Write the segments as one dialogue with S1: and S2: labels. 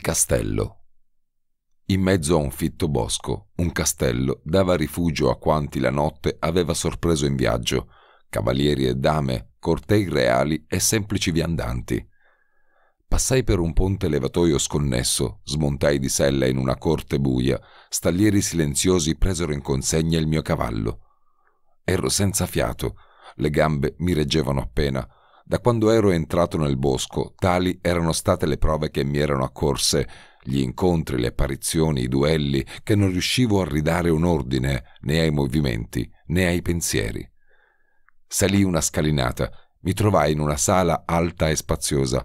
S1: castello. In mezzo a un fitto bosco, un castello dava rifugio a quanti la notte aveva sorpreso in viaggio, cavalieri e dame, cortei reali e semplici viandanti. Passai per un ponte levatoio sconnesso, smontai di sella in una corte buia, staglieri silenziosi presero in consegna il mio cavallo. Ero senza fiato, le gambe mi reggevano appena, da quando ero entrato nel bosco, tali erano state le prove che mi erano accorse, gli incontri, le apparizioni, i duelli, che non riuscivo a ridare un ordine né ai movimenti né ai pensieri. Salì una scalinata, mi trovai in una sala alta e spaziosa.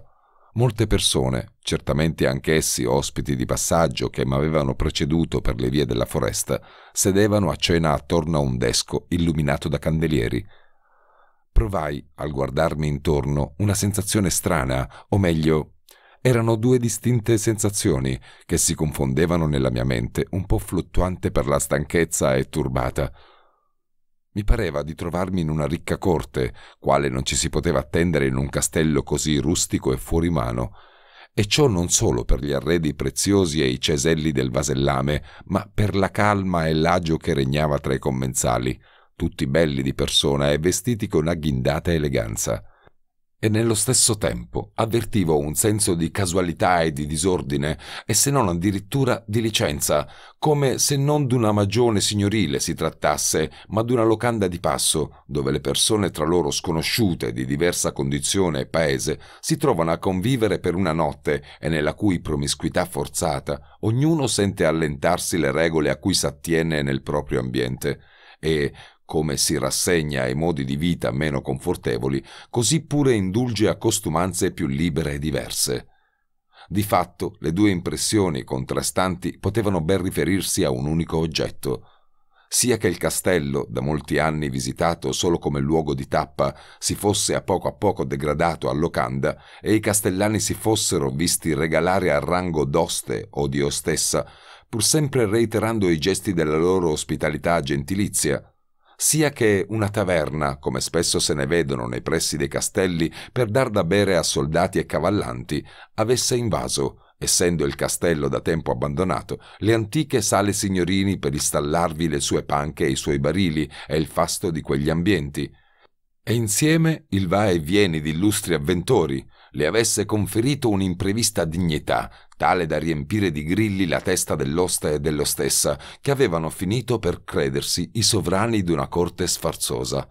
S1: Molte persone, certamente anch'essi ospiti di passaggio che mi avevano preceduto per le vie della foresta, sedevano a cena attorno a un desco illuminato da candelieri Provai, al guardarmi intorno, una sensazione strana, o meglio, erano due distinte sensazioni che si confondevano nella mia mente, un po' fluttuante per la stanchezza e turbata. Mi pareva di trovarmi in una ricca corte, quale non ci si poteva attendere in un castello così rustico e fuori mano, e ciò non solo per gli arredi preziosi e i ceselli del vasellame, ma per la calma e l'agio che regnava tra i commensali tutti belli di persona e vestiti con agghindata eleganza. E nello stesso tempo avvertivo un senso di casualità e di disordine, e se non addirittura di licenza, come se non d'una magione signorile si trattasse, ma d'una locanda di passo, dove le persone tra loro sconosciute di diversa condizione e paese si trovano a convivere per una notte e nella cui promiscuità forzata ognuno sente allentarsi le regole a cui s'attiene nel proprio ambiente e come si rassegna ai modi di vita meno confortevoli, così pure indulge a costumanze più libere e diverse. Di fatto, le due impressioni contrastanti potevano ben riferirsi a un unico oggetto. Sia che il castello, da molti anni visitato solo come luogo di tappa, si fosse a poco a poco degradato a locanda e i castellani si fossero visti regalare al rango d'oste o di ostessa, pur sempre reiterando i gesti della loro ospitalità gentilizia, sia che una taverna, come spesso se ne vedono nei pressi dei castelli per dar da bere a soldati e cavallanti, avesse invaso, essendo il castello da tempo abbandonato, le antiche sale signorini per installarvi le sue panche e i suoi barili e il fasto di quegli ambienti, e insieme il va e vieni di illustri avventori le avesse conferito un'imprevista dignità tale da riempire di grilli la testa dell'oste e dell'ostessa, che avevano finito per credersi i sovrani di una corte sfarzosa.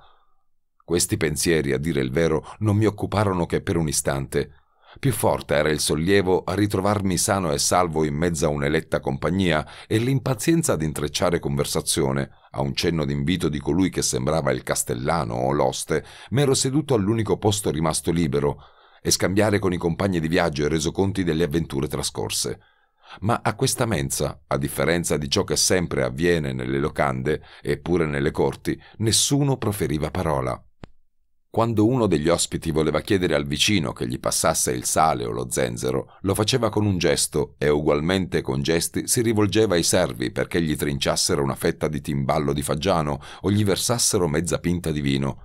S1: Questi pensieri, a dire il vero, non mi occuparono che per un istante. Più forte era il sollievo a ritrovarmi sano e salvo in mezzo a un'eletta compagnia e l'impazienza ad intrecciare conversazione. A un cenno d'invito di colui che sembrava il castellano o l'oste, m'ero seduto all'unico posto rimasto libero, e scambiare con i compagni di viaggio i resoconti delle avventure trascorse. Ma a questa mensa, a differenza di ciò che sempre avviene nelle locande e pure nelle corti, nessuno proferiva parola. Quando uno degli ospiti voleva chiedere al vicino che gli passasse il sale o lo zenzero, lo faceva con un gesto e ugualmente con gesti si rivolgeva ai servi perché gli trinciassero una fetta di timballo di fagiano o gli versassero mezza pinta di vino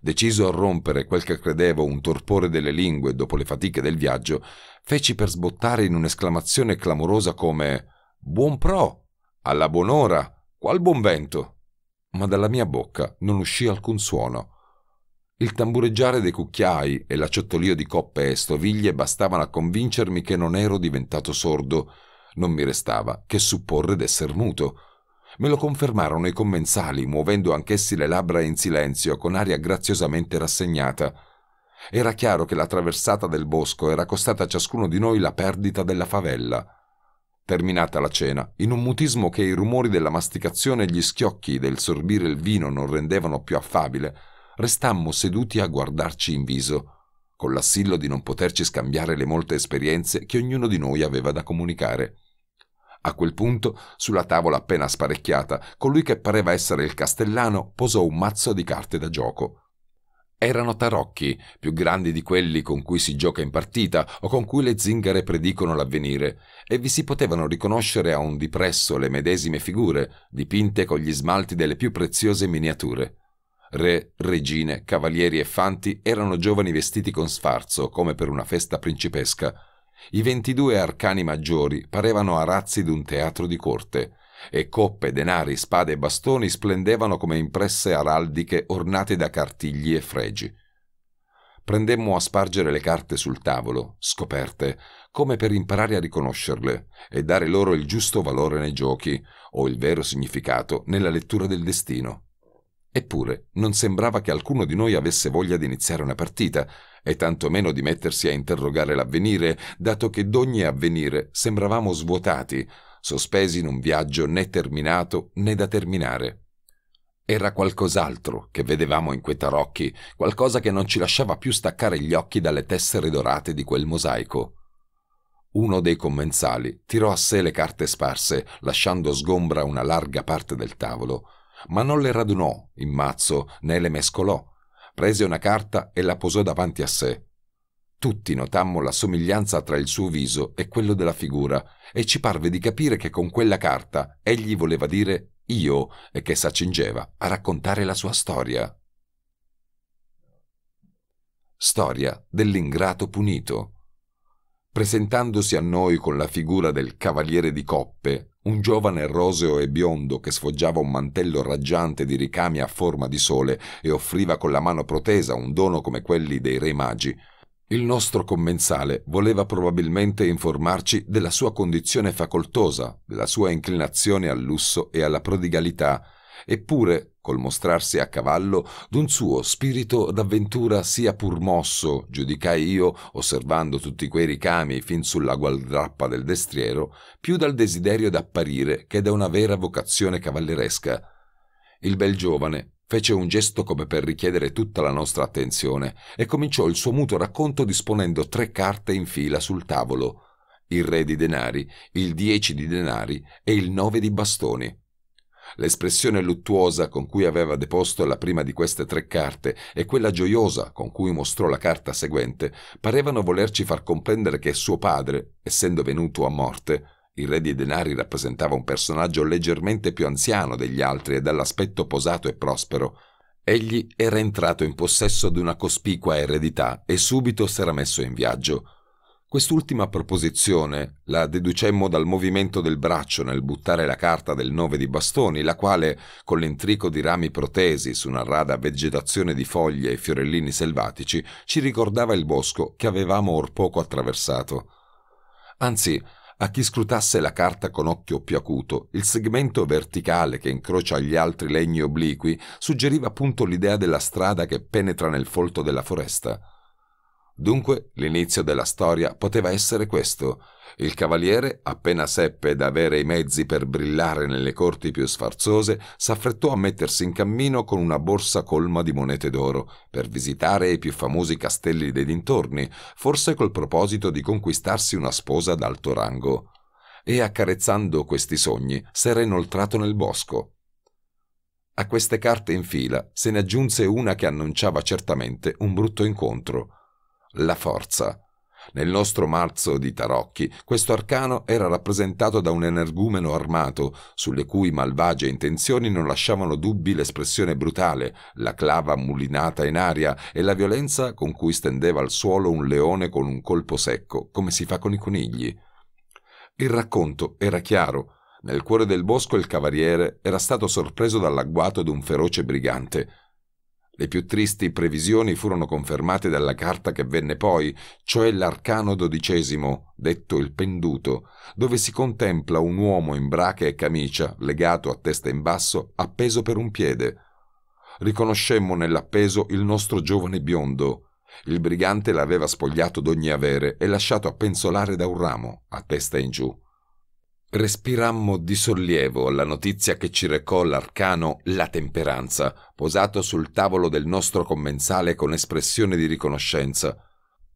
S1: deciso a rompere quel che credevo un torpore delle lingue dopo le fatiche del viaggio, feci per sbottare in un'esclamazione clamorosa come Buon pro! Alla buon'ora! Qual buon vento! Ma dalla mia bocca non uscì alcun suono. Il tambureggiare dei cucchiai e l'acciottolio di coppe e stoviglie bastavano a convincermi che non ero diventato sordo. Non mi restava che supporre d'esser muto. Me lo confermarono i commensali, muovendo anch'essi le labbra in silenzio, con aria graziosamente rassegnata. Era chiaro che la traversata del bosco era costata a ciascuno di noi la perdita della favella. Terminata la cena, in un mutismo che i rumori della masticazione e gli schiocchi del sorbire il vino non rendevano più affabile, restammo seduti a guardarci in viso, con l'assillo di non poterci scambiare le molte esperienze che ognuno di noi aveva da comunicare. A quel punto, sulla tavola appena sparecchiata, colui che pareva essere il castellano posò un mazzo di carte da gioco. Erano tarocchi, più grandi di quelli con cui si gioca in partita o con cui le zingare predicono l'avvenire, e vi si potevano riconoscere a un dipresso le medesime figure, dipinte con gli smalti delle più preziose miniature. Re, regine, cavalieri e fanti erano giovani vestiti con sfarzo, come per una festa principesca, i 22 arcani maggiori parevano arazzi d'un teatro di corte, e coppe, denari, spade e bastoni splendevano come impresse araldiche ornate da cartigli e fregi. Prendemmo a spargere le carte sul tavolo, scoperte, come per imparare a riconoscerle e dare loro il giusto valore nei giochi o il vero significato nella lettura del destino. Eppure non sembrava che alcuno di noi avesse voglia di iniziare una partita e tantomeno di mettersi a interrogare l'avvenire, dato che d'ogni avvenire sembravamo svuotati, sospesi in un viaggio né terminato né da terminare. Era qualcos'altro che vedevamo in quei tarocchi, qualcosa che non ci lasciava più staccare gli occhi dalle tessere dorate di quel mosaico. Uno dei commensali tirò a sé le carte sparse, lasciando sgombra una larga parte del tavolo, ma non le radunò in mazzo né le mescolò, prese una carta e la posò davanti a sé. Tutti notammo la somiglianza tra il suo viso e quello della figura e ci parve di capire che con quella carta egli voleva dire io e che s'accingeva a raccontare la sua storia. Storia dell'ingrato punito presentandosi a noi con la figura del cavaliere di coppe, un giovane roseo e biondo che sfoggiava un mantello raggiante di ricami a forma di sole e offriva con la mano protesa un dono come quelli dei re magi. Il nostro commensale voleva probabilmente informarci della sua condizione facoltosa, della sua inclinazione al lusso e alla prodigalità, eppure col mostrarsi a cavallo d'un suo spirito d'avventura sia pur mosso, giudicai io, osservando tutti quei ricami fin sulla gualdrappa del destriero, più dal desiderio d'apparire che da una vera vocazione cavalleresca. Il bel giovane fece un gesto come per richiedere tutta la nostra attenzione e cominciò il suo muto racconto disponendo tre carte in fila sul tavolo il re di denari, il dieci di denari e il nove di bastoni. L'espressione luttuosa con cui aveva deposto la prima di queste tre carte e quella gioiosa con cui mostrò la carta seguente parevano volerci far comprendere che suo padre, essendo venuto a morte, il re dei denari rappresentava un personaggio leggermente più anziano degli altri e dall'aspetto posato e prospero. Egli era entrato in possesso di una cospicua eredità e subito s'era messo in viaggio Quest'ultima proposizione la deducemmo dal movimento del braccio nel buttare la carta del nove di bastoni, la quale, con l'intrico di rami protesi su una rada vegetazione di foglie e fiorellini selvatici, ci ricordava il bosco che avevamo or poco attraversato. Anzi, a chi scrutasse la carta con occhio più acuto, il segmento verticale che incrocia gli altri legni obliqui suggeriva appunto l'idea della strada che penetra nel folto della foresta. Dunque l'inizio della storia poteva essere questo. Il cavaliere, appena seppe d'avere i mezzi per brillare nelle corti più sfarzose, s'affrettò a mettersi in cammino con una borsa colma di monete d'oro, per visitare i più famosi castelli dei dintorni, forse col proposito di conquistarsi una sposa d'alto rango. E accarezzando questi sogni, s'era inoltrato nel bosco, a queste carte in fila se ne aggiunse una che annunciava certamente un brutto incontro la forza. Nel nostro marzo di tarocchi, questo arcano era rappresentato da un energumeno armato, sulle cui malvagie intenzioni non lasciavano dubbi l'espressione brutale, la clava mulinata in aria e la violenza con cui stendeva al suolo un leone con un colpo secco, come si fa con i conigli. Il racconto era chiaro. Nel cuore del bosco il cavaliere era stato sorpreso dall'agguato di un feroce brigante, le più tristi previsioni furono confermate dalla carta che venne poi, cioè l'arcano dodicesimo, detto il penduto, dove si contempla un uomo in brache e camicia, legato a testa in basso, appeso per un piede. Riconoscemmo nell'appeso il nostro giovane biondo, il brigante l'aveva spogliato d'ogni avere e lasciato a penzolare da un ramo, a testa in giù. Respirammo di sollievo alla notizia che ci recò l'arcano La Temperanza, posato sul tavolo del nostro commensale con espressione di riconoscenza.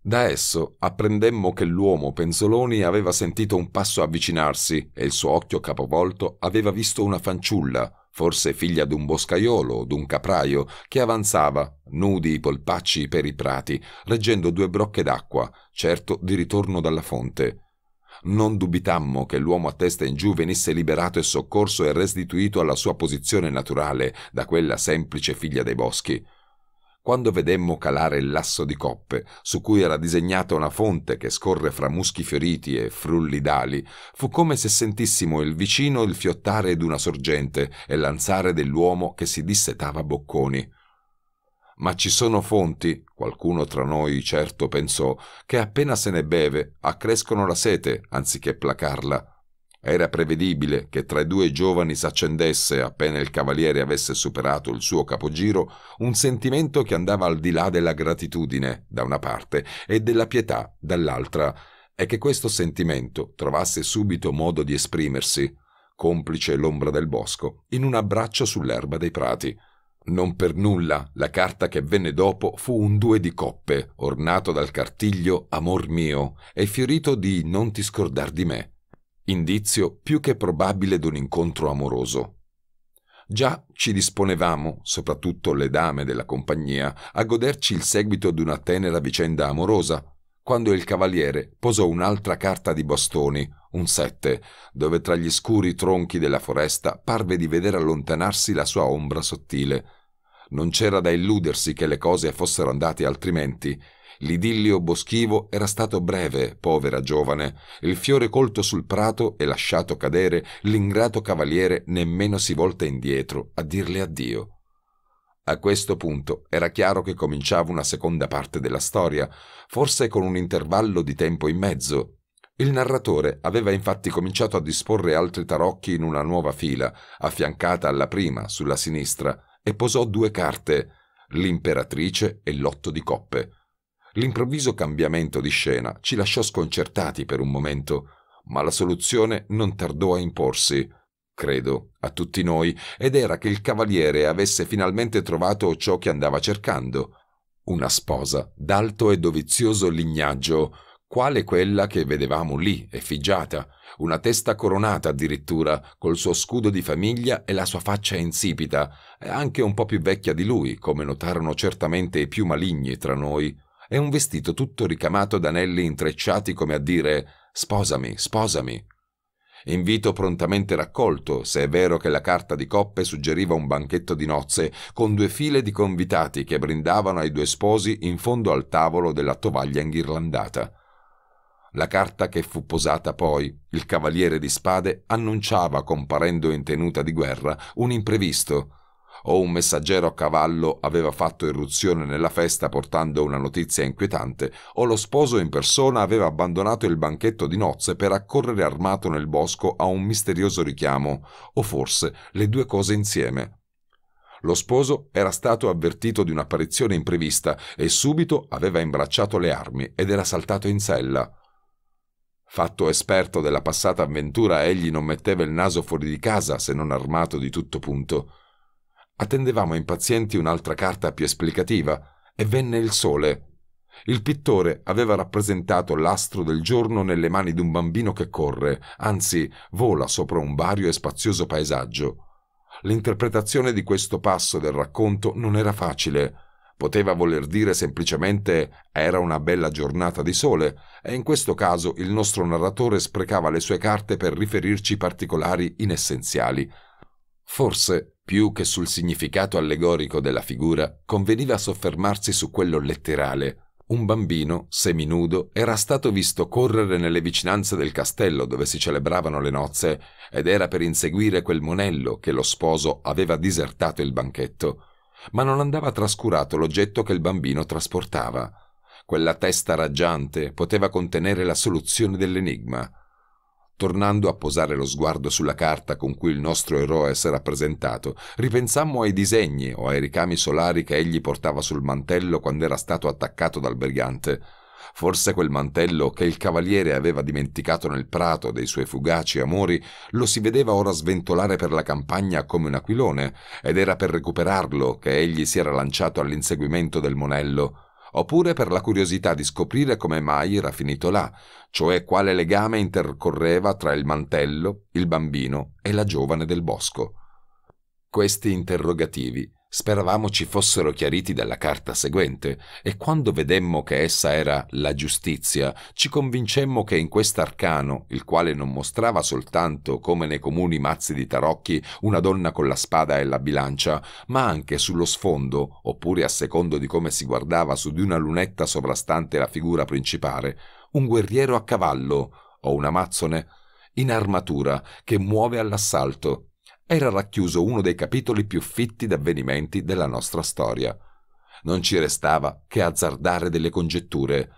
S1: Da esso apprendemmo che l'uomo Penzoloni aveva sentito un passo avvicinarsi e il suo occhio capovolto aveva visto una fanciulla, forse figlia d'un boscaiolo o d'un capraio, che avanzava, nudi i polpacci per i prati, reggendo due brocche d'acqua, certo di ritorno dalla fonte non dubitammo che l'uomo a testa in giù venisse liberato e soccorso e restituito alla sua posizione naturale da quella semplice figlia dei boschi. Quando vedemmo calare il lasso di coppe, su cui era disegnata una fonte che scorre fra muschi fioriti e frulli d'ali, fu come se sentissimo il vicino il fiottare d'una sorgente e lanzare dell'uomo che si dissetava bocconi ma ci sono fonti, qualcuno tra noi certo pensò, che appena se ne beve accrescono la sete anziché placarla. Era prevedibile che tra i due giovani s'accendesse, appena il cavaliere avesse superato il suo capogiro, un sentimento che andava al di là della gratitudine, da una parte, e della pietà, dall'altra, e che questo sentimento trovasse subito modo di esprimersi, complice l'ombra del bosco, in un abbraccio sull'erba dei prati. Non per nulla la carta che venne dopo fu un due di coppe, ornato dal cartiglio Amor mio e fiorito di Non ti scordar di me, indizio più che probabile d'un incontro amoroso. Già ci disponevamo, soprattutto le dame della compagnia, a goderci il seguito di una tenera vicenda amorosa, quando il cavaliere posò un'altra carta di bastoni, un sette, dove tra gli scuri tronchi della foresta parve di vedere allontanarsi la sua ombra sottile. Non c'era da illudersi che le cose fossero andate altrimenti. L'idillio boschivo era stato breve, povera giovane. Il fiore colto sul prato e lasciato cadere, l'ingrato cavaliere nemmeno si volta indietro a dirle addio. A questo punto era chiaro che cominciava una seconda parte della storia, forse con un intervallo di tempo in mezzo, il narratore aveva infatti cominciato a disporre altri tarocchi in una nuova fila, affiancata alla prima, sulla sinistra, e posò due carte, l'imperatrice e l'otto di coppe. L'improvviso cambiamento di scena ci lasciò sconcertati per un momento, ma la soluzione non tardò a imporsi, credo, a tutti noi, ed era che il cavaliere avesse finalmente trovato ciò che andava cercando, una sposa d'alto e dovizioso lignaggio, quale quella che vedevamo lì, effigiata, una testa coronata addirittura, col suo scudo di famiglia e la sua faccia insipida, anche un po' più vecchia di lui, come notarono certamente i più maligni tra noi, e un vestito tutto ricamato d'anelli intrecciati come a dire «sposami, sposami». Invito prontamente raccolto, se è vero che la carta di coppe suggeriva un banchetto di nozze, con due file di convitati che brindavano ai due sposi in fondo al tavolo della tovaglia inghirlandata. La carta che fu posata poi, il cavaliere di spade, annunciava, comparendo in tenuta di guerra, un imprevisto. O un messaggero a cavallo aveva fatto irruzione nella festa portando una notizia inquietante, o lo sposo in persona aveva abbandonato il banchetto di nozze per accorrere armato nel bosco a un misterioso richiamo, o forse le due cose insieme, lo sposo era stato avvertito di un'apparizione imprevista e subito aveva imbracciato le armi ed era saltato in sella. Fatto esperto della passata avventura, egli non metteva il naso fuori di casa se non armato di tutto punto. Attendevamo impazienti un'altra carta più esplicativa e venne il sole. Il pittore aveva rappresentato l'astro del giorno nelle mani di un bambino che corre, anzi vola sopra un vario e spazioso paesaggio. L'interpretazione di questo passo del racconto non era facile. Poteva voler dire semplicemente era una bella giornata di sole e in questo caso il nostro narratore sprecava le sue carte per riferirci particolari inessenziali. Forse, più che sul significato allegorico della figura, conveniva soffermarsi su quello letterale. Un bambino, seminudo, era stato visto correre nelle vicinanze del castello dove si celebravano le nozze ed era per inseguire quel monello che lo sposo aveva disertato il banchetto ma non andava trascurato l'oggetto che il bambino trasportava. Quella testa raggiante poteva contenere la soluzione dell'enigma. Tornando a posare lo sguardo sulla carta con cui il nostro eroe s'era presentato, ripensammo ai disegni o ai ricami solari che egli portava sul mantello quando era stato attaccato dal brigante. Forse quel mantello che il cavaliere aveva dimenticato nel prato dei suoi fugaci amori lo si vedeva ora sventolare per la campagna come un aquilone, ed era per recuperarlo che egli si era lanciato all'inseguimento del monello, oppure per la curiosità di scoprire come mai era finito là, cioè quale legame intercorreva tra il mantello, il bambino e la giovane del bosco. Questi interrogativi Speravamo ci fossero chiariti dalla carta seguente, e quando vedemmo che essa era la giustizia, ci convincemmo che in quest'arcano, il quale non mostrava soltanto, come nei comuni mazzi di tarocchi, una donna con la spada e la bilancia, ma anche sullo sfondo, oppure a secondo di come si guardava su di una lunetta sovrastante la figura principale, un guerriero a cavallo, o un amazzone, in armatura, che muove all'assalto, era racchiuso uno dei capitoli più fitti d'avvenimenti della nostra storia. Non ci restava che azzardare delle congetture.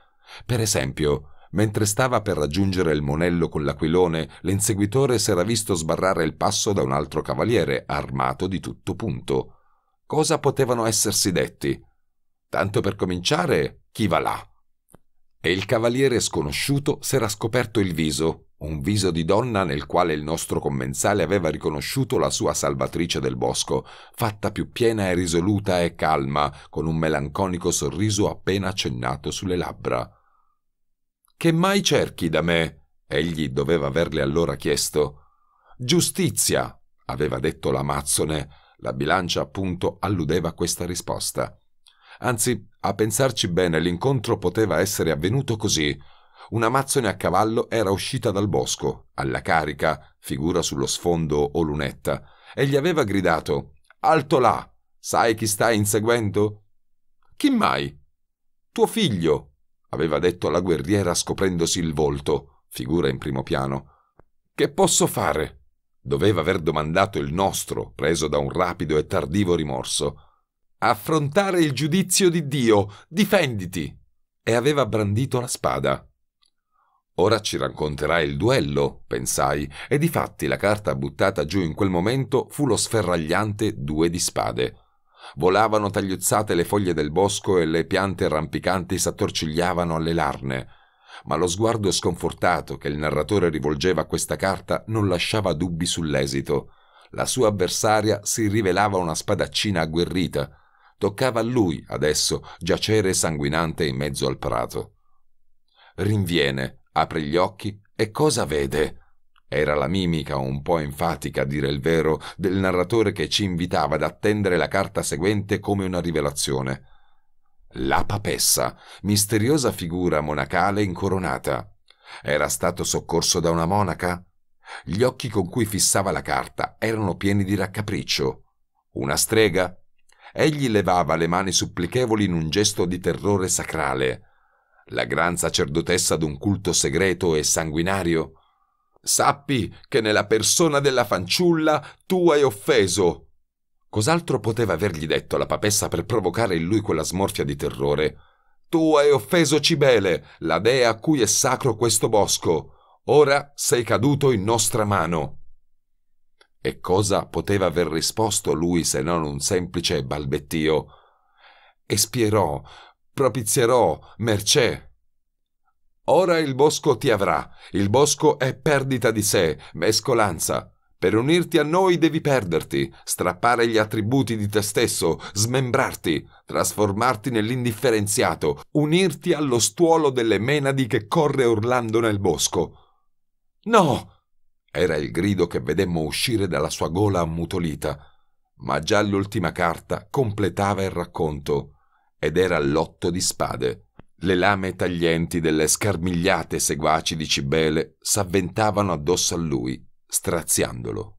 S1: Per esempio, mentre stava per raggiungere il monello con l'aquilone, l'inseguitore s'era visto sbarrare il passo da un altro cavaliere, armato di tutto punto. Cosa potevano essersi detti? Tanto per cominciare, chi va là? e il cavaliere sconosciuto s'era scoperto il viso, un viso di donna nel quale il nostro commensale aveva riconosciuto la sua salvatrice del bosco, fatta più piena e risoluta e calma, con un melanconico sorriso appena accennato sulle labbra. Che mai cerchi da me? egli doveva averle allora chiesto. Giustizia, aveva detto l'amazzone. La bilancia appunto alludeva a questa risposta. Anzi, a pensarci bene, l'incontro poteva essere avvenuto così. Una mazzone a cavallo era uscita dal bosco, alla carica, figura sullo sfondo o lunetta, e gli aveva gridato Alto là! Sai chi stai inseguendo? Chi mai? Tuo figlio! aveva detto la guerriera scoprendosi il volto, figura in primo piano. Che posso fare? Doveva aver domandato il nostro, preso da un rapido e tardivo rimorso affrontare il giudizio di Dio, difenditi! E aveva brandito la spada. Ora ci racconterà il duello, pensai, e difatti la carta buttata giù in quel momento fu lo sferragliante due di spade. Volavano tagliuzzate le foglie del bosco e le piante arrampicanti s'attorcigliavano alle larne. Ma lo sguardo sconfortato che il narratore rivolgeva a questa carta non lasciava dubbi sull'esito. La sua avversaria si rivelava una spadaccina agguerrita, Toccava a lui, adesso, giacere sanguinante in mezzo al prato. Rinviene, apre gli occhi e cosa vede? Era la mimica un po' enfatica, a dire il vero, del narratore che ci invitava ad attendere la carta seguente come una rivelazione. La papessa, misteriosa figura monacale incoronata. Era stato soccorso da una monaca? Gli occhi con cui fissava la carta erano pieni di raccapriccio. Una strega? egli levava le mani supplichevoli in un gesto di terrore sacrale. La gran sacerdotessa d'un culto segreto e sanguinario. Sappi che nella persona della fanciulla tu hai offeso. Cos'altro poteva avergli detto la papessa per provocare in lui quella smorfia di terrore? Tu hai offeso Cibele, la dea a cui è sacro questo bosco. Ora sei caduto in nostra mano. E cosa poteva aver risposto lui se non un semplice balbettio? Espierò, propizierò, mercè. Ora il bosco ti avrà, il bosco è perdita di sé, mescolanza. Per unirti a noi devi perderti, strappare gli attributi di te stesso, smembrarti, trasformarti nell'indifferenziato, unirti allo stuolo delle menadi che corre urlando nel bosco. No! Era il grido che vedemmo uscire dalla sua gola ammutolita, ma già l'ultima carta completava il racconto, ed era l'otto di spade. Le lame taglienti delle scarmigliate seguaci di Cibele s'avventavano addosso a lui, straziandolo.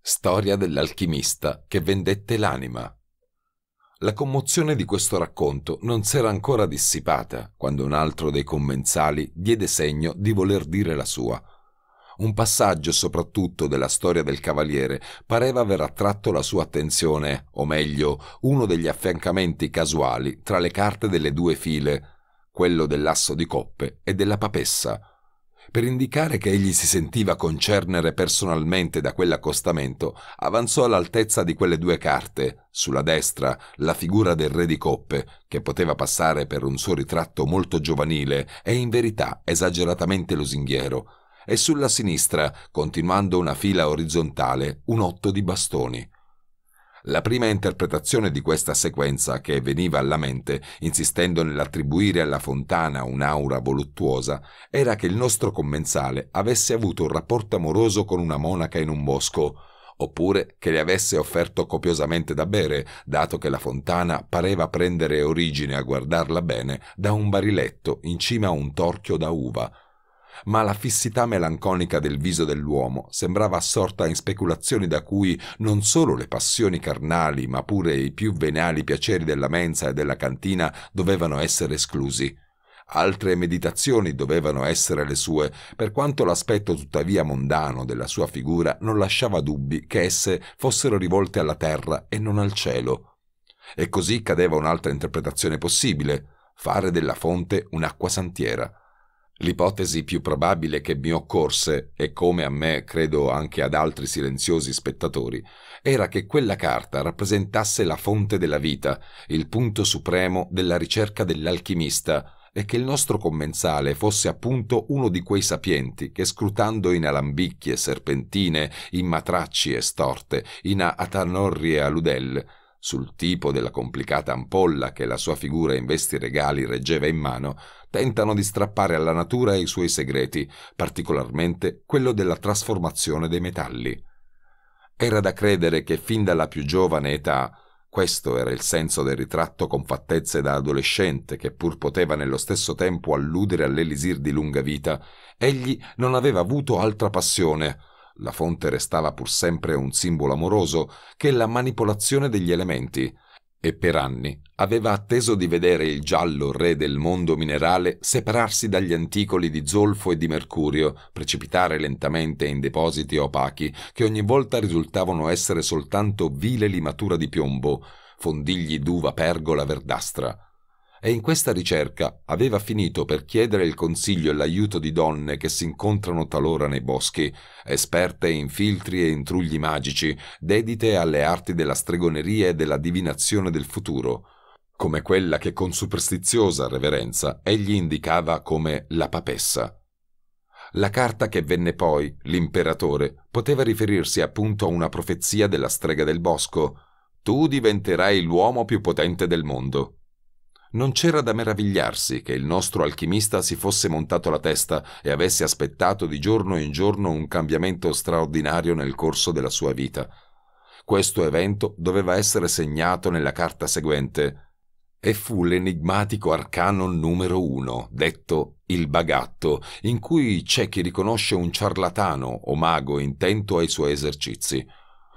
S1: Storia dell'alchimista che vendette l'anima la commozione di questo racconto non s'era ancora dissipata quando un altro dei commensali diede segno di voler dire la sua. Un passaggio soprattutto della storia del cavaliere pareva aver attratto la sua attenzione, o meglio, uno degli affiancamenti casuali tra le carte delle due file, quello dell'asso di coppe e della papessa. Per indicare che egli si sentiva concernere personalmente da quell'accostamento, avanzò all'altezza di quelle due carte, sulla destra la figura del re di coppe, che poteva passare per un suo ritratto molto giovanile e in verità esageratamente lusinghiero, e sulla sinistra, continuando una fila orizzontale, un otto di bastoni. La prima interpretazione di questa sequenza che veniva alla mente, insistendo nell'attribuire alla fontana un'aura voluttuosa, era che il nostro commensale avesse avuto un rapporto amoroso con una monaca in un bosco, oppure che le avesse offerto copiosamente da bere, dato che la fontana pareva prendere origine a guardarla bene da un bariletto in cima a un torchio da uva, ma la fissità melanconica del viso dell'uomo sembrava assorta in speculazioni da cui non solo le passioni carnali, ma pure i più venali piaceri della mensa e della cantina dovevano essere esclusi. Altre meditazioni dovevano essere le sue, per quanto l'aspetto tuttavia mondano della sua figura non lasciava dubbi che esse fossero rivolte alla terra e non al cielo. E così cadeva un'altra interpretazione possibile, fare della fonte un'acquasantiera. L'ipotesi più probabile che mi occorse, e come a me credo anche ad altri silenziosi spettatori, era che quella carta rappresentasse la fonte della vita, il punto supremo della ricerca dell'alchimista, e che il nostro commensale fosse appunto uno di quei sapienti che scrutando in alambicchi e serpentine, in matracci e storte, in atanorri e aludelle, sul tipo della complicata ampolla che la sua figura in vesti regali reggeva in mano, tentano di strappare alla natura i suoi segreti, particolarmente quello della trasformazione dei metalli. Era da credere che fin dalla più giovane età questo era il senso del ritratto con fattezze da adolescente che pur poteva nello stesso tempo alludere all'elisir di lunga vita, egli non aveva avuto altra passione. La fonte restava pur sempre un simbolo amoroso che la manipolazione degli elementi, e per anni aveva atteso di vedere il giallo re del mondo minerale separarsi dagli anticoli di zolfo e di mercurio, precipitare lentamente in depositi opachi che ogni volta risultavano essere soltanto vile limatura di piombo, fondigli d'uva pergola verdastra e in questa ricerca aveva finito per chiedere il consiglio e l'aiuto di donne che si incontrano talora nei boschi, esperte in filtri e intrugli magici, dedite alle arti della stregoneria e della divinazione del futuro, come quella che con superstiziosa reverenza egli indicava come la papessa. La carta che venne poi, l'imperatore, poteva riferirsi appunto a una profezia della strega del bosco. Tu diventerai l'uomo più potente del mondo. Non c'era da meravigliarsi che il nostro alchimista si fosse montato la testa e avesse aspettato di giorno in giorno un cambiamento straordinario nel corso della sua vita. Questo evento doveva essere segnato nella carta seguente e fu l'enigmatico arcano numero uno, detto il bagatto, in cui c'è chi riconosce un ciarlatano o mago intento ai suoi esercizi.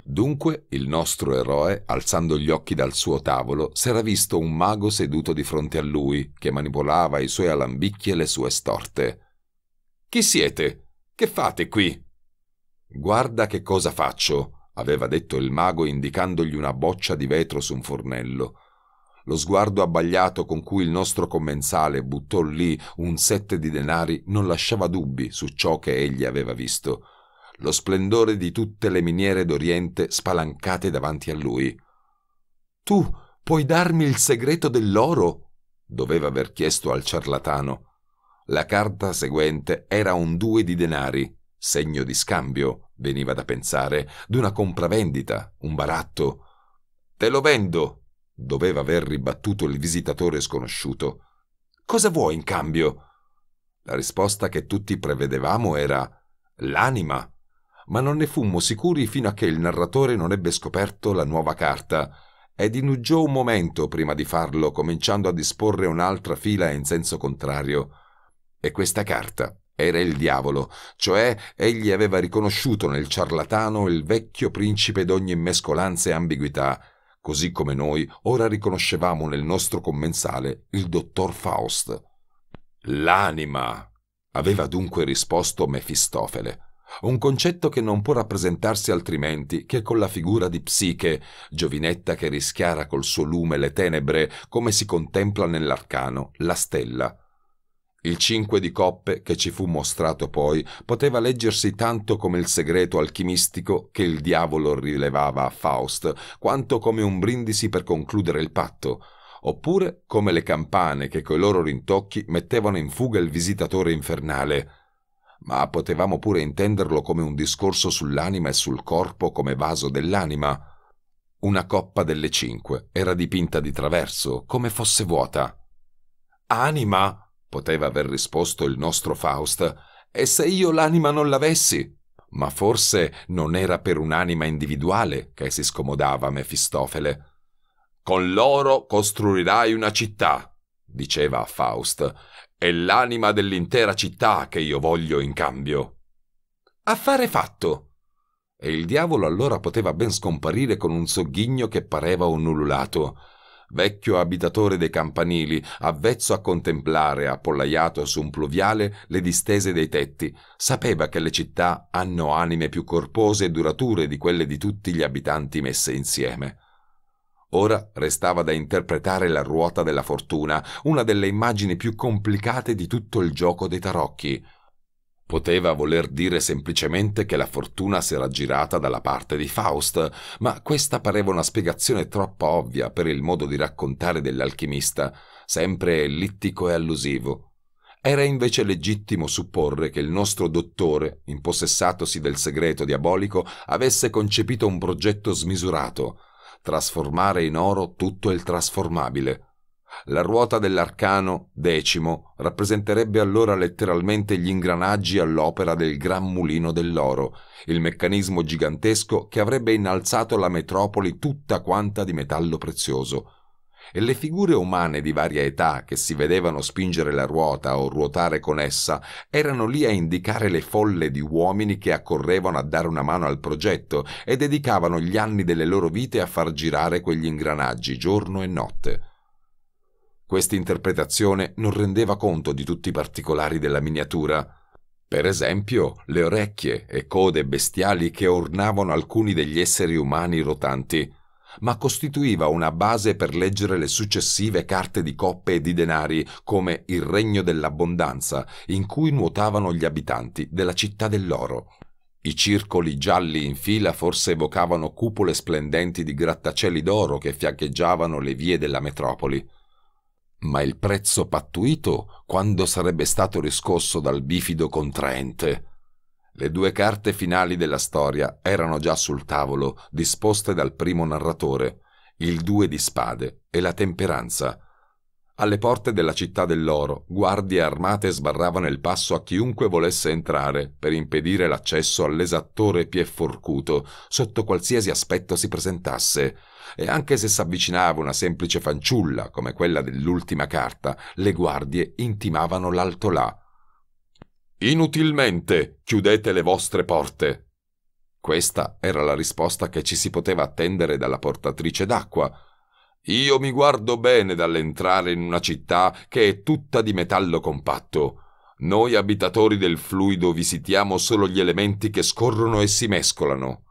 S1: Dunque il nostro eroe, alzando gli occhi dal suo tavolo, s'era visto un mago seduto di fronte a lui, che manipolava i suoi alambicchi e le sue storte. Chi siete? Che fate qui? Guarda che cosa faccio, aveva detto il mago indicandogli una boccia di vetro su un fornello. Lo sguardo abbagliato con cui il nostro commensale buttò lì un sette di denari non lasciava dubbi su ciò che egli aveva visto lo splendore di tutte le miniere d'Oriente spalancate davanti a lui. Tu puoi darmi il segreto dell'oro? doveva aver chiesto al ciarlatano. La carta seguente era un due di denari, segno di scambio, veniva da pensare, d'una compravendita, un baratto. Te lo vendo, doveva aver ribattuto il visitatore sconosciuto. Cosa vuoi in cambio? La risposta che tutti prevedevamo era l'anima ma non ne fummo sicuri fino a che il narratore non ebbe scoperto la nuova carta ed inuggiò un momento prima di farlo, cominciando a disporre un'altra fila in senso contrario. E questa carta era il diavolo, cioè egli aveva riconosciuto nel ciarlatano il vecchio principe d'ogni mescolanza e ambiguità, così come noi ora riconoscevamo nel nostro commensale il dottor Faust. L'anima, aveva dunque risposto Mefistofele un concetto che non può rappresentarsi altrimenti che con la figura di Psiche, giovinetta che rischiara col suo lume le tenebre, come si contempla nell'arcano, la stella. Il cinque di coppe che ci fu mostrato poi poteva leggersi tanto come il segreto alchimistico che il diavolo rilevava a Faust, quanto come un brindisi per concludere il patto, oppure come le campane che coi loro rintocchi mettevano in fuga il visitatore infernale ma potevamo pure intenderlo come un discorso sull'anima e sul corpo come vaso dell'anima. Una coppa delle cinque era dipinta di traverso, come fosse vuota. Anima! poteva aver risposto il nostro Faust. E se io l'anima non l'avessi? Ma forse non era per un'anima individuale che si scomodava Mefistofele. Con l'oro costruirai una città, diceva a Faust, è l'anima dell'intera città che io voglio in cambio. Affare fatto! E il diavolo allora poteva ben scomparire con un sogghigno che pareva un ululato. Vecchio abitatore dei campanili, avvezzo a contemplare, appollaiato su un pluviale, le distese dei tetti, sapeva che le città hanno anime più corpose e durature di quelle di tutti gli abitanti messe insieme. Ora restava da interpretare la ruota della fortuna, una delle immagini più complicate di tutto il gioco dei tarocchi. Poteva voler dire semplicemente che la fortuna si era girata dalla parte di Faust, ma questa pareva una spiegazione troppo ovvia per il modo di raccontare dell'alchimista, sempre ellittico e allusivo. Era invece legittimo supporre che il nostro dottore, impossessatosi del segreto diabolico, avesse concepito un progetto smisurato, trasformare in oro tutto il trasformabile. La ruota dell'arcano decimo rappresenterebbe allora letteralmente gli ingranaggi all'opera del gran mulino dell'oro, il meccanismo gigantesco che avrebbe innalzato la metropoli tutta quanta di metallo prezioso e le figure umane di varia età che si vedevano spingere la ruota o ruotare con essa erano lì a indicare le folle di uomini che accorrevano a dare una mano al progetto e dedicavano gli anni delle loro vite a far girare quegli ingranaggi giorno e notte. Questa interpretazione non rendeva conto di tutti i particolari della miniatura, per esempio, le orecchie e code bestiali che ornavano alcuni degli esseri umani rotanti ma costituiva una base per leggere le successive carte di coppe e di denari come il regno dell'abbondanza, in cui nuotavano gli abitanti della città dell'oro. I circoli gialli in fila forse evocavano cupole splendenti di grattacieli d'oro che fiancheggiavano le vie della metropoli. Ma il prezzo pattuito quando sarebbe stato riscosso dal bifido contraente? Le due carte finali della storia erano già sul tavolo, disposte dal primo narratore, il due di spade e la temperanza. Alle porte della città dell'oro, guardie armate sbarravano il passo a chiunque volesse entrare per impedire l'accesso all'esattore Piefforcuto, sotto qualsiasi aspetto si presentasse. E anche se s'avvicinava una semplice fanciulla come quella dell'ultima carta, le guardie intimavano l'altolà Inutilmente chiudete le vostre porte. Questa era la risposta che ci si poteva attendere dalla portatrice d'acqua. Io mi guardo bene dall'entrare in una città che è tutta di metallo compatto. Noi abitatori del fluido visitiamo solo gli elementi che scorrono e si mescolano.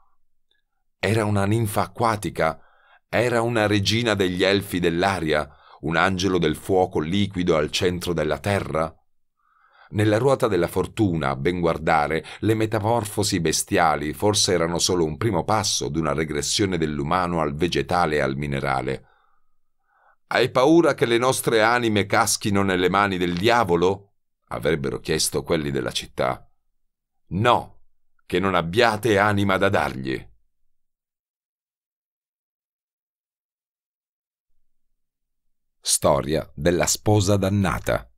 S1: Era una ninfa acquatica, era una regina degli elfi dell'aria, un angelo del fuoco liquido al centro della terra, nella ruota della fortuna, a ben guardare, le metamorfosi bestiali forse erano solo un primo passo d'una regressione dell'umano al vegetale e al minerale. Hai paura che le nostre anime caschino nelle mani del diavolo? avrebbero chiesto quelli della città. No, che non abbiate anima da dargli. Storia della sposa dannata.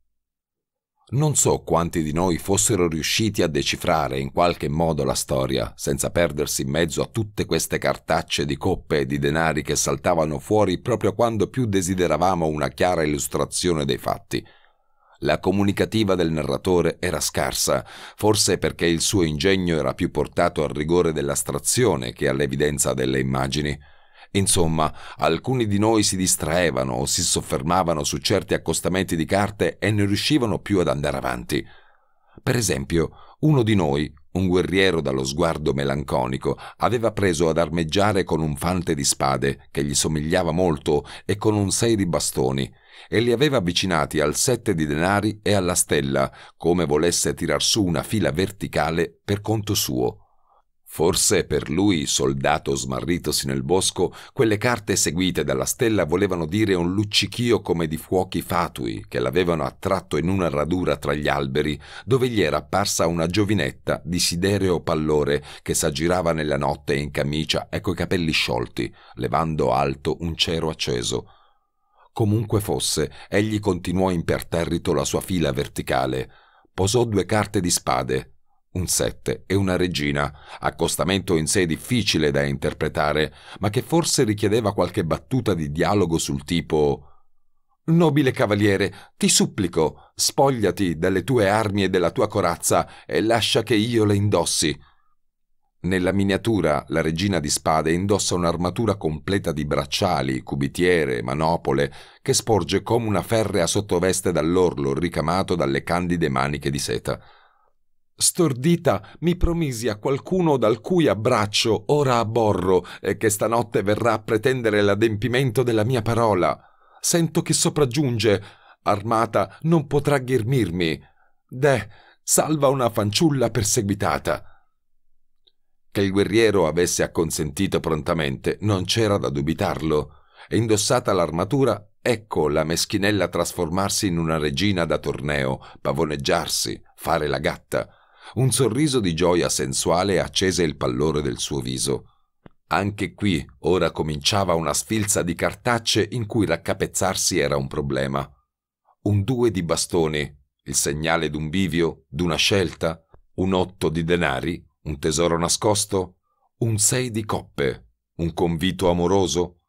S1: Non so quanti di noi fossero riusciti a decifrare in qualche modo la storia, senza perdersi in mezzo a tutte queste cartacce di coppe e di denari che saltavano fuori proprio quando più desideravamo una chiara illustrazione dei fatti. La comunicativa del narratore era scarsa, forse perché il suo ingegno era più portato al rigore dell'astrazione che all'evidenza delle immagini. Insomma, alcuni di noi si distraevano o si soffermavano su certi accostamenti di carte e non riuscivano più ad andare avanti. Per esempio, uno di noi, un guerriero dallo sguardo melanconico, aveva preso ad armeggiare con un fante di spade, che gli somigliava molto, e con un sei di bastoni, e li aveva avvicinati al sette di denari e alla stella, come volesse tirar su una fila verticale per conto suo. Forse per lui, soldato smarritosi nel bosco, quelle carte seguite dalla stella volevano dire un luccichio come di fuochi fatui che l'avevano attratto in una radura tra gli alberi, dove gli era apparsa una giovinetta di sidereo pallore che s'aggirava nella notte in camicia e coi capelli sciolti, levando alto un cero acceso. Comunque fosse, egli continuò imperterrito la sua fila verticale. Posò due carte di spade, un 7 e una regina, accostamento in sé difficile da interpretare, ma che forse richiedeva qualche battuta di dialogo sul tipo Nobile cavaliere, ti supplico, spogliati delle tue armi e della tua corazza e lascia che io le indossi. Nella miniatura la regina di spade indossa un'armatura completa di bracciali, cubitiere, manopole, che sporge come una ferrea sottoveste dall'orlo ricamato dalle candide maniche di seta. Stordita mi promisi a qualcuno dal cui abbraccio ora abborro e che stanotte verrà a pretendere l'adempimento della mia parola. Sento che sopraggiunge, armata non potrà ghirmirmi. Deh, salva una fanciulla perseguitata. Che il guerriero avesse acconsentito prontamente non c'era da dubitarlo. E indossata l'armatura, ecco la meschinella trasformarsi in una regina da torneo, pavoneggiarsi, fare la gatta un sorriso di gioia sensuale accese il pallore del suo viso. Anche qui ora cominciava una sfilza di cartacce in cui raccapezzarsi era un problema. Un due di bastoni, il segnale d'un bivio, d'una scelta, un otto di denari, un tesoro nascosto, un sei di coppe, un convito amoroso.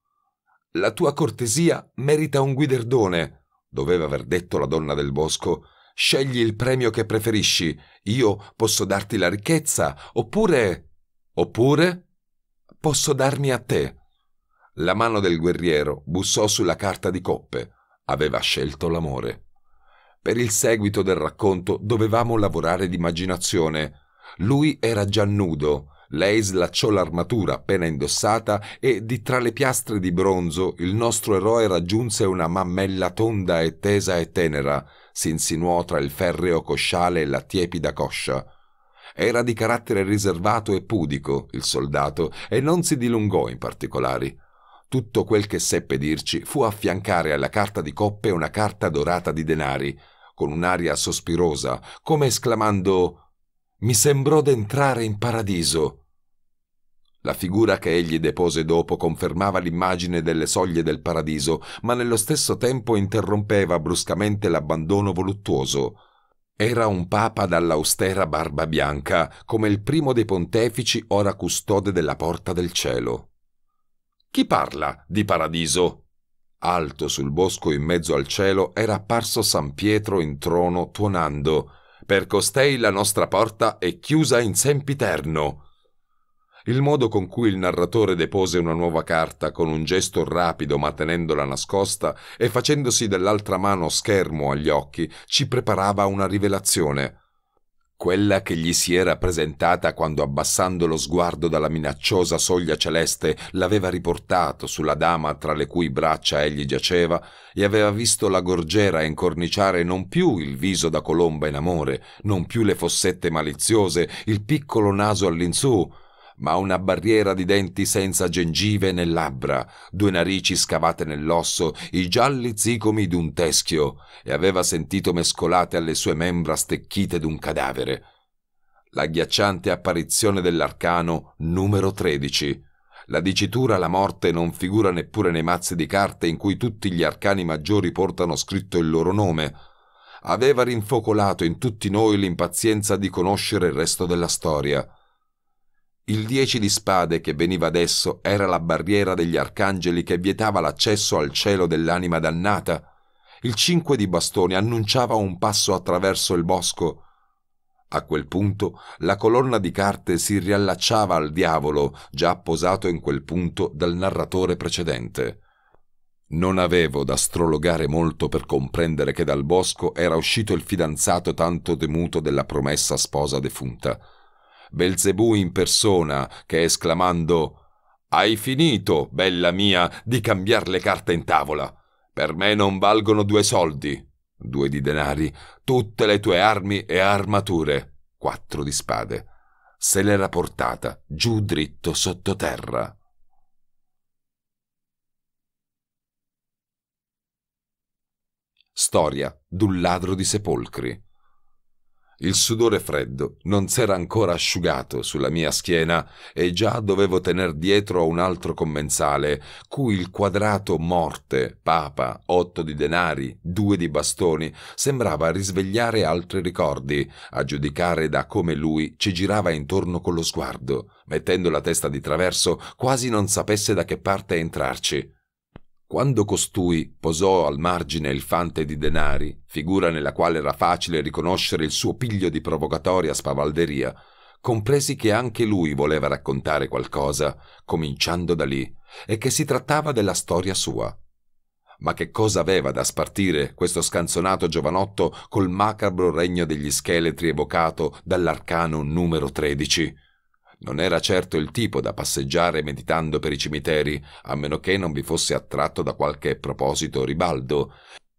S1: La tua cortesia merita un guiderdone, doveva aver detto la donna del bosco, Scegli il premio che preferisci. Io posso darti la ricchezza, oppure... oppure... posso darmi a te. La mano del guerriero bussò sulla carta di coppe. Aveva scelto l'amore. Per il seguito del racconto dovevamo lavorare d'immaginazione. Lui era già nudo, lei slacciò l'armatura appena indossata e di tra le piastre di bronzo il nostro eroe raggiunse una mammella tonda e tesa e tenera, si insinuò tra il ferreo cosciale e la tiepida coscia. Era di carattere riservato e pudico, il soldato, e non si dilungò in particolari. Tutto quel che seppe dirci fu affiancare alla carta di coppe una carta dorata di denari, con un'aria sospirosa, come esclamando Mi sembrò d'entrare in paradiso. La figura che egli depose dopo confermava l'immagine delle soglie del paradiso, ma nello stesso tempo interrompeva bruscamente l'abbandono voluttuoso. Era un papa dall'austera barba bianca, come il primo dei pontefici ora custode della porta del cielo. Chi parla di paradiso? Alto sul bosco in mezzo al cielo era apparso San Pietro in trono tuonando. Per costei la nostra porta è chiusa in sempiterno. Il modo con cui il narratore depose una nuova carta con un gesto rapido ma tenendola nascosta e facendosi dell'altra mano schermo agli occhi ci preparava una rivelazione. Quella che gli si era presentata quando abbassando lo sguardo dalla minacciosa soglia celeste l'aveva riportato sulla dama tra le cui braccia egli giaceva e aveva visto la gorgiera incorniciare non più il viso da colomba in amore, non più le fossette maliziose, il piccolo naso all'insù, ma una barriera di denti senza gengive né labbra, due narici scavate nell'osso, i gialli zigomi d'un teschio, e aveva sentito mescolate alle sue membra stecchite d'un cadavere. La ghiacciante apparizione dell'arcano numero 13. La dicitura la morte non figura neppure nei mazzi di carte in cui tutti gli arcani maggiori portano scritto il loro nome. Aveva rinfocolato in tutti noi l'impazienza di conoscere il resto della storia il dieci di spade che veniva adesso era la barriera degli arcangeli che vietava l'accesso al cielo dell'anima dannata. Il cinque di bastoni annunciava un passo attraverso il bosco. A quel punto la colonna di carte si riallacciava al diavolo, già posato in quel punto dal narratore precedente. Non avevo da strologare molto per comprendere che dal bosco era uscito il fidanzato tanto temuto della promessa sposa defunta Belzebù in persona, che esclamando «Hai finito, bella mia, di cambiar le carte in tavola! Per me non valgono due soldi, due di denari, tutte le tue armi e armature, quattro di spade!» Se l'era portata giù dritto sottoterra. Storia d'un ladro di sepolcri. Il sudore freddo non s'era ancora asciugato sulla mia schiena e già dovevo tener dietro a un altro commensale, cui il quadrato morte, papa, otto di denari, due di bastoni, sembrava risvegliare altri ricordi, a giudicare da come lui ci girava intorno con lo sguardo, mettendo la testa di traverso quasi non sapesse da che parte entrarci. Quando costui posò al margine il fante di denari, figura nella quale era facile riconoscere il suo piglio di provocatoria spavalderia, compresi che anche lui voleva raccontare qualcosa, cominciando da lì, e che si trattava della storia sua. Ma che cosa aveva da spartire questo scanzonato giovanotto col macabro regno degli scheletri evocato dall'arcano numero 13? Non era certo il tipo da passeggiare meditando per i cimiteri, a meno che non vi fosse attratto da qualche proposito ribaldo.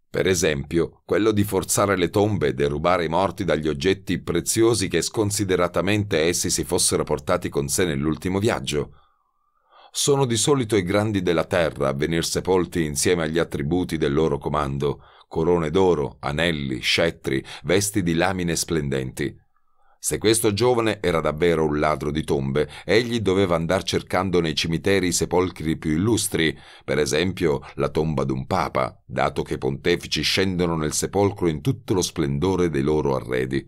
S1: Per esempio, quello di forzare le tombe e derubare i morti dagli oggetti preziosi che sconsideratamente essi si fossero portati con sé nell'ultimo viaggio. Sono di solito i grandi della terra a venir sepolti insieme agli attributi del loro comando, corone d'oro, anelli, scettri, vesti di lamine splendenti. Se questo giovane era davvero un ladro di tombe, egli doveva andar cercando nei cimiteri i sepolcri più illustri, per esempio la tomba d'un papa, dato che i pontefici scendono nel sepolcro in tutto lo splendore dei loro arredi.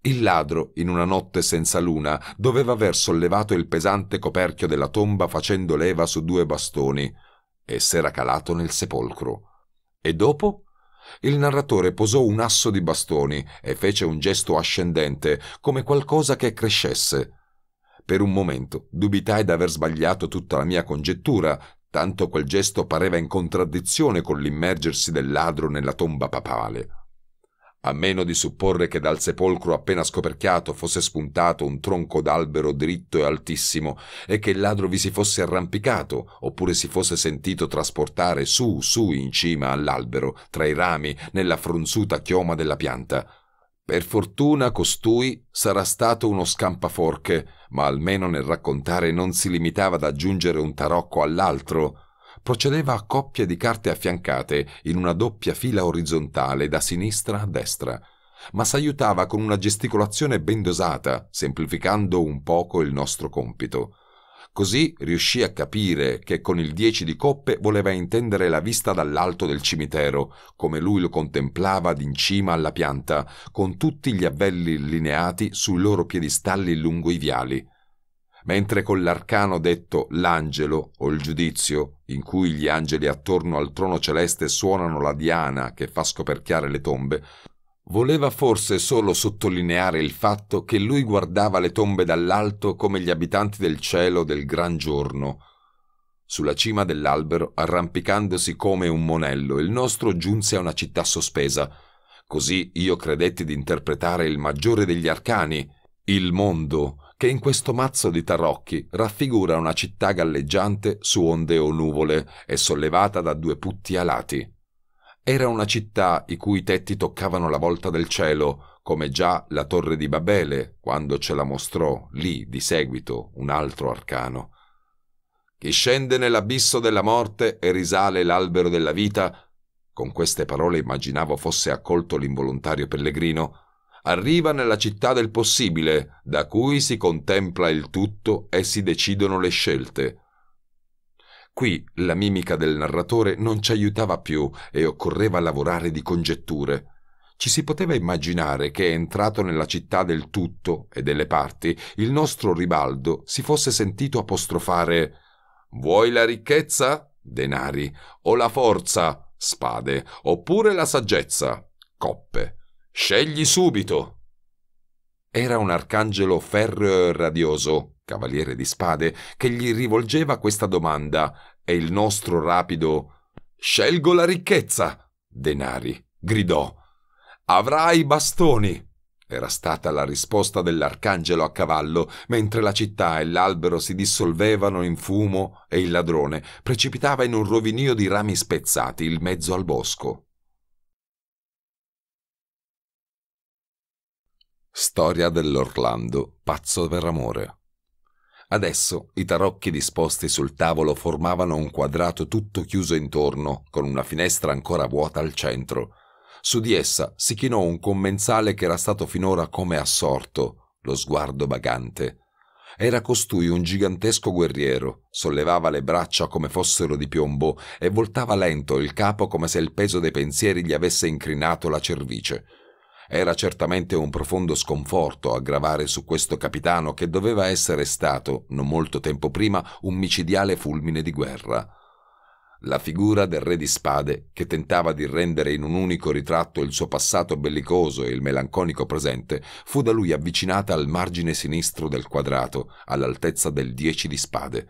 S1: Il ladro, in una notte senza luna, doveva aver sollevato il pesante coperchio della tomba facendo leva su due bastoni, e s'era calato nel sepolcro. E dopo? il narratore posò un asso di bastoni e fece un gesto ascendente, come qualcosa che crescesse. Per un momento dubitai d'aver sbagliato tutta la mia congettura, tanto quel gesto pareva in contraddizione con l'immergersi del ladro nella tomba papale a meno di supporre che dal sepolcro appena scoperchiato fosse spuntato un tronco d'albero dritto e altissimo e che il ladro vi si fosse arrampicato oppure si fosse sentito trasportare su su in cima all'albero tra i rami nella fronzuta chioma della pianta per fortuna costui sarà stato uno scampaforche ma almeno nel raccontare non si limitava ad aggiungere un tarocco all'altro procedeva a coppie di carte affiancate in una doppia fila orizzontale da sinistra a destra, ma s'aiutava con una gesticolazione ben dosata, semplificando un poco il nostro compito. Così riuscì a capire che con il dieci di coppe voleva intendere la vista dall'alto del cimitero, come lui lo contemplava d'in cima alla pianta, con tutti gli avvelli lineati sui loro piedistalli lungo i viali mentre con l'arcano detto l'angelo o il giudizio, in cui gli angeli attorno al trono celeste suonano la diana che fa scoperchiare le tombe, voleva forse solo sottolineare il fatto che lui guardava le tombe dall'alto come gli abitanti del cielo del gran giorno. Sulla cima dell'albero, arrampicandosi come un monello, il nostro giunse a una città sospesa. Così io credetti di interpretare il maggiore degli arcani, il mondo, che in questo mazzo di tarocchi raffigura una città galleggiante su onde o nuvole e sollevata da due putti alati. Era una città i cui tetti toccavano la volta del cielo, come già la torre di Babele, quando ce la mostrò lì di seguito un altro arcano. Chi scende nell'abisso della morte e risale l'albero della vita, con queste parole immaginavo fosse accolto l'involontario pellegrino, arriva nella città del possibile, da cui si contempla il tutto e si decidono le scelte. Qui la mimica del narratore non ci aiutava più e occorreva lavorare di congetture. Ci si poteva immaginare che, entrato nella città del tutto e delle parti, il nostro Ribaldo si fosse sentito apostrofare Vuoi la ricchezza? Denari, o la forza? Spade, oppure la saggezza? Coppe. Scegli subito! Era un arcangelo ferreo e radioso, cavaliere di spade, che gli rivolgeva questa domanda e il nostro rapido Scelgo la ricchezza! Denari, gridò. Avrai bastoni! Era stata la risposta dell'arcangelo a cavallo, mentre la città e l'albero si dissolvevano in fumo e il ladrone precipitava in un rovinio di rami spezzati in mezzo al bosco. Storia dell'Orlando, pazzo per amore. Adesso i tarocchi disposti sul tavolo formavano un quadrato tutto chiuso intorno, con una finestra ancora vuota al centro. Su di essa si chinò un commensale che era stato finora come assorto, lo sguardo vagante. Era costui un gigantesco guerriero, sollevava le braccia come fossero di piombo e voltava lento il capo come se il peso dei pensieri gli avesse incrinato la cervice. Era certamente un profondo sconforto a gravare su questo capitano che doveva essere stato, non molto tempo prima, un micidiale fulmine di guerra. La figura del re di spade, che tentava di rendere in un unico ritratto il suo passato bellicoso e il melanconico presente, fu da lui avvicinata al margine sinistro del quadrato, all'altezza del dieci di spade.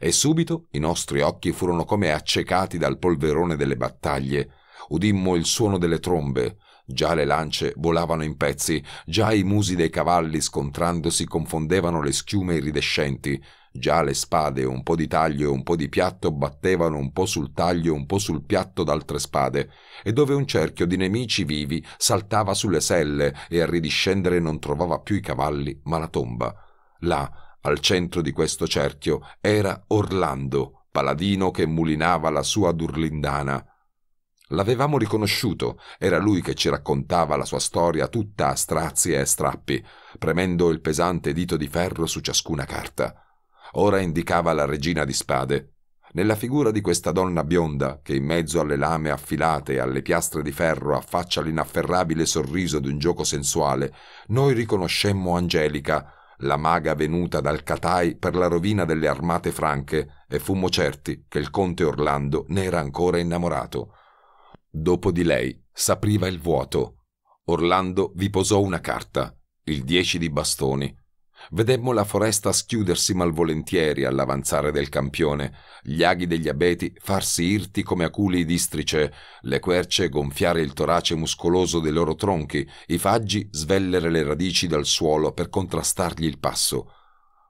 S1: E subito i nostri occhi furono come accecati dal polverone delle battaglie. Udimmo il suono delle trombe, Già le lance volavano in pezzi, già i musi dei cavalli scontrandosi confondevano le schiume iridescenti, già le spade, un po' di taglio e un po' di piatto, battevano un po' sul taglio e un po' sul piatto d'altre spade, e dove un cerchio di nemici vivi saltava sulle selle e a ridiscendere non trovava più i cavalli, ma la tomba. Là, al centro di questo cerchio, era Orlando, paladino che mulinava la sua durlindana, L'avevamo riconosciuto, era lui che ci raccontava la sua storia tutta a strazi e strappi, premendo il pesante dito di ferro su ciascuna carta. Ora indicava la regina di spade. Nella figura di questa donna bionda, che in mezzo alle lame affilate e alle piastre di ferro affaccia l'inafferrabile sorriso di un gioco sensuale, noi riconoscemmo Angelica, la maga venuta dal Catai per la rovina delle armate franche, e fummo certi che il conte Orlando ne era ancora innamorato. Dopo di lei s'apriva il vuoto. Orlando vi posò una carta, il 10 di bastoni. Vedemmo la foresta schiudersi malvolentieri all'avanzare del campione, gli aghi degli abeti farsi irti come aculi districe, le querce gonfiare il torace muscoloso dei loro tronchi, i faggi svellere le radici dal suolo per contrastargli il passo.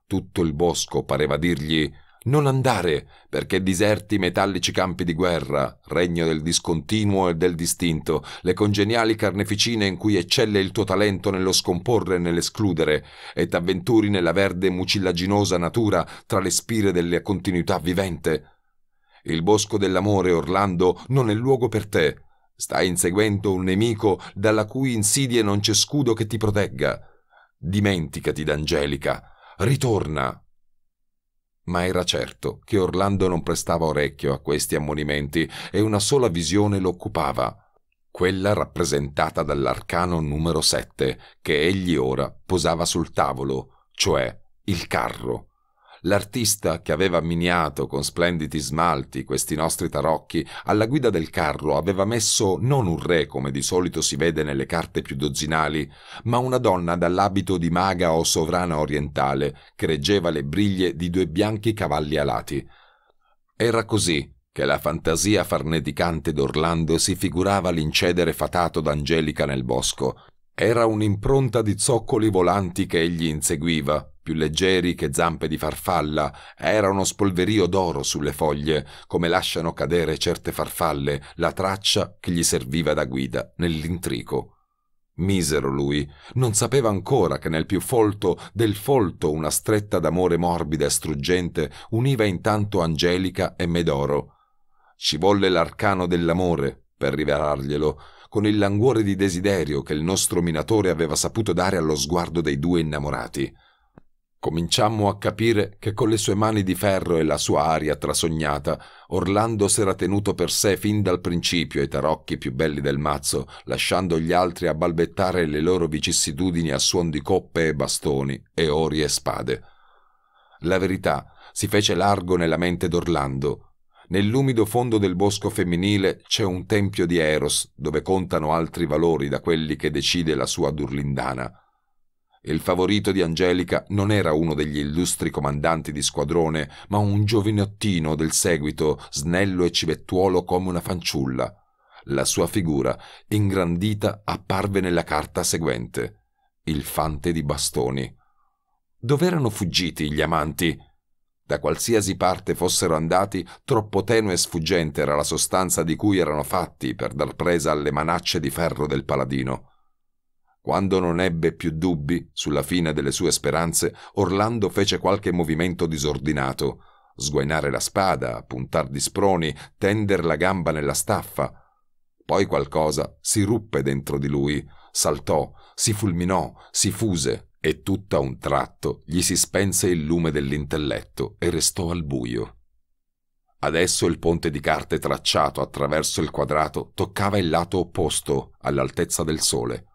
S1: Tutto il bosco pareva dirgli non andare, perché diserti metallici campi di guerra, regno del discontinuo e del distinto, le congeniali carneficine in cui eccelle il tuo talento nello scomporre e nell'escludere, e t'avventuri nella verde mucillaginosa natura tra le spire della continuità vivente. Il bosco dell'amore, Orlando, non è luogo per te. Stai inseguendo un nemico dalla cui insidie non c'è scudo che ti protegga. Dimenticati d'Angelica. Ritorna, ma era certo che Orlando non prestava orecchio a questi ammonimenti e una sola visione lo occupava, quella rappresentata dall'arcano numero 7 che egli ora posava sul tavolo, cioè il carro l'artista che aveva miniato con splendidi smalti questi nostri tarocchi, alla guida del carro aveva messo non un re come di solito si vede nelle carte più dozzinali, ma una donna dall'abito di maga o sovrana orientale che reggeva le briglie di due bianchi cavalli alati. Era così che la fantasia farneticante d'Orlando si figurava l'incedere fatato d'Angelica nel bosco, era un'impronta di zoccoli volanti che egli inseguiva, più leggeri che zampe di farfalla, era uno spolverio d'oro sulle foglie, come lasciano cadere certe farfalle, la traccia che gli serviva da guida nell'intrico. Misero lui, non sapeva ancora che nel più folto del folto una stretta d'amore morbida e struggente univa intanto Angelica e Medoro. Ci volle l'arcano dell'amore per rivelarglielo, con il languore di desiderio che il nostro minatore aveva saputo dare allo sguardo dei due innamorati. Cominciammo a capire che con le sue mani di ferro e la sua aria trasognata, Orlando s'era tenuto per sé fin dal principio i tarocchi più belli del mazzo, lasciando gli altri a balbettare le loro vicissitudini a suon di coppe e bastoni, e ori e spade. La verità si fece largo nella mente d'Orlando, Nell'umido fondo del bosco femminile c'è un tempio di Eros dove contano altri valori da quelli che decide la sua durlindana. Il favorito di Angelica non era uno degli illustri comandanti di squadrone, ma un giovinottino del seguito, snello e civettuolo come una fanciulla. La sua figura, ingrandita, apparve nella carta seguente: Il fante di bastoni. Dove erano fuggiti gli amanti? Da qualsiasi parte fossero andati, troppo tenue e sfuggente era la sostanza di cui erano fatti per dar presa alle manacce di ferro del paladino. Quando non ebbe più dubbi sulla fine delle sue speranze, Orlando fece qualche movimento disordinato. Sguainare la spada, puntar di sproni, tender la gamba nella staffa. Poi qualcosa si ruppe dentro di lui, saltò, si fulminò, si fuse, e tutta un tratto gli si spense il lume dell'intelletto e restò al buio. Adesso il ponte di carte tracciato attraverso il quadrato toccava il lato opposto, all'altezza del sole.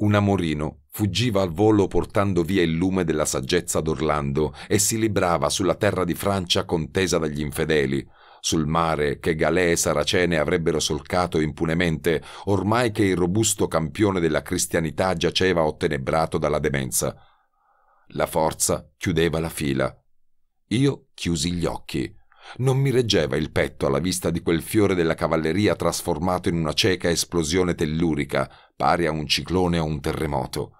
S1: Un amorino fuggiva al volo portando via il lume della saggezza d'Orlando e si librava sulla terra di Francia contesa dagli infedeli, sul mare che Galee saracene avrebbero solcato impunemente ormai che il robusto campione della cristianità giaceva ottenebrato dalla demenza. La forza chiudeva la fila. Io chiusi gli occhi. Non mi reggeva il petto alla vista di quel fiore della cavalleria trasformato in una cieca esplosione tellurica, pari a un ciclone o un terremoto.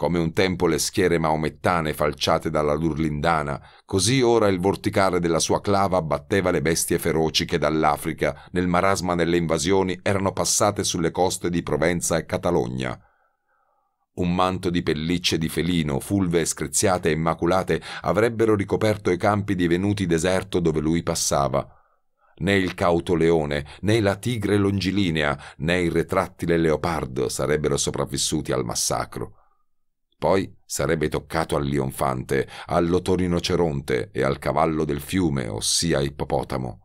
S1: Come un tempo le schiere maomettane falciate dalla lurlindana, così ora il vorticare della sua clava batteva le bestie feroci che dall'Africa, nel marasma delle invasioni, erano passate sulle coste di Provenza e Catalogna. Un manto di pellicce di felino, fulve screziate e immaculate, avrebbero ricoperto i campi divenuti deserto dove lui passava né il cauto leone, né la tigre longilinea, né il retrattile leopardo sarebbero sopravvissuti al massacro. Poi sarebbe toccato al lionfante, all'otorinoceronte e al cavallo del fiume, ossia ippopotamo.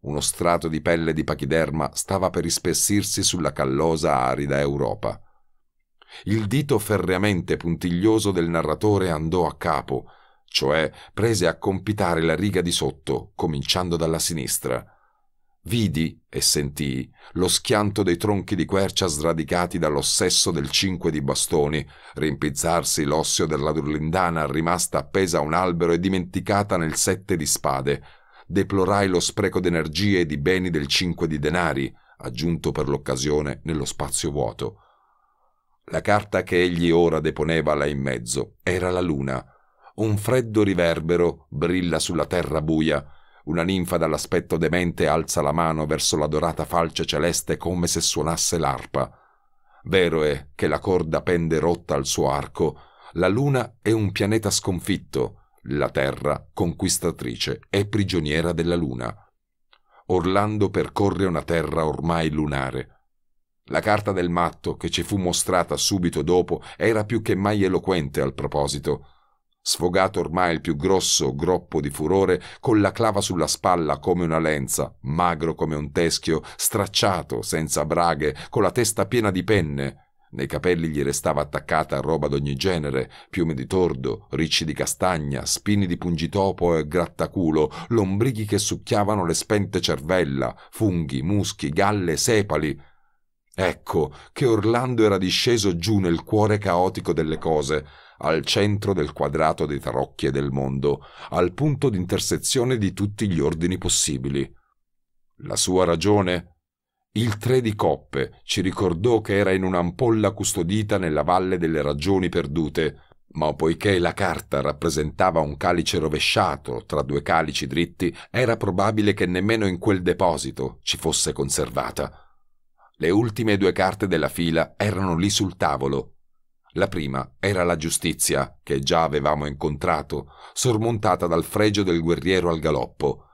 S1: Uno strato di pelle di pachiderma stava per ispessirsi sulla callosa arida Europa. Il dito ferreamente puntiglioso del narratore andò a capo, cioè prese a compitare la riga di sotto, cominciando dalla sinistra. Vidi e sentii lo schianto dei tronchi di quercia sradicati dall'ossesso del cinque di bastoni, rimpizzarsi l'ossio della durlindana rimasta appesa a un albero e dimenticata nel sette di spade. Deplorai lo spreco d'energie e di beni del cinque di denari, aggiunto per l'occasione nello spazio vuoto. La carta che egli ora deponeva là in mezzo era la luna. Un freddo riverbero brilla sulla terra buia una ninfa dall'aspetto demente alza la mano verso la dorata falce celeste come se suonasse l'arpa. Vero è che la corda pende rotta al suo arco. La luna è un pianeta sconfitto. La terra, conquistatrice, è prigioniera della luna. Orlando percorre una terra ormai lunare. La carta del matto che ci fu mostrata subito dopo era più che mai eloquente al proposito sfogato ormai il più grosso groppo di furore, con la clava sulla spalla come una lenza, magro come un teschio, stracciato, senza braghe, con la testa piena di penne. Nei capelli gli restava attaccata roba d'ogni genere, piume di tordo, ricci di castagna, spini di pungitopo e grattaculo, lombrighi che succhiavano le spente cervella, funghi, muschi, galle, sepali. Ecco che Orlando era disceso giù nel cuore caotico delle cose, al centro del quadrato dei tarocchi e del mondo, al punto d'intersezione di tutti gli ordini possibili. La sua ragione? Il tre di coppe ci ricordò che era in un'ampolla custodita nella valle delle ragioni perdute, ma poiché la carta rappresentava un calice rovesciato tra due calici dritti, era probabile che nemmeno in quel deposito ci fosse conservata. Le ultime due carte della fila erano lì sul tavolo, la prima era la giustizia, che già avevamo incontrato, sormontata dal fregio del guerriero al galoppo,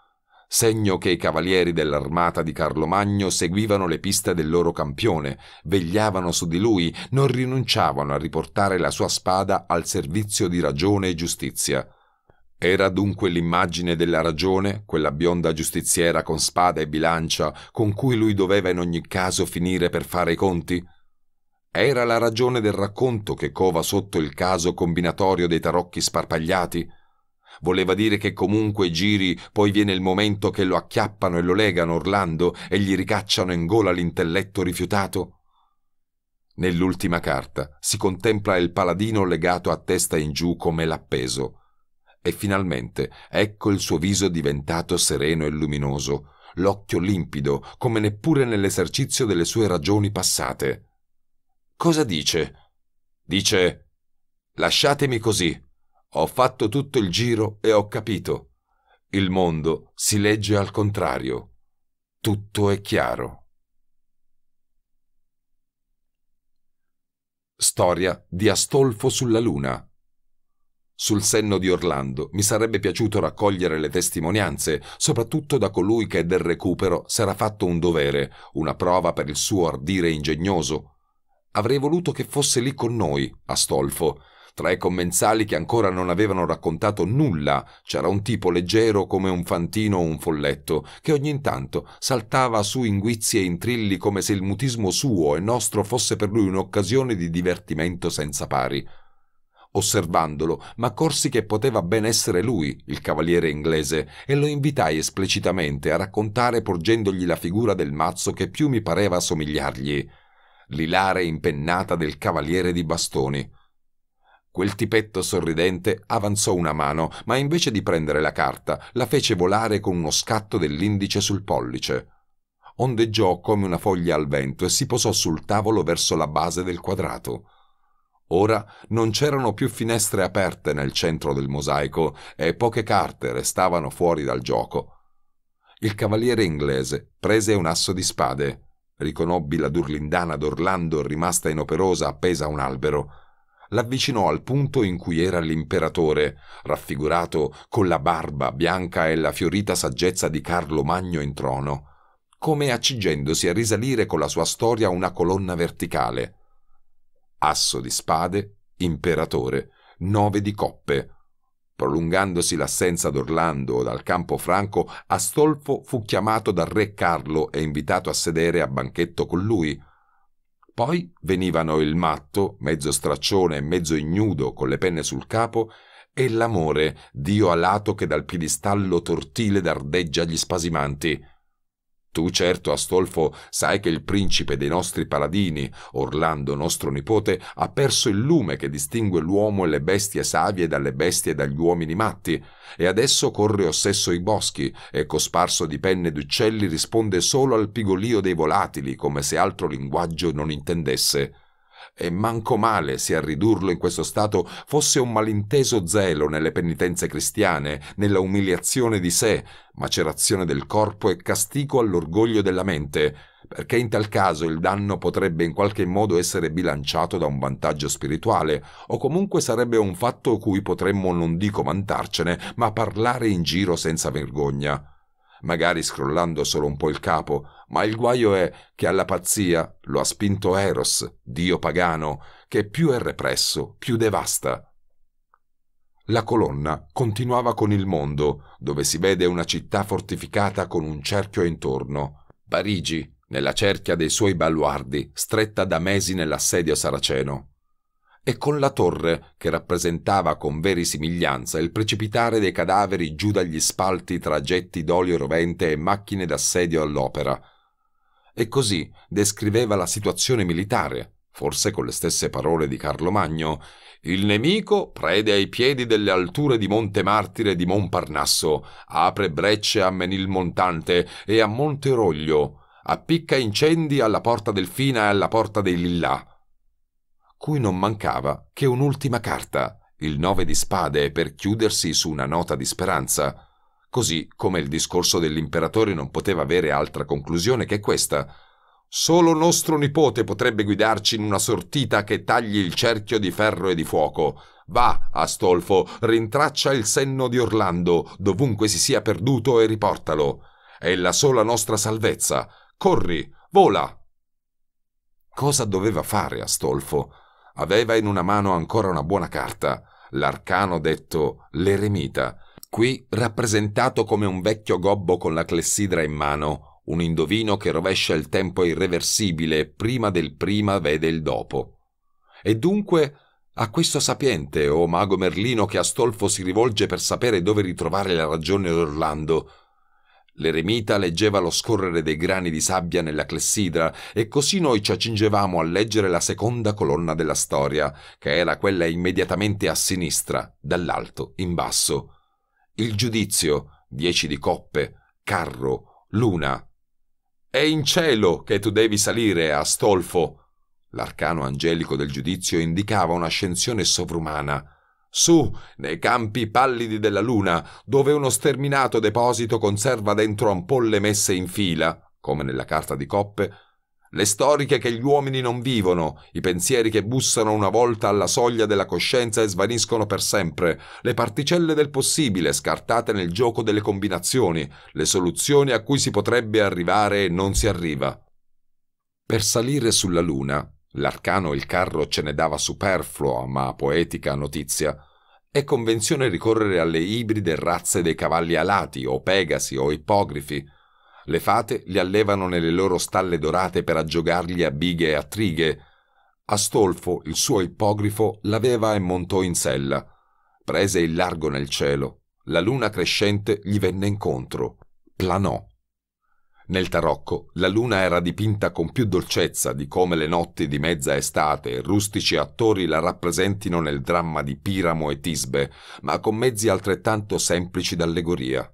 S1: segno che i cavalieri dell'armata di Carlo Magno seguivano le piste del loro campione, vegliavano su di lui, non rinunciavano a riportare la sua spada al servizio di ragione e giustizia. Era dunque l'immagine della ragione, quella bionda giustiziera con spada e bilancia, con cui lui doveva in ogni caso finire per fare i conti? Era la ragione del racconto che cova sotto il caso combinatorio dei tarocchi sparpagliati? Voleva dire che comunque giri, poi viene il momento che lo acchiappano e lo legano Orlando e gli ricacciano in gola l'intelletto rifiutato? Nell'ultima carta si contempla il paladino legato a testa in giù come l'appeso. E finalmente ecco il suo viso diventato sereno e luminoso, l'occhio limpido, come neppure nell'esercizio delle sue ragioni passate. Cosa dice? Dice Lasciatemi così. Ho fatto tutto il giro e ho capito. Il mondo si legge al contrario. Tutto è chiaro. Storia di Astolfo sulla Luna. Sul senno di Orlando mi sarebbe piaciuto raccogliere le testimonianze, soprattutto da colui che del recupero s'era fatto un dovere, una prova per il suo ardire ingegnoso, Avrei voluto che fosse lì con noi, Astolfo. Tra i commensali che ancora non avevano raccontato nulla c'era un tipo leggero come un fantino o un folletto, che ogni tanto saltava su in guizzi e in trilli come se il mutismo suo e nostro fosse per lui un'occasione di divertimento senza pari. Osservandolo, m'accorsi che poteva ben essere lui, il cavaliere inglese, e lo invitai esplicitamente a raccontare porgendogli la figura del mazzo che più mi pareva somigliargli l'ilare impennata del cavaliere di bastoni. Quel tipetto sorridente avanzò una mano, ma invece di prendere la carta, la fece volare con uno scatto dell'indice sul pollice. Ondeggiò come una foglia al vento e si posò sul tavolo verso la base del quadrato. Ora non c'erano più finestre aperte nel centro del mosaico e poche carte restavano fuori dal gioco. Il cavaliere inglese prese un asso di spade riconobbi la durlindana d'Orlando rimasta inoperosa appesa a un albero. L'avvicinò al punto in cui era l'imperatore, raffigurato con la barba bianca e la fiorita saggezza di Carlo Magno in trono, come accingendosi a risalire con la sua storia una colonna verticale. Asso di spade, imperatore, nove di coppe, Prolungandosi l'assenza d'Orlando dal campo franco, Astolfo fu chiamato dal re Carlo e invitato a sedere a banchetto con lui. Poi venivano il matto, mezzo straccione e mezzo ignudo, con le penne sul capo, e l'amore, dio alato che dal piedistallo tortile dardeggia gli spasimanti. Tu certo, Astolfo, sai che il principe dei nostri paladini, Orlando nostro nipote, ha perso il lume che distingue l'uomo e le bestie savie dalle bestie e dagli uomini matti, e adesso corre ossesso i boschi, e cosparso di penne d'uccelli risponde solo al pigolio dei volatili, come se altro linguaggio non intendesse e manco male se a ridurlo in questo stato fosse un malinteso zelo nelle penitenze cristiane, nella umiliazione di sé, macerazione del corpo e castigo all'orgoglio della mente, perché in tal caso il danno potrebbe in qualche modo essere bilanciato da un vantaggio spirituale, o comunque sarebbe un fatto cui potremmo non dico vantarcene, ma parlare in giro senza vergogna magari scrollando solo un po' il capo, ma il guaio è che alla pazzia lo ha spinto Eros, dio pagano, che più è represso, più devasta. La colonna continuava con il mondo, dove si vede una città fortificata con un cerchio intorno. Parigi, nella cerchia dei suoi baluardi, stretta da mesi nell'assedio saraceno. E con la torre, che rappresentava con veri simiglianza il precipitare dei cadaveri giù dagli spalti tra getti d'olio rovente e macchine d'assedio all'opera, e così descriveva la situazione militare, forse con le stesse parole di Carlo Magno, il nemico prede ai piedi delle alture di Monte Martire e di Monparnasso, apre brecce a Menilmontante e a Monte Roglio, appicca incendi alla porta del Fina e alla porta dei Lillà. Cui non mancava che un'ultima carta, il nove di spade per chiudersi su una nota di speranza così come il discorso dell'imperatore non poteva avere altra conclusione che questa. Solo nostro nipote potrebbe guidarci in una sortita che tagli il cerchio di ferro e di fuoco. Va, Astolfo, rintraccia il senno di Orlando, dovunque si sia perduto e riportalo. È la sola nostra salvezza. Corri, vola! Cosa doveva fare Astolfo? Aveva in una mano ancora una buona carta, l'arcano detto l'eremita, qui rappresentato come un vecchio gobbo con la clessidra in mano, un indovino che rovescia il tempo irreversibile, prima del prima vede il dopo. E dunque a questo sapiente o mago Merlino che Astolfo si rivolge per sapere dove ritrovare la ragione d'Orlando. L'eremita leggeva lo scorrere dei grani di sabbia nella clessidra e così noi ci accingevamo a leggere la seconda colonna della storia, che era quella immediatamente a sinistra, dall'alto in basso. Il giudizio, dieci di coppe, carro, luna. È in cielo che tu devi salire, Astolfo. L'arcano angelico del giudizio indicava un'ascensione sovrumana. Su, nei campi pallidi della luna, dove uno sterminato deposito conserva dentro ampolle messe in fila, come nella carta di coppe, le storiche che gli uomini non vivono, i pensieri che bussano una volta alla soglia della coscienza e svaniscono per sempre, le particelle del possibile scartate nel gioco delle combinazioni, le soluzioni a cui si potrebbe arrivare e non si arriva. Per salire sulla Luna, l'arcano il carro ce ne dava superflua ma poetica notizia, è convenzione ricorrere alle ibride razze dei cavalli alati o pegasi o ippogrifi, le fate li allevano nelle loro stalle dorate per aggiogarli a bighe e a trighe. Astolfo, il suo ippogrifo, l'aveva e montò in sella. Prese il largo nel cielo. La luna crescente gli venne incontro. Planò. Nel tarocco la luna era dipinta con più dolcezza di come le notti di mezza estate rustici attori la rappresentino nel dramma di Piramo e Tisbe, ma con mezzi altrettanto semplici d'allegoria.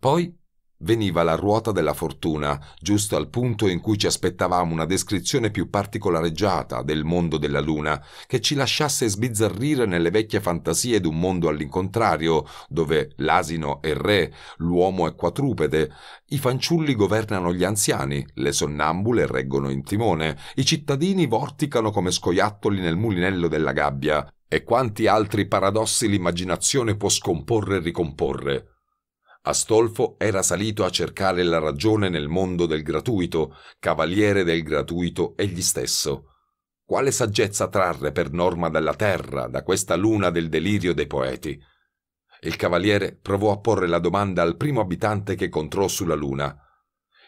S1: Poi veniva la ruota della fortuna, giusto al punto in cui ci aspettavamo una descrizione più particolareggiata del mondo della Luna, che ci lasciasse sbizzarrire nelle vecchie fantasie d'un mondo all'incontrario, dove l'asino è re, l'uomo è quadrupede, i fanciulli governano gli anziani, le sonnambule reggono in timone, i cittadini vorticano come scoiattoli nel mulinello della gabbia, e quanti altri paradossi l'immaginazione può scomporre e ricomporre. Astolfo era salito a cercare la ragione nel mondo del gratuito, cavaliere del gratuito egli stesso. Quale saggezza trarre per norma dalla terra, da questa luna del delirio dei poeti? Il cavaliere provò a porre la domanda al primo abitante che incontrò sulla luna.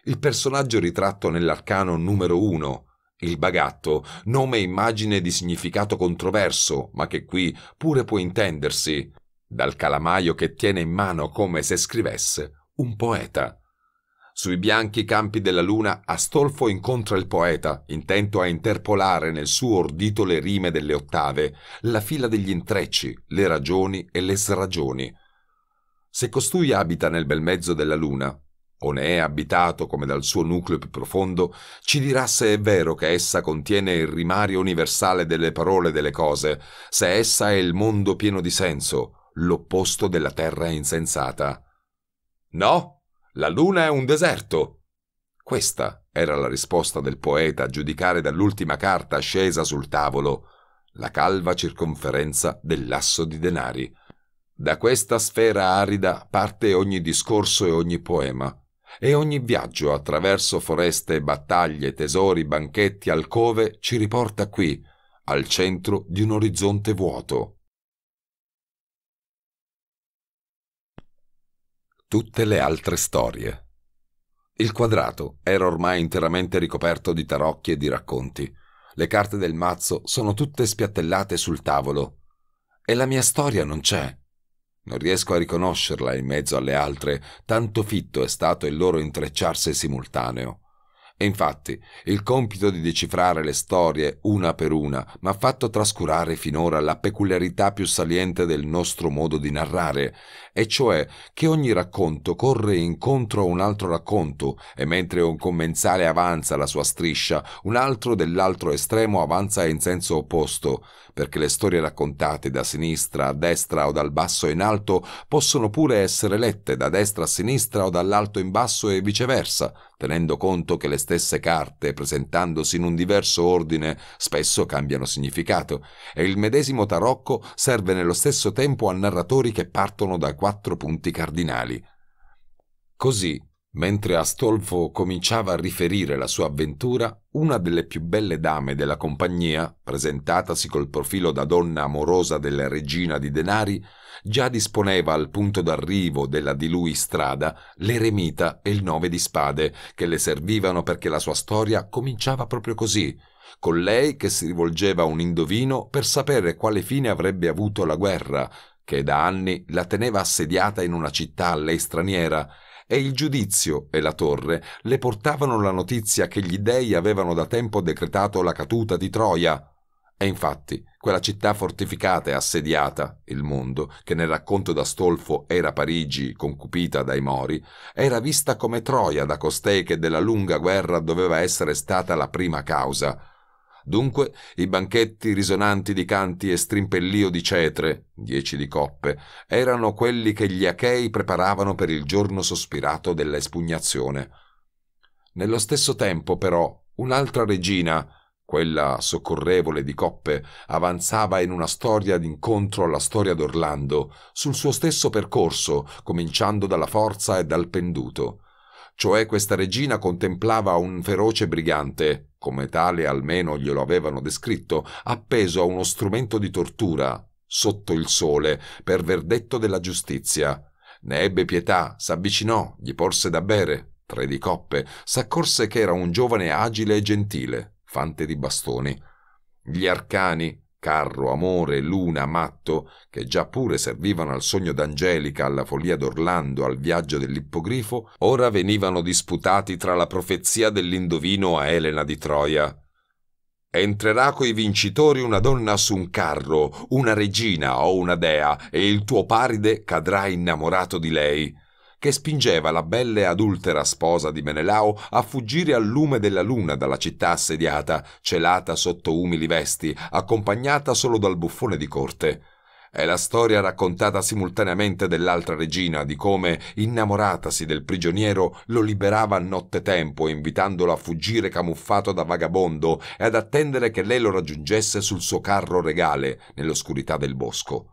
S1: Il personaggio ritratto nell'arcano numero uno, il bagatto, nome e immagine di significato controverso, ma che qui pure può intendersi, dal calamaio che tiene in mano come se scrivesse un poeta. Sui bianchi campi della luna Astolfo incontra il poeta, intento a interpolare nel suo ordito le rime delle ottave, la fila degli intrecci, le ragioni e le sragioni. Se costui abita nel bel mezzo della luna, o ne è abitato come dal suo nucleo più profondo, ci dirà se è vero che essa contiene il rimario universale delle parole e delle cose, se essa è il mondo pieno di senso, l'opposto della terra insensata. No, la luna è un deserto. Questa era la risposta del poeta a giudicare dall'ultima carta scesa sul tavolo, la calva circonferenza dell'asso di denari. Da questa sfera arida parte ogni discorso e ogni poema, e ogni viaggio attraverso foreste, battaglie, tesori, banchetti, alcove ci riporta qui, al centro di un orizzonte vuoto. tutte le altre storie. Il quadrato era ormai interamente ricoperto di tarocchi e di racconti. Le carte del mazzo sono tutte spiattellate sul tavolo. E la mia storia non c'è. Non riesco a riconoscerla in mezzo alle altre, tanto fitto è stato il loro intrecciarsi simultaneo. E infatti, il compito di decifrare le storie una per una mi ha fatto trascurare finora la peculiarità più saliente del nostro modo di narrare, e cioè che ogni racconto corre incontro a un altro racconto, e mentre un commensale avanza la sua striscia, un altro dell'altro estremo avanza in senso opposto, perché le storie raccontate da sinistra a destra o dal basso in alto possono pure essere lette da destra a sinistra o dall'alto in basso e viceversa, tenendo conto che le stesse carte, presentandosi in un diverso ordine, spesso cambiano significato, e il medesimo tarocco serve nello stesso tempo a narratori che partono da quattro punti cardinali. Così, Mentre Astolfo cominciava a riferire la sua avventura, una delle più belle dame della compagnia, presentatasi col profilo da donna amorosa della regina di denari, già disponeva al punto d'arrivo della di lui strada l'eremita e il nove di spade, che le servivano perché la sua storia cominciava proprio così, con lei che si rivolgeva a un indovino per sapere quale fine avrebbe avuto la guerra, che da anni la teneva assediata in una città a lei straniera, e il giudizio e la torre le portavano la notizia che gli dei avevano da tempo decretato la caduta di Troia. E infatti, quella città fortificata e assediata, il mondo, che nel racconto da Stolfo era Parigi, concupita dai Mori, era vista come Troia da costei che della lunga guerra doveva essere stata la prima causa Dunque i banchetti risonanti di canti e strimpellio di cetre, dieci di coppe, erano quelli che gli achei preparavano per il giorno sospirato della espugnazione. Nello stesso tempo, però, un'altra regina, quella soccorrevole di coppe, avanzava in una storia d'incontro alla storia d'Orlando, sul suo stesso percorso, cominciando dalla forza e dal penduto cioè questa regina contemplava un feroce brigante, come tale almeno glielo avevano descritto, appeso a uno strumento di tortura, sotto il sole, per verdetto della giustizia. Ne ebbe pietà, s'avvicinò, gli porse da bere, tre di coppe, s'accorse che era un giovane agile e gentile, fante di bastoni. Gli arcani, carro, amore, luna, matto, che già pure servivano al sogno d'Angelica, alla follia d'Orlando, al viaggio dell'ippogrifo, ora venivano disputati tra la profezia dell'indovino a Elena di Troia. Entrerà coi vincitori una donna su un carro, una regina o una dea, e il tuo paride cadrà innamorato di lei che spingeva la bella e adultera sposa di Menelao a fuggire al lume della luna dalla città assediata, celata sotto umili vesti, accompagnata solo dal buffone di corte. È la storia raccontata simultaneamente dell'altra regina, di come, innamoratasi del prigioniero, lo liberava a nottetempo, invitandolo a fuggire camuffato da vagabondo e ad attendere che lei lo raggiungesse sul suo carro regale, nell'oscurità del bosco.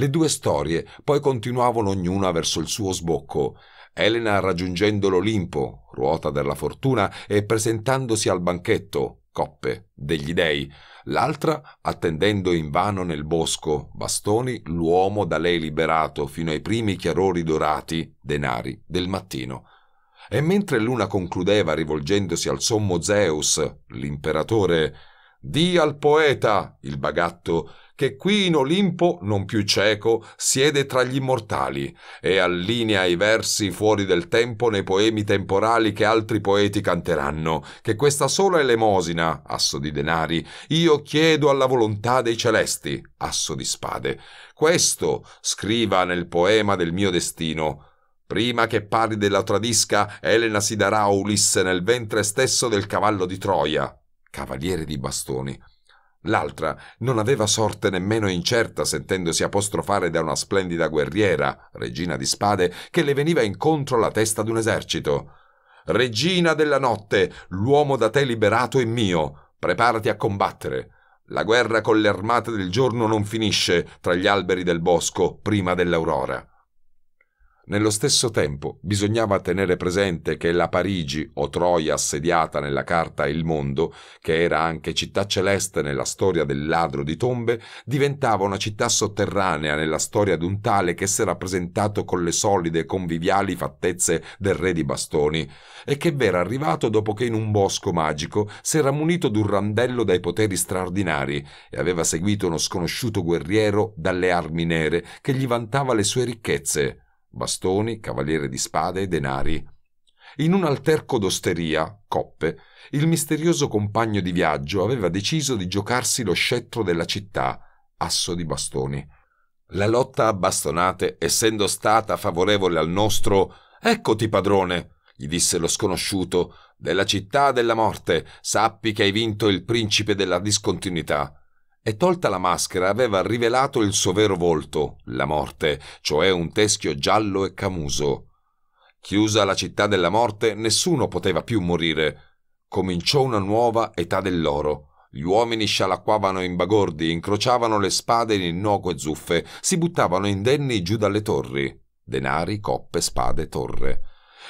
S1: Le due storie poi continuavano ognuna verso il suo sbocco, Elena raggiungendo l'Olimpo, ruota della fortuna, e presentandosi al banchetto, coppe, degli dei, l'altra attendendo invano nel bosco, bastoni, l'uomo da lei liberato fino ai primi chiarori dorati, denari, del mattino. E mentre l'una concludeva rivolgendosi al sommo Zeus, l'imperatore, Di al poeta il bagatto che qui in Olimpo, non più cieco, siede tra gli immortali e allinea i versi fuori del tempo nei poemi temporali che altri poeti canteranno, che questa sola elemosina, asso di denari, io chiedo alla volontà dei celesti, asso di spade. Questo scriva nel poema del mio destino, Prima che pari della tradisca, Elena si darà a Ulisse nel ventre stesso del cavallo di Troia, cavaliere di bastoni. L'altra non aveva sorte nemmeno incerta sentendosi apostrofare da una splendida guerriera, regina di spade, che le veniva incontro alla testa d'un esercito. Regina della notte, l'uomo da te liberato è mio, preparati a combattere. La guerra con le armate del giorno non finisce tra gli alberi del bosco prima dell'aurora. Nello stesso tempo bisognava tenere presente che la Parigi, o Troia assediata nella carta Il Mondo, che era anche città celeste nella storia del ladro di tombe, diventava una città sotterranea nella storia di un tale che si era presentato con le solide e conviviali fattezze del re di bastoni, e che v'era arrivato dopo che in un bosco magico si era munito d'un randello dai poteri straordinari e aveva seguito uno sconosciuto guerriero dalle armi nere che gli vantava le sue ricchezze bastoni, cavaliere di spada e denari. In un alterco d'osteria, Coppe, il misterioso compagno di viaggio aveva deciso di giocarsi lo scettro della città, asso di bastoni. La lotta a bastonate, essendo stata favorevole al nostro Eccoti, padrone, gli disse lo sconosciuto, della città della morte, sappi che hai vinto il principe della discontinuità e tolta la maschera aveva rivelato il suo vero volto, la morte, cioè un teschio giallo e camuso. Chiusa la città della morte, nessuno poteva più morire. Cominciò una nuova età dell'oro. Gli uomini scialacquavano in bagordi, incrociavano le spade in innocuo e zuffe, si buttavano indenni giù dalle torri. Denari, coppe, spade, torre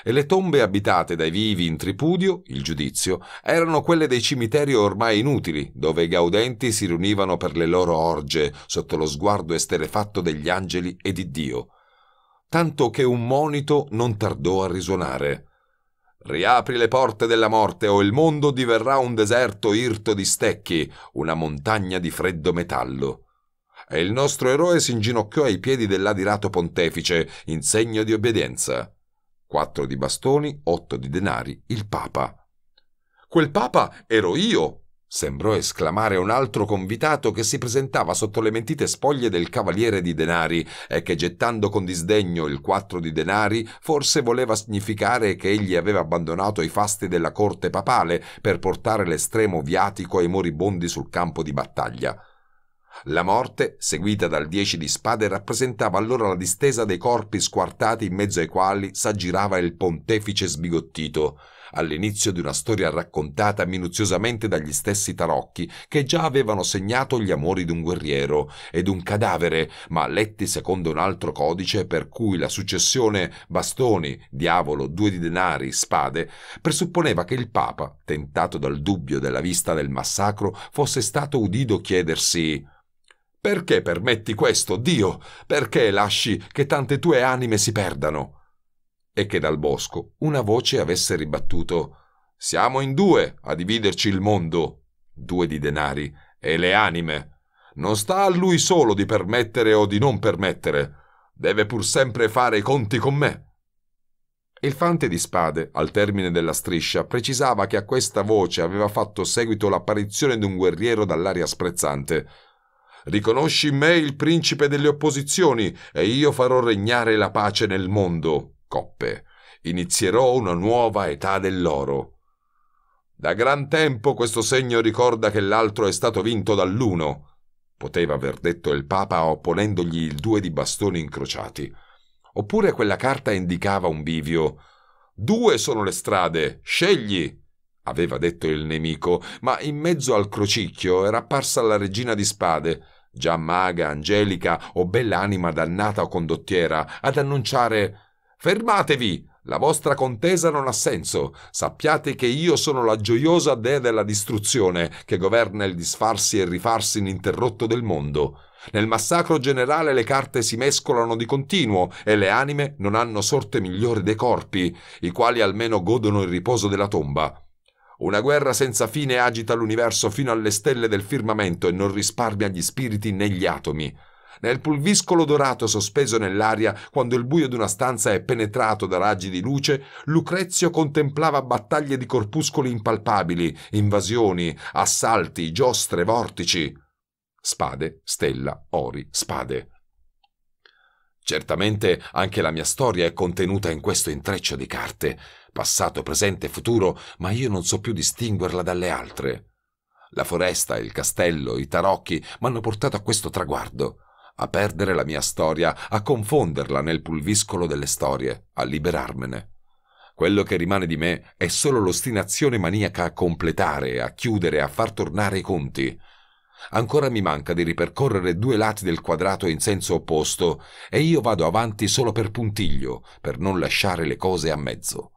S1: e le tombe abitate dai vivi in tripudio, il giudizio, erano quelle dei cimiteri ormai inutili, dove i gaudenti si riunivano per le loro orge sotto lo sguardo esterefatto degli angeli e di Dio. Tanto che un monito non tardò a risuonare. Riapri le porte della morte o il mondo diverrà un deserto irto di stecchi, una montagna di freddo metallo e il nostro eroe si inginocchiò ai piedi dell'adirato pontefice in segno di obbedienza quattro di bastoni, otto di denari, il Papa. Quel Papa ero io! sembrò esclamare un altro convitato che si presentava sotto le mentite spoglie del cavaliere di denari e che gettando con disdegno il quattro di denari forse voleva significare che egli aveva abbandonato i fasti della corte papale per portare l'estremo viatico ai moribondi sul campo di battaglia. La morte, seguita dal dieci di spade, rappresentava allora la distesa dei corpi squartati in mezzo ai quali s'aggirava il pontefice sbigottito, all'inizio di una storia raccontata minuziosamente dagli stessi tarocchi che già avevano segnato gli amori di un guerriero ed un cadavere, ma letti secondo un altro codice per cui la successione bastoni, diavolo, due di denari, spade, presupponeva che il Papa, tentato dal dubbio della vista del massacro, fosse stato udito chiedersi perché permetti questo, Dio? Perché lasci che tante tue anime si perdano? E che dal bosco una voce avesse ribattuto Siamo in due a dividerci il mondo, due di denari, e le anime. Non sta a lui solo di permettere o di non permettere. Deve pur sempre fare i conti con me. Il fante di spade, al termine della striscia, precisava che a questa voce aveva fatto seguito l'apparizione di un guerriero dall'aria sprezzante, Riconosci in me il principe delle opposizioni e io farò regnare la pace nel mondo. Coppe. Inizierò una nuova età dell'oro. Da gran tempo questo segno ricorda che l'altro è stato vinto dall'uno. Poteva aver detto il Papa opponendogli il due di bastoni incrociati. Oppure quella carta indicava un bivio. Due sono le strade, scegli aveva detto il nemico, ma in mezzo al crocicchio era apparsa la regina di spade, già maga, angelica o bell'anima dannata o condottiera, ad annunciare Fermatevi! La vostra contesa non ha senso. Sappiate che io sono la gioiosa dea della distruzione, che governa il disfarsi e rifarsi ininterrotto del mondo. Nel massacro generale le carte si mescolano di continuo e le anime non hanno sorte migliore dei corpi, i quali almeno godono il riposo della tomba. Una guerra senza fine agita l'universo fino alle stelle del firmamento e non risparmia gli spiriti né gli atomi. Nel pulviscolo dorato sospeso nell'aria, quando il buio di una stanza è penetrato da raggi di luce, Lucrezio contemplava battaglie di corpuscoli impalpabili, invasioni, assalti, giostre, vortici. Spade, stella, ori, spade. Certamente anche la mia storia è contenuta in questo intreccio di carte passato, presente e futuro, ma io non so più distinguerla dalle altre. La foresta, il castello, i tarocchi m'hanno portato a questo traguardo, a perdere la mia storia, a confonderla nel pulviscolo delle storie, a liberarmene. Quello che rimane di me è solo l'ostinazione maniaca a completare, a chiudere, a far tornare i conti. Ancora mi manca di ripercorrere due lati del quadrato in senso opposto e io vado avanti solo per puntiglio, per non lasciare le cose a mezzo.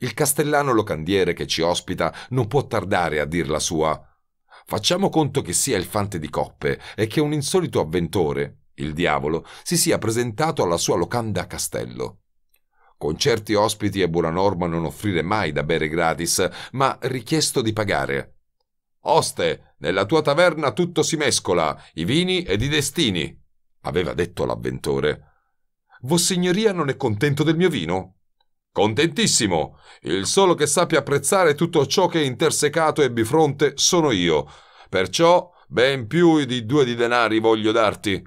S1: Il castellano locandiere che ci ospita non può tardare a dir la sua. Facciamo conto che sia il fante di coppe e che un insolito avventore, il diavolo, si sia presentato alla sua locanda a castello. Con certi ospiti è buona norma non offrire mai da bere gratis, ma richiesto di pagare. Oste, nella tua taverna tutto si mescola, i vini ed i destini, aveva detto l'avventore. Vossignoria non è contento del mio vino? Contentissimo! Il solo che sappia apprezzare tutto ciò che è intersecato e bifronte sono io. Perciò ben più di due di denari voglio darti.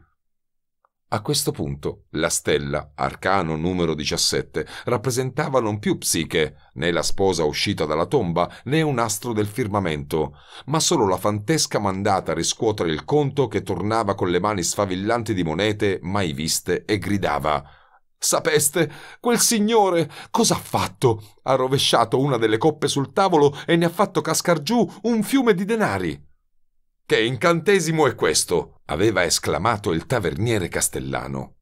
S1: A questo punto la stella, arcano numero 17, rappresentava non più Psiche, né la sposa uscita dalla tomba, né un astro del firmamento, ma solo la fantesca mandata a riscuotere il conto che tornava con le mani sfavillanti di monete mai viste e gridava Sapeste, quel signore cosa ha fatto? Ha rovesciato una delle coppe sul tavolo e ne ha fatto cascar giù un fiume di denari. Che incantesimo è questo? aveva esclamato il taverniere castellano.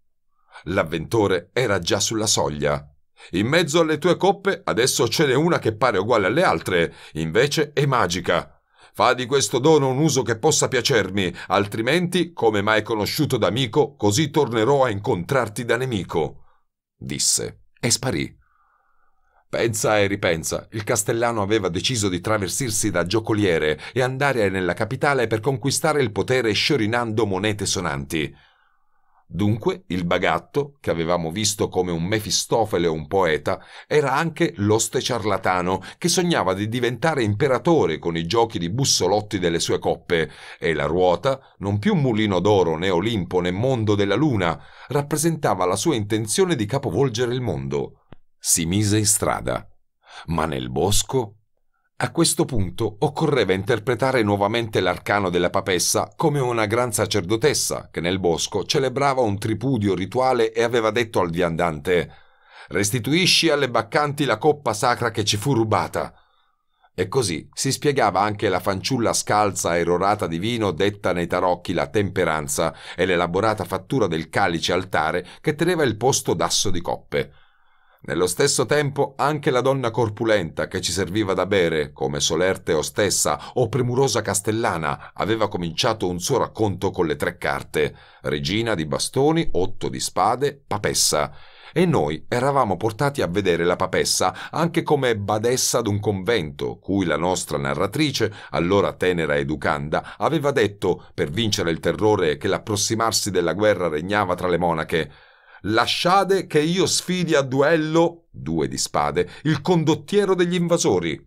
S1: L'avventore era già sulla soglia. In mezzo alle tue coppe adesso ce n'è una che pare uguale alle altre, invece è magica. Fa di questo dono un uso che possa piacermi, altrimenti, come mai conosciuto d'amico, così tornerò a incontrarti da nemico disse, e sparì. Pensa e ripensa, il castellano aveva deciso di traversirsi da giocoliere e andare nella capitale per conquistare il potere sciorinando monete sonanti. Dunque il bagatto, che avevamo visto come un Mefistofele o un poeta, era anche l'oste ciarlatano che sognava di diventare imperatore con i giochi di bussolotti delle sue coppe, e la ruota, non più mulino d'oro né Olimpo né mondo della luna, rappresentava la sua intenzione di capovolgere il mondo. Si mise in strada, ma nel bosco a questo punto occorreva interpretare nuovamente l'arcano della papessa come una gran sacerdotessa che nel bosco celebrava un tripudio rituale e aveva detto al viandante Restituisci alle baccanti la coppa sacra che ci fu rubata. E così si spiegava anche la fanciulla scalza e rorata di vino detta nei tarocchi la temperanza e l'elaborata fattura del calice altare che teneva il posto d'asso di coppe. Nello stesso tempo anche la donna corpulenta che ci serviva da bere, come solerte ostessa o premurosa castellana, aveva cominciato un suo racconto con le tre carte, regina di bastoni, otto di spade, papessa. E noi eravamo portati a vedere la papessa anche come badessa d'un convento, cui la nostra narratrice, allora tenera educanda, aveva detto, per vincere il terrore che l'approssimarsi della guerra regnava tra le monache, Lasciate che io sfidi a duello, due di spade, il condottiero degli invasori.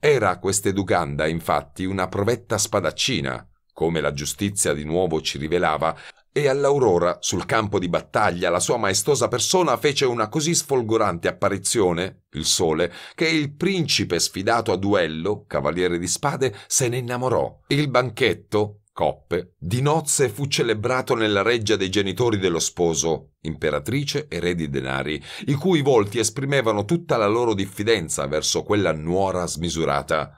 S1: Era quest'Eduganda, infatti, una provetta spadaccina, come la giustizia di nuovo ci rivelava, e all'aurora, sul campo di battaglia, la sua maestosa persona fece una così sfolgorante apparizione, il sole, che il principe sfidato a duello, cavaliere di spade, se ne innamorò. Il banchetto, coppe, di nozze fu celebrato nella reggia dei genitori dello sposo, imperatrice e re di denari, i cui volti esprimevano tutta la loro diffidenza verso quella nuora smisurata.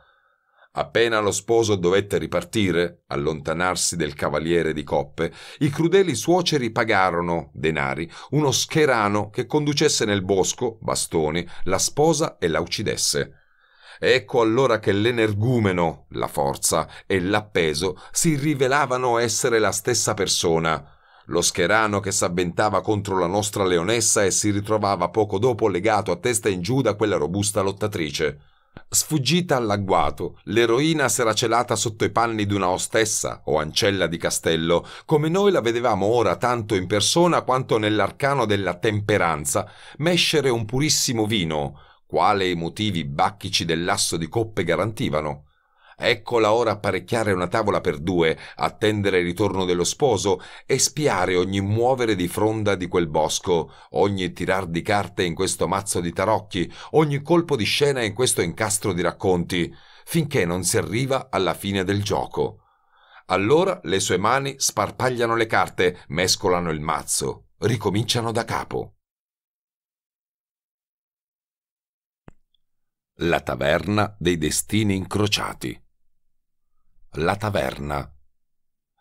S1: Appena lo sposo dovette ripartire, allontanarsi del cavaliere di coppe, i crudeli suoceri pagarono, denari, uno scherano che conducesse nel bosco, bastoni, la sposa e la uccidesse. Ecco allora che l'energumeno, la forza e l'appeso si rivelavano essere la stessa persona. Lo scherano che s'avventava contro la nostra leonessa e si ritrovava poco dopo legato a testa in giù da quella robusta lottatrice. Sfuggita all'agguato, l'eroina s'era celata sotto i panni di una ostessa o ancella di castello, come noi la vedevamo ora tanto in persona quanto nell'arcano della temperanza, mescere un purissimo vino, quale i motivi bacchici dell'asso di coppe garantivano. Eccola ora apparecchiare una tavola per due, attendere il ritorno dello sposo e spiare ogni muovere di fronda di quel bosco, ogni tirar di carte in questo mazzo di tarocchi, ogni colpo di scena in questo incastro di racconti, finché non si arriva alla fine del gioco. Allora le sue mani sparpagliano le carte, mescolano il mazzo, ricominciano da capo. La taverna dei destini incrociati. La taverna.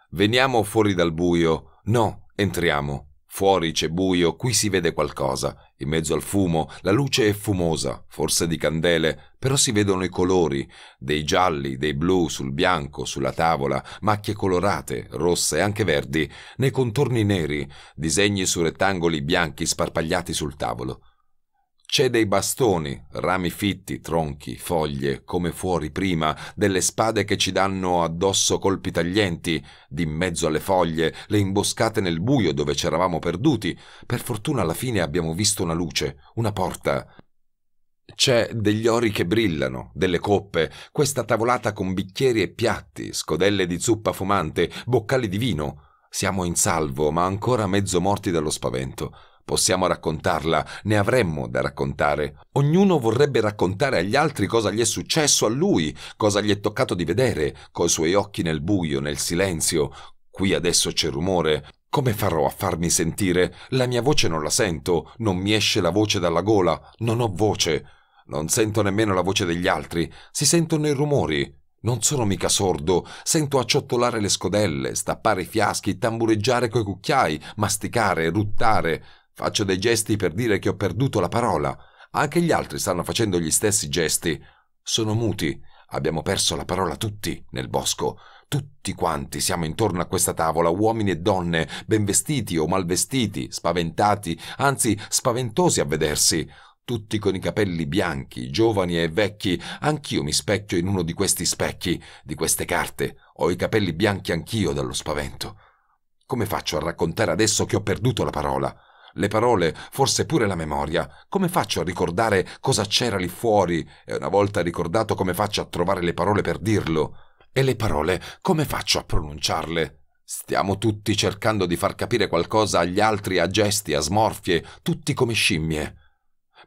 S1: Veniamo fuori dal buio. No, entriamo. Fuori c'è buio, qui si vede qualcosa. In mezzo al fumo, la luce è fumosa, forse di candele, però si vedono i colori, dei gialli, dei blu sul bianco, sulla tavola, macchie colorate, rosse e anche verdi, nei contorni neri, disegni su rettangoli bianchi sparpagliati sul tavolo. C'è dei bastoni, rami fitti, tronchi, foglie, come fuori prima, delle spade che ci danno addosso colpi taglienti, di mezzo alle foglie, le imboscate nel buio dove c'eravamo perduti. Per fortuna alla fine abbiamo visto una luce, una porta. C'è degli ori che brillano, delle coppe, questa tavolata con bicchieri e piatti, scodelle di zuppa fumante, boccali di vino. Siamo in salvo, ma ancora mezzo morti dallo spavento. Possiamo raccontarla, ne avremmo da raccontare. Ognuno vorrebbe raccontare agli altri cosa gli è successo a lui, cosa gli è toccato di vedere, coi suoi occhi nel buio, nel silenzio. Qui adesso c'è rumore. Come farò a farmi sentire? La mia voce non la sento, non mi esce la voce dalla gola, non ho voce. Non sento nemmeno la voce degli altri, si sentono i rumori, non sono mica sordo, sento acciottolare le scodelle, stappare i fiaschi, tambureggiare coi cucchiai, masticare, ruttare. Faccio dei gesti per dire che ho perduto la parola. Anche gli altri stanno facendo gli stessi gesti. Sono muti. Abbiamo perso la parola tutti nel bosco. Tutti quanti siamo intorno a questa tavola, uomini e donne, ben vestiti o mal vestiti, spaventati, anzi spaventosi a vedersi tutti con i capelli bianchi, giovani e vecchi, anch'io mi specchio in uno di questi specchi, di queste carte, ho i capelli bianchi anch'io dallo spavento. Come faccio a raccontare adesso che ho perduto la parola? le parole, forse pure la memoria. Come faccio a ricordare cosa c'era lì fuori? E una volta ricordato come faccio a trovare le parole per dirlo? E le parole, come faccio a pronunciarle? Stiamo tutti cercando di far capire qualcosa agli altri a gesti, a smorfie, tutti come scimmie.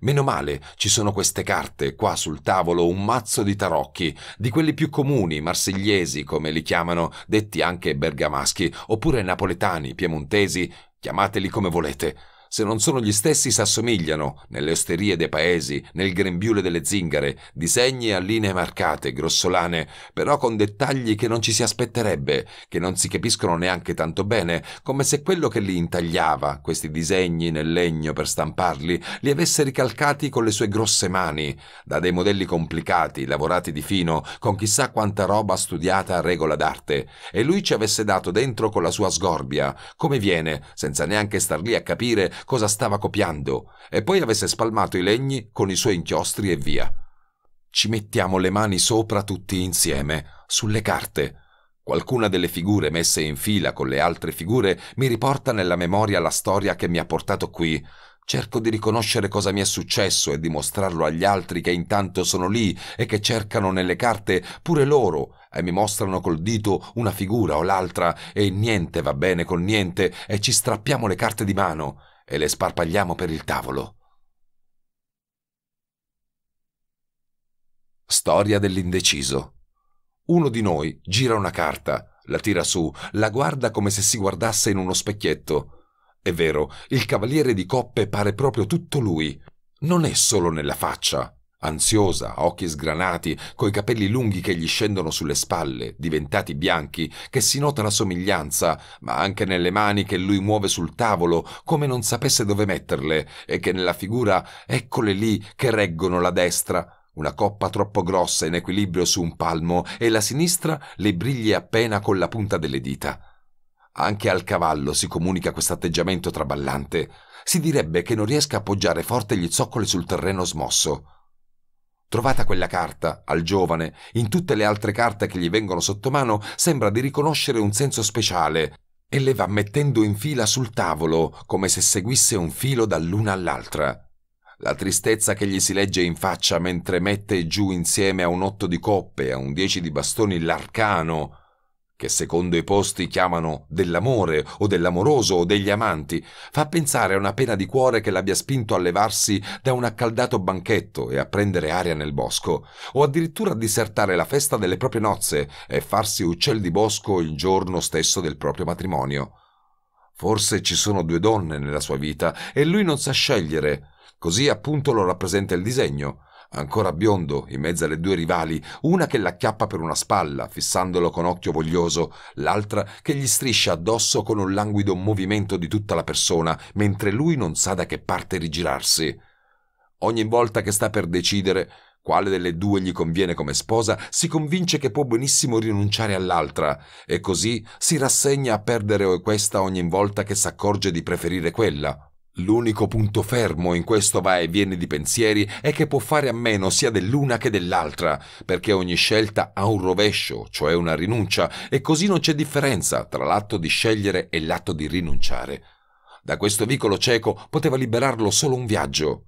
S1: Meno male, ci sono queste carte, qua sul tavolo un mazzo di tarocchi, di quelli più comuni, marsigliesi come li chiamano, detti anche bergamaschi, oppure napoletani, piemontesi, chiamateli come volete se non sono gli stessi s'assomigliano, nelle osterie dei paesi, nel grembiule delle zingare, disegni a linee marcate, grossolane, però con dettagli che non ci si aspetterebbe, che non si capiscono neanche tanto bene, come se quello che li intagliava, questi disegni nel legno per stamparli, li avesse ricalcati con le sue grosse mani, da dei modelli complicati, lavorati di fino, con chissà quanta roba studiata a regola d'arte, e lui ci avesse dato dentro con la sua sgorbia, come viene, senza neanche star lì a capire cosa stava copiando e poi avesse spalmato i legni con i suoi inchiostri e via. Ci mettiamo le mani sopra tutti insieme, sulle carte. Qualcuna delle figure messe in fila con le altre figure mi riporta nella memoria la storia che mi ha portato qui. Cerco di riconoscere cosa mi è successo e di mostrarlo agli altri che intanto sono lì e che cercano nelle carte pure loro e mi mostrano col dito una figura o l'altra e niente va bene con niente e ci strappiamo le carte di mano e le sparpagliamo per il tavolo. Storia dell'indeciso. Uno di noi gira una carta, la tira su, la guarda come se si guardasse in uno specchietto. È vero, il cavaliere di coppe pare proprio tutto lui. Non è solo nella faccia, ansiosa, a occhi sgranati, coi capelli lunghi che gli scendono sulle spalle, diventati bianchi, che si nota la somiglianza, ma anche nelle mani che lui muove sul tavolo, come non sapesse dove metterle, e che nella figura eccole lì che reggono la destra, una coppa troppo grossa in equilibrio su un palmo, e la sinistra le briglie appena con la punta delle dita. Anche al cavallo si comunica questo atteggiamento traballante. Si direbbe che non riesca a appoggiare forte gli zoccoli sul terreno smosso. Trovata quella carta, al giovane, in tutte le altre carte che gli vengono sotto mano, sembra di riconoscere un senso speciale e le va mettendo in fila sul tavolo, come se seguisse un filo dall'una all'altra. La tristezza che gli si legge in faccia mentre mette giù insieme a un otto di coppe, e a un dieci di bastoni, l'arcano, che secondo i posti chiamano dell'amore o dell'amoroso o degli amanti, fa pensare a una pena di cuore che l'abbia spinto a levarsi da un accaldato banchetto e a prendere aria nel bosco, o addirittura a disertare la festa delle proprie nozze e farsi uccel di bosco il giorno stesso del proprio matrimonio. Forse ci sono due donne nella sua vita e lui non sa scegliere, così appunto lo rappresenta il disegno, ancora biondo, in mezzo alle due rivali, una che l'acchiappa per una spalla, fissandolo con occhio voglioso, l'altra che gli striscia addosso con un languido movimento di tutta la persona, mentre lui non sa da che parte rigirarsi. Ogni volta che sta per decidere quale delle due gli conviene come sposa, si convince che può benissimo rinunciare all'altra, e così si rassegna a perdere questa ogni volta che s'accorge di preferire quella, L'unico punto fermo in questo va e viene di pensieri è che può fare a meno sia dell'una che dell'altra, perché ogni scelta ha un rovescio, cioè una rinuncia, e così non c'è differenza tra l'atto di scegliere e l'atto di rinunciare. Da questo vicolo cieco poteva liberarlo solo un viaggio.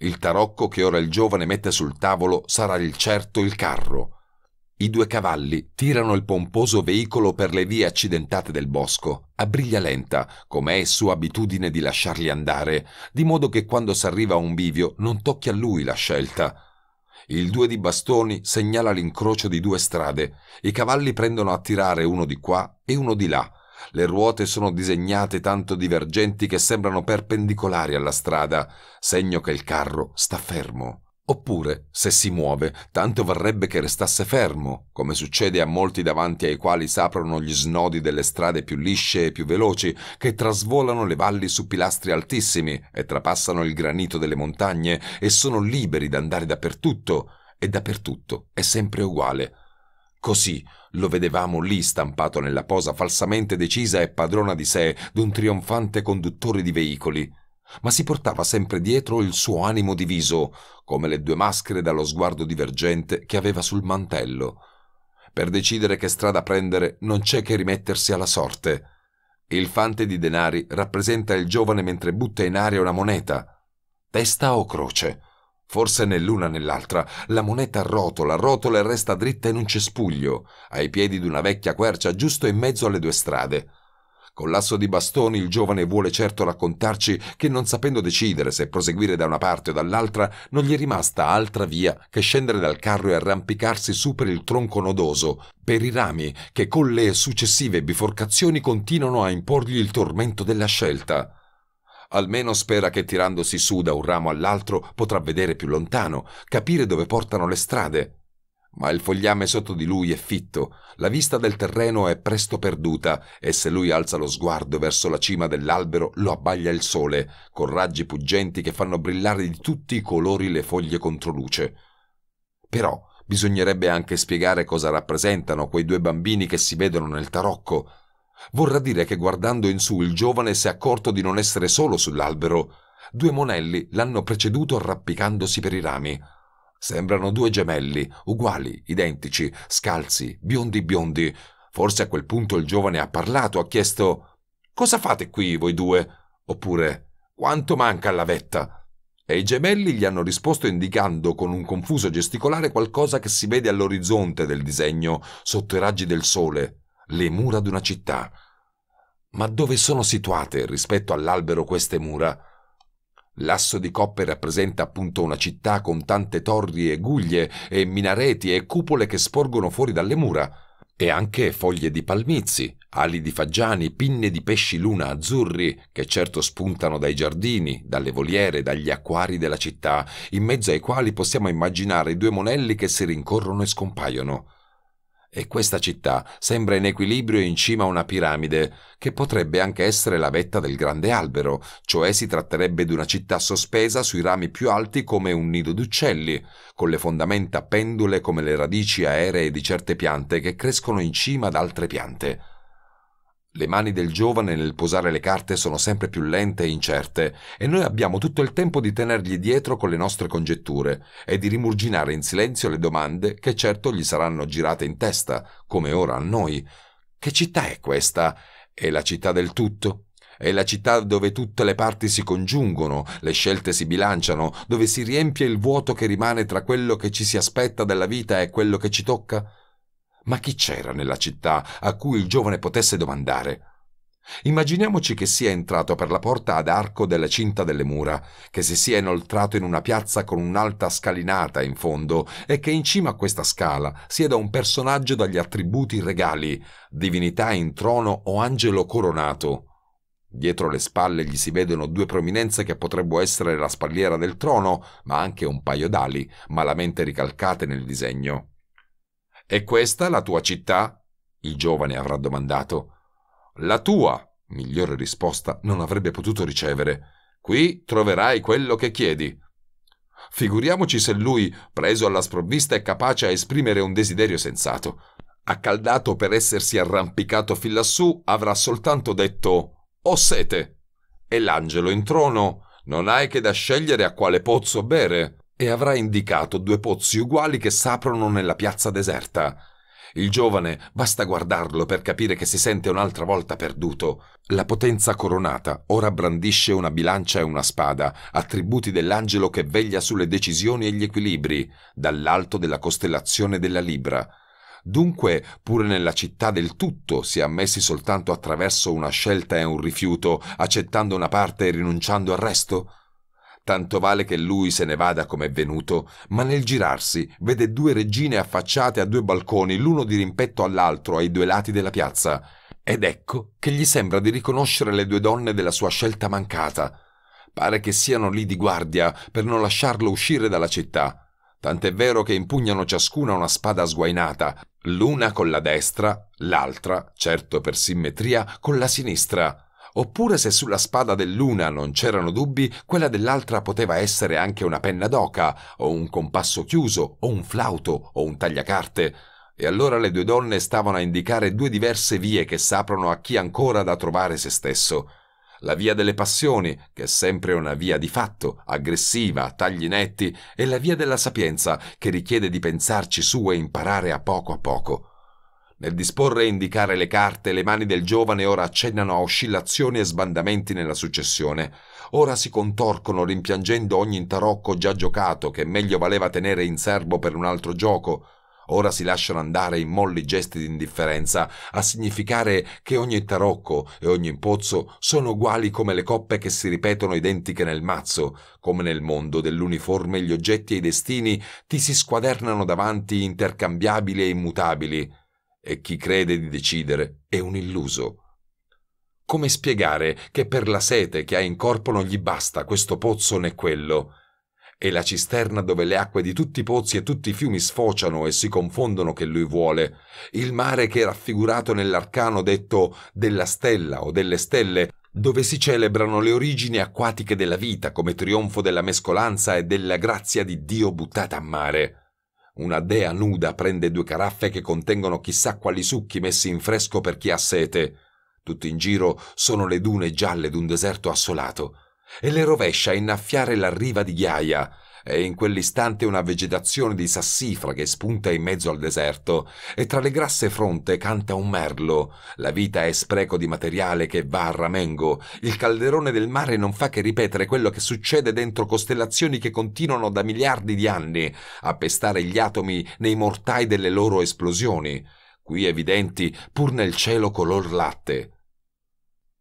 S1: Il tarocco che ora il giovane mette sul tavolo sarà il certo il carro. I due cavalli tirano il pomposo veicolo per le vie accidentate del bosco, a briglia lenta, come è sua abitudine di lasciarli andare, di modo che quando s'arriva a un bivio non tocchi a lui la scelta. Il due di bastoni segnala l'incrocio di due strade, i cavalli prendono a tirare uno di qua e uno di là. Le ruote sono disegnate tanto divergenti che sembrano perpendicolari alla strada, segno che il carro sta fermo. Oppure, se si muove, tanto varrebbe che restasse fermo, come succede a molti davanti ai quali s'aprono gli snodi delle strade più lisce e più veloci, che trasvolano le valli su pilastri altissimi e trapassano il granito delle montagne e sono liberi d'andare dappertutto, e dappertutto è sempre uguale. Così lo vedevamo lì stampato nella posa falsamente decisa e padrona di sé d'un trionfante conduttore di veicoli ma si portava sempre dietro il suo animo diviso, come le due maschere dallo sguardo divergente che aveva sul mantello. Per decidere che strada prendere non c'è che rimettersi alla sorte. Il fante di denari rappresenta il giovane mentre butta in aria una moneta. Testa o croce? Forse né l'una né l'altra. La moneta rotola, rotola e resta dritta in un cespuglio, ai piedi di una vecchia quercia giusto in mezzo alle due strade l'asso di bastoni, il giovane vuole certo raccontarci che non sapendo decidere se proseguire da una parte o dall'altra, non gli è rimasta altra via che scendere dal carro e arrampicarsi su per il tronco nodoso, per i rami che con le successive biforcazioni continuano a imporgli il tormento della scelta. Almeno spera che tirandosi su da un ramo all'altro potrà vedere più lontano, capire dove portano le strade, ma il fogliame sotto di lui è fitto, la vista del terreno è presto perduta e se lui alza lo sguardo verso la cima dell'albero lo abbaglia il sole, con raggi puggenti che fanno brillare di tutti i colori le foglie controluce. Però bisognerebbe anche spiegare cosa rappresentano quei due bambini che si vedono nel tarocco. Vorrà dire che guardando in su il giovane si è accorto di non essere solo sull'albero. Due monelli l'hanno preceduto arrampicandosi per i rami. Sembrano due gemelli, uguali, identici, scalzi, biondi biondi. Forse a quel punto il giovane ha parlato, ha chiesto Cosa fate qui voi due? oppure Quanto manca alla vetta? E i gemelli gli hanno risposto indicando con un confuso gesticolare qualcosa che si vede all'orizzonte del disegno, sotto i raggi del sole, le mura d'una città. Ma dove sono situate rispetto all'albero queste mura? L'asso di coppe rappresenta appunto una città con tante torri e guglie e minareti e cupole che sporgono fuori dalle mura, e anche foglie di palmizi, ali di fagiani, pinne di pesci luna azzurri che certo spuntano dai giardini, dalle voliere, dagli acquari della città, in mezzo ai quali possiamo immaginare i due monelli che si rincorrono e scompaiono e questa città sembra in equilibrio in cima a una piramide, che potrebbe anche essere la vetta del grande albero, cioè si tratterebbe di una città sospesa sui rami più alti come un nido d'uccelli, con le fondamenta pendule come le radici aeree di certe piante che crescono in cima ad altre piante. Le mani del giovane nel posare le carte sono sempre più lente e incerte e noi abbiamo tutto il tempo di tenergli dietro con le nostre congetture e di rimurginare in silenzio le domande che certo gli saranno girate in testa, come ora a noi. Che città è questa? È la città del tutto? È la città dove tutte le parti si congiungono, le scelte si bilanciano, dove si riempie il vuoto che rimane tra quello che ci si aspetta dalla vita e quello che ci tocca? Ma chi c'era nella città a cui il giovane potesse domandare? Immaginiamoci che sia entrato per la porta ad arco della cinta delle mura, che si sia inoltrato in una piazza con un'alta scalinata in fondo e che in cima a questa scala sieda un personaggio dagli attributi regali, divinità in trono o angelo coronato. Dietro le spalle gli si vedono due prominenze che potrebbero essere la spalliera del trono, ma anche un paio d'ali, malamente ricalcate nel disegno. È questa la tua città? Il giovane avrà domandato. La tua, migliore risposta non avrebbe potuto ricevere. Qui troverai quello che chiedi. Figuriamoci se lui, preso alla sprovvista, è capace a esprimere un desiderio sensato. Accaldato per essersi arrampicato fin lassù, avrà soltanto detto Ho sete. E l'angelo in trono non hai che da scegliere a quale pozzo bere e avrà indicato due pozzi uguali che s'aprono nella piazza deserta. Il giovane basta guardarlo per capire che si sente un'altra volta perduto. La potenza coronata ora brandisce una bilancia e una spada, attributi dell'angelo che veglia sulle decisioni e gli equilibri, dall'alto della costellazione della Libra. Dunque, pure nella città del tutto si è ammessi soltanto attraverso una scelta e un rifiuto, accettando una parte e rinunciando al resto? Tanto vale che lui se ne vada come è venuto, ma nel girarsi vede due regine affacciate a due balconi, l'uno di rimpetto all'altro ai due lati della piazza. Ed ecco che gli sembra di riconoscere le due donne della sua scelta mancata. Pare che siano lì di guardia per non lasciarlo uscire dalla città. Tant'è vero che impugnano ciascuna una spada sguainata, l'una con la destra, l'altra, certo per simmetria, con la sinistra. Oppure se sulla spada dell'una non c'erano dubbi, quella dell'altra poteva essere anche una penna d'oca, o un compasso chiuso, o un flauto, o un tagliacarte. E allora le due donne stavano a indicare due diverse vie che s'aprono a chi ancora da trovare se stesso. La via delle passioni, che è sempre una via di fatto, aggressiva, a tagli netti, e la via della sapienza, che richiede di pensarci su e imparare a poco a poco. Nel disporre e indicare le carte, le mani del giovane ora accennano a oscillazioni e sbandamenti nella successione, ora si contorcono rimpiangendo ogni intarocco già giocato che meglio valeva tenere in serbo per un altro gioco, ora si lasciano andare in molli gesti di indifferenza a significare che ogni tarocco e ogni pozzo sono uguali come le coppe che si ripetono identiche nel mazzo, come nel mondo dell'uniforme gli oggetti e i destini ti si squadernano davanti intercambiabili e immutabili, e chi crede di decidere è un illuso. Come spiegare che per la sete che ha in corpo non gli basta questo pozzo né quello? E la cisterna dove le acque di tutti i pozzi e tutti i fiumi sfociano e si confondono che lui vuole, il mare che è raffigurato nell'arcano detto della stella o delle stelle, dove si celebrano le origini acquatiche della vita come trionfo della mescolanza e della grazia di Dio buttata a mare una dea nuda prende due caraffe che contengono chissà quali succhi messi in fresco per chi ha sete. Tutto in giro sono le dune gialle d'un deserto assolato. E le rovescia a innaffiare la riva di ghiaia e in quell'istante una vegetazione di sassifra che spunta in mezzo al deserto e tra le grasse fronte canta un merlo. La vita è spreco di materiale che va a ramengo. Il calderone del mare non fa che ripetere quello che succede dentro costellazioni che continuano da miliardi di anni a pestare gli atomi nei mortai delle loro esplosioni, qui evidenti pur nel cielo color latte.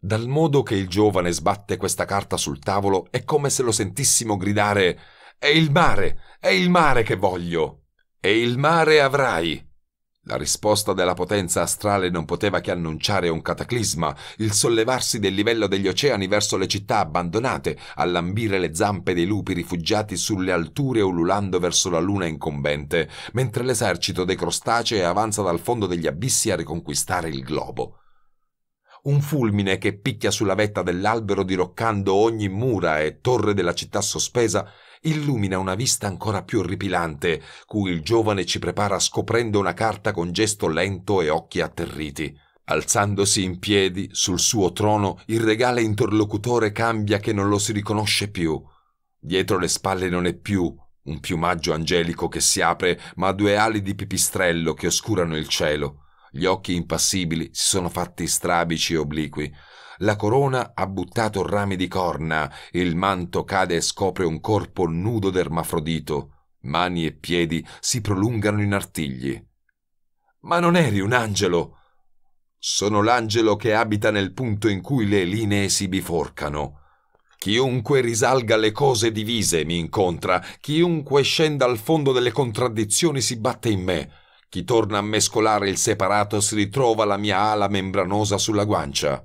S1: Dal modo che il giovane sbatte questa carta sul tavolo è come se lo sentissimo gridare è il mare, è il mare che voglio. E il mare avrai. La risposta della potenza astrale non poteva che annunciare un cataclisma, il sollevarsi del livello degli oceani verso le città abbandonate, a lambire le zampe dei lupi rifugiati sulle alture ululando verso la luna incombente, mentre l'esercito dei crostacei avanza dal fondo degli abissi a riconquistare il globo un fulmine che picchia sulla vetta dell'albero diroccando ogni mura e torre della città sospesa illumina una vista ancora più orripilante, cui il giovane ci prepara scoprendo una carta con gesto lento e occhi atterriti. Alzandosi in piedi sul suo trono, il regale interlocutore cambia che non lo si riconosce più. Dietro le spalle non è più un piumaggio angelico che si apre, ma due ali di pipistrello che oscurano il cielo. Gli occhi impassibili si sono fatti strabici e obliqui. La corona ha buttato rami di corna, il manto cade e scopre un corpo nudo d'ermafrodito. Mani e piedi si prolungano in artigli. Ma non eri un angelo! Sono l'angelo che abita nel punto in cui le linee si biforcano. Chiunque risalga le cose divise mi incontra, chiunque scenda al fondo delle contraddizioni si batte in me. Chi torna a mescolare il separato si ritrova la mia ala membranosa sulla guancia.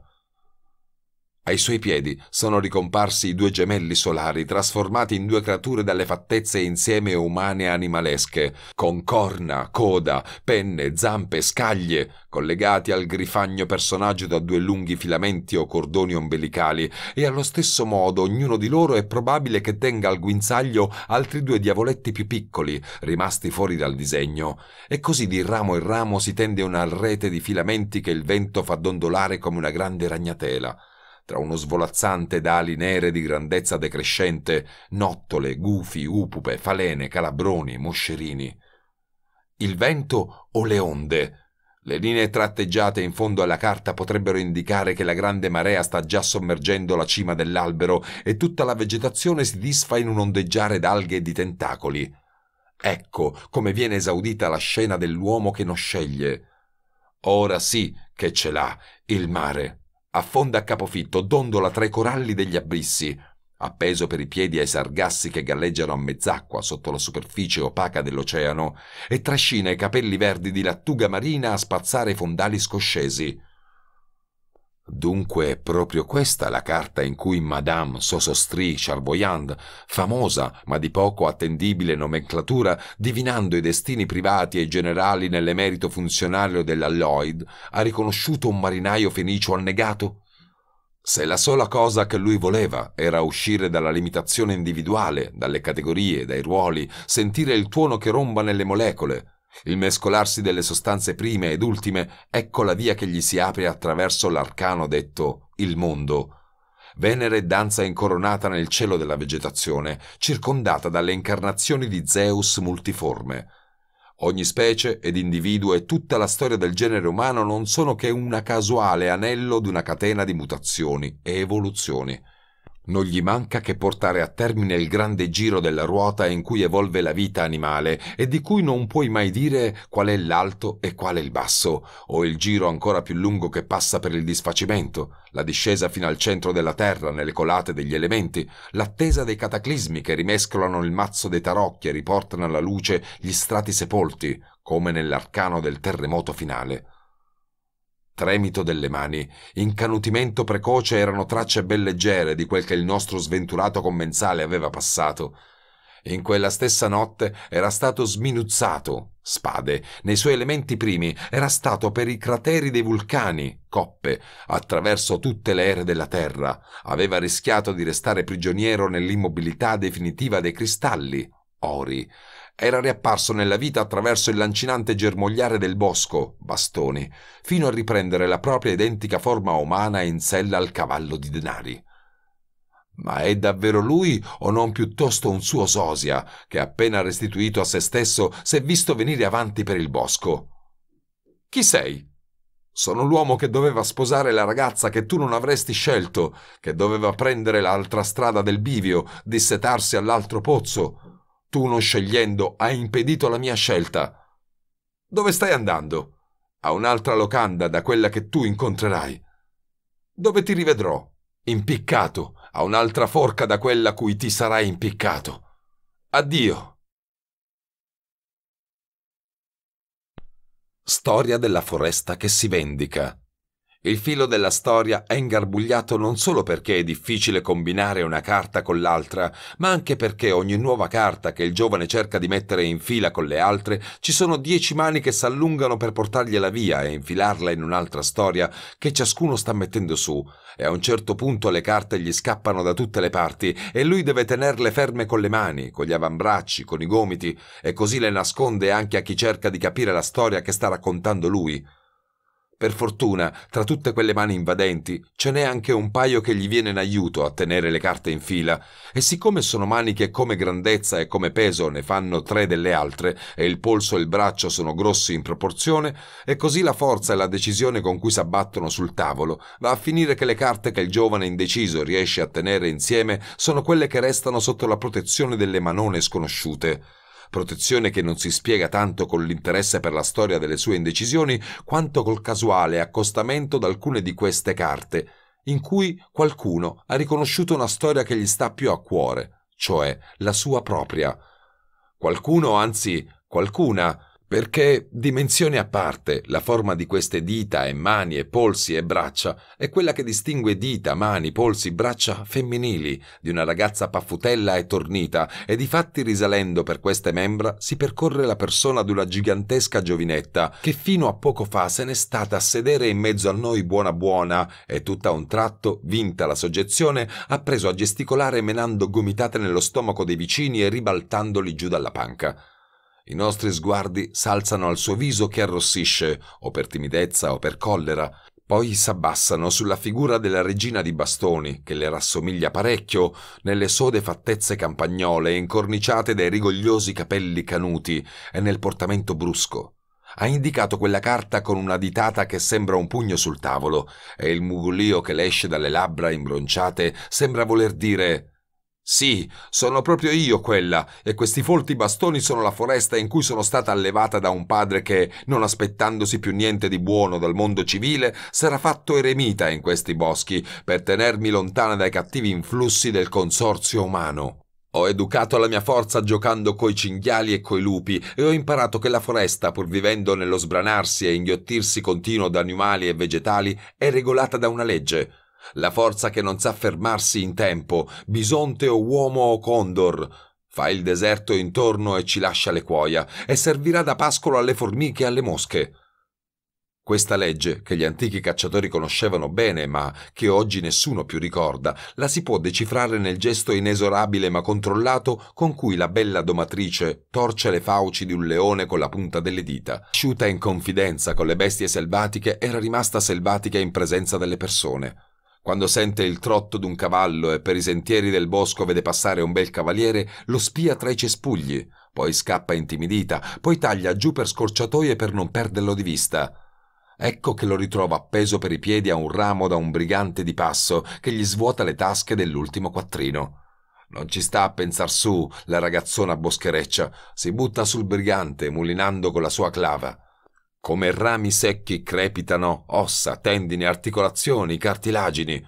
S1: Ai suoi piedi sono ricomparsi i due gemelli solari trasformati in due creature dalle fattezze insieme umane e animalesche, con corna, coda, penne, zampe, scaglie, collegati al grifagno personaggio da due lunghi filamenti o cordoni ombelicali, e allo stesso modo ognuno di loro è probabile che tenga al guinzaglio altri due diavoletti più piccoli, rimasti fuori dal disegno. E così di ramo in ramo si tende una rete di filamenti che il vento fa dondolare come una grande ragnatela tra uno svolazzante d'ali nere di grandezza decrescente, nottole, gufi, upupe, falene, calabroni, moscerini. Il vento o le onde? Le linee tratteggiate in fondo alla carta potrebbero indicare che la grande marea sta già sommergendo la cima dell'albero e tutta la vegetazione si disfa in un ondeggiare d'alghe e di tentacoli. Ecco come viene esaudita la scena dell'uomo che non sceglie. Ora sì che ce l'ha il mare affonda a capofitto, dondola tra i coralli degli abissi, appeso per i piedi ai sargassi che galleggiano a mezz'acqua sotto la superficie opaca dell'oceano, e trascina i capelli verdi di lattuga marina a spazzare i fondali scoscesi. Dunque è proprio questa la carta in cui Madame Sosostri Charboyand, famosa ma di poco attendibile nomenclatura, divinando i destini privati e generali nell'emerito funzionario della Lloyd, ha riconosciuto un marinaio fenicio annegato? Se la sola cosa che lui voleva era uscire dalla limitazione individuale, dalle categorie, dai ruoli, sentire il tuono che romba nelle molecole, il mescolarsi delle sostanze prime ed ultime, ecco la via che gli si apre attraverso l'arcano detto il mondo. Venere danza incoronata nel cielo della vegetazione, circondata dalle incarnazioni di Zeus multiforme. Ogni specie ed individuo e tutta la storia del genere umano non sono che una casuale anello di una catena di mutazioni e evoluzioni. Non gli manca che portare a termine il grande giro della ruota in cui evolve la vita animale e di cui non puoi mai dire qual è l'alto e qual è il basso, o il giro ancora più lungo che passa per il disfacimento, la discesa fino al centro della terra nelle colate degli elementi, l'attesa dei cataclismi che rimescolano il mazzo dei tarocchi e riportano alla luce gli strati sepolti, come nell'arcano del terremoto finale. Tremito delle mani, incanutimento precoce erano tracce ben leggere di quel che il nostro sventurato commensale aveva passato. In quella stessa notte era stato sminuzzato, spade, nei suoi elementi primi, era stato per i crateri dei vulcani, coppe, attraverso tutte le ere della Terra, aveva rischiato di restare prigioniero nell'immobilità definitiva dei cristalli, ori, era riapparso nella vita attraverso il lancinante germogliare del bosco, bastoni, fino a riprendere la propria identica forma umana in sella al cavallo di denari. Ma è davvero lui o non piuttosto un suo sosia, che appena restituito a se stesso s'è visto venire avanti per il bosco? Chi sei? Sono l'uomo che doveva sposare la ragazza che tu non avresti scelto, che doveva prendere l'altra strada del bivio, dissetarsi all'altro pozzo. Tu non scegliendo hai impedito la mia scelta. Dove stai andando? A un'altra locanda da quella che tu incontrerai. Dove ti rivedrò? Impiccato a un'altra forca da quella cui ti sarai impiccato. Addio. Storia della foresta che si vendica il filo della storia è ingarbugliato non solo perché è difficile combinare una carta con l'altra, ma anche perché ogni nuova carta che il giovane cerca di mettere in fila con le altre ci sono dieci mani che s'allungano per portargliela via e infilarla in un'altra storia che ciascuno sta mettendo su, e a un certo punto le carte gli scappano da tutte le parti e lui deve tenerle ferme con le mani, con gli avambracci, con i gomiti, e così le nasconde anche a chi cerca di capire la storia che sta raccontando lui. Per fortuna, tra tutte quelle mani invadenti, ce n'è anche un paio che gli viene in aiuto a tenere le carte in fila, e siccome sono mani che come grandezza e come peso ne fanno tre delle altre, e il polso e il braccio sono grossi in proporzione, e così la forza e la decisione con cui s'abbattono sul tavolo, va a finire che le carte che il giovane indeciso riesce a tenere insieme sono quelle che restano sotto la protezione delle manone sconosciute protezione che non si spiega tanto con l'interesse per la storia delle sue indecisioni quanto col casuale accostamento ad alcune di queste carte, in cui qualcuno ha riconosciuto una storia che gli sta più a cuore, cioè la sua propria. Qualcuno, anzi qualcuna, perché, dimensioni a parte, la forma di queste dita e mani e polsi e braccia è quella che distingue dita, mani, polsi, braccia femminili di una ragazza paffutella e tornita, e di fatti risalendo per queste membra si percorre la persona di una gigantesca giovinetta che fino a poco fa se n'è stata a sedere in mezzo a noi buona buona e tutta a un tratto, vinta la soggezione, ha preso a gesticolare menando gomitate nello stomaco dei vicini e ribaltandoli giù dalla panca. I nostri sguardi s'alzano al suo viso che arrossisce, o per timidezza o per collera, poi s'abbassano sulla figura della regina di bastoni, che le rassomiglia parecchio nelle sode fattezze campagnole incorniciate dai rigogliosi capelli canuti e nel portamento brusco. Ha indicato quella carta con una ditata che sembra un pugno sul tavolo, e il mugolio che le esce dalle labbra imbronciate sembra voler dire sì, sono proprio io quella, e questi folti bastoni sono la foresta in cui sono stata allevata da un padre che, non aspettandosi più niente di buono dal mondo civile, s'era fatto eremita in questi boschi per tenermi lontana dai cattivi influssi del consorzio umano. Ho educato la mia forza giocando coi cinghiali e coi lupi e ho imparato che la foresta, pur vivendo nello sbranarsi e inghiottirsi continuo da animali e vegetali, è regolata da una legge la forza che non sa fermarsi in tempo, bisonte o uomo o condor, fa il deserto intorno e ci lascia le cuoia, e servirà da pascolo alle formiche e alle mosche. Questa legge, che gli antichi cacciatori conoscevano bene, ma che oggi nessuno più ricorda, la si può decifrare nel gesto inesorabile ma controllato con cui la bella domatrice torce le fauci di un leone con la punta delle dita. Sciuta in confidenza con le bestie selvatiche, era rimasta selvatica in presenza delle persone. Quando sente il trotto d'un cavallo e per i sentieri del bosco vede passare un bel cavaliere, lo spia tra i cespugli, poi scappa intimidita, poi taglia giù per scorciatoie per non perderlo di vista. Ecco che lo ritrova appeso per i piedi a un ramo da un brigante di passo che gli svuota le tasche dell'ultimo quattrino. Non ci sta a pensar su la ragazzona boschereccia, si butta sul brigante mulinando con la sua clava. Come rami secchi crepitano ossa, tendine, articolazioni, cartilagini.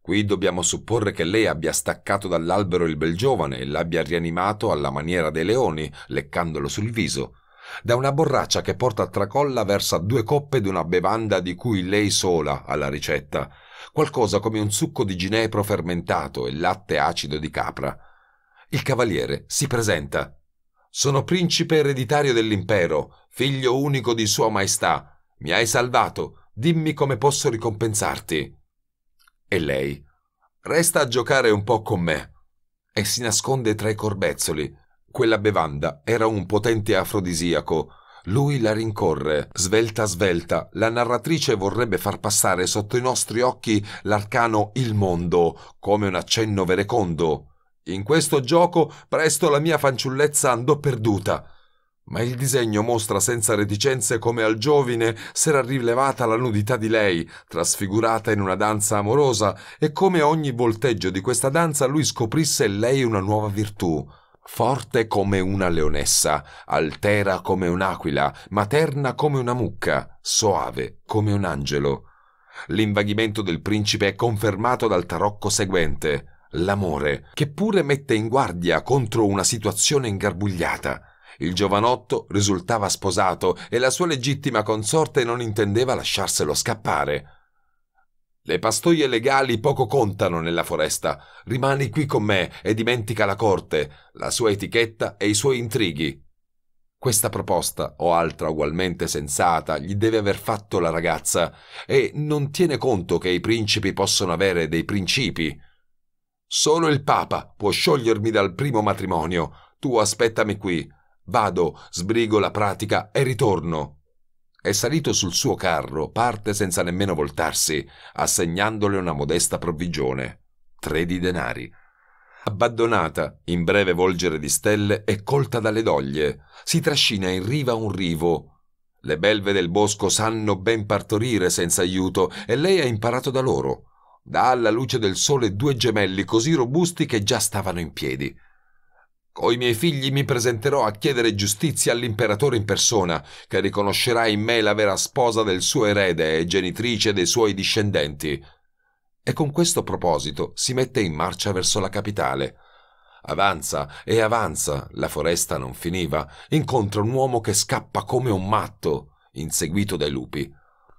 S1: Qui dobbiamo supporre che lei abbia staccato dall'albero il bel giovane e l'abbia rianimato alla maniera dei leoni, leccandolo sul viso. Da una borraccia che porta a tracolla versa due coppe di una bevanda di cui lei sola ha la ricetta, qualcosa come un succo di ginepro fermentato e latte acido di capra. Il cavaliere si presenta, sono principe ereditario dell'impero, figlio unico di Sua Maestà. Mi hai salvato, dimmi come posso ricompensarti. E lei? Resta a giocare un po' con me. E si nasconde tra i corbezzoli. Quella bevanda era un potente afrodisiaco. Lui la rincorre, svelta svelta. La narratrice vorrebbe far passare sotto i nostri occhi l'arcano il mondo, come un accenno verecondo. In questo gioco presto la mia fanciullezza andò perduta. Ma il disegno mostra senza reticenze come al giovine s'era rilevata la nudità di lei, trasfigurata in una danza amorosa, e come ogni volteggio di questa danza lui scoprisse in lei una nuova virtù. Forte come una leonessa, altera come un'aquila, materna come una mucca, soave come un angelo. L'invaghimento del principe è confermato dal tarocco seguente l'amore, che pure mette in guardia contro una situazione ingarbugliata. Il giovanotto risultava sposato e la sua legittima consorte non intendeva lasciarselo scappare. Le pastoie legali poco contano nella foresta. Rimani qui con me e dimentica la corte, la sua etichetta e i suoi intrighi. Questa proposta, o altra ugualmente sensata, gli deve aver fatto la ragazza, e non tiene conto che i principi possono avere dei principi. Solo il Papa può sciogliermi dal primo matrimonio. Tu aspettami qui. Vado, sbrigo la pratica e ritorno. È salito sul suo carro, parte senza nemmeno voltarsi, assegnandole una modesta provvigione. Tre di denari. Abbandonata, in breve volgere di stelle e colta dalle doglie, si trascina in riva un rivo. Le belve del bosco sanno ben partorire senza aiuto e lei ha imparato da loro dà alla luce del sole due gemelli così robusti che già stavano in piedi. Coi miei figli mi presenterò a chiedere giustizia all'imperatore in persona, che riconoscerà in me la vera sposa del suo erede e genitrice dei suoi discendenti. E con questo proposito si mette in marcia verso la capitale. Avanza e avanza, la foresta non finiva, incontra un uomo che scappa come un matto, inseguito dai lupi.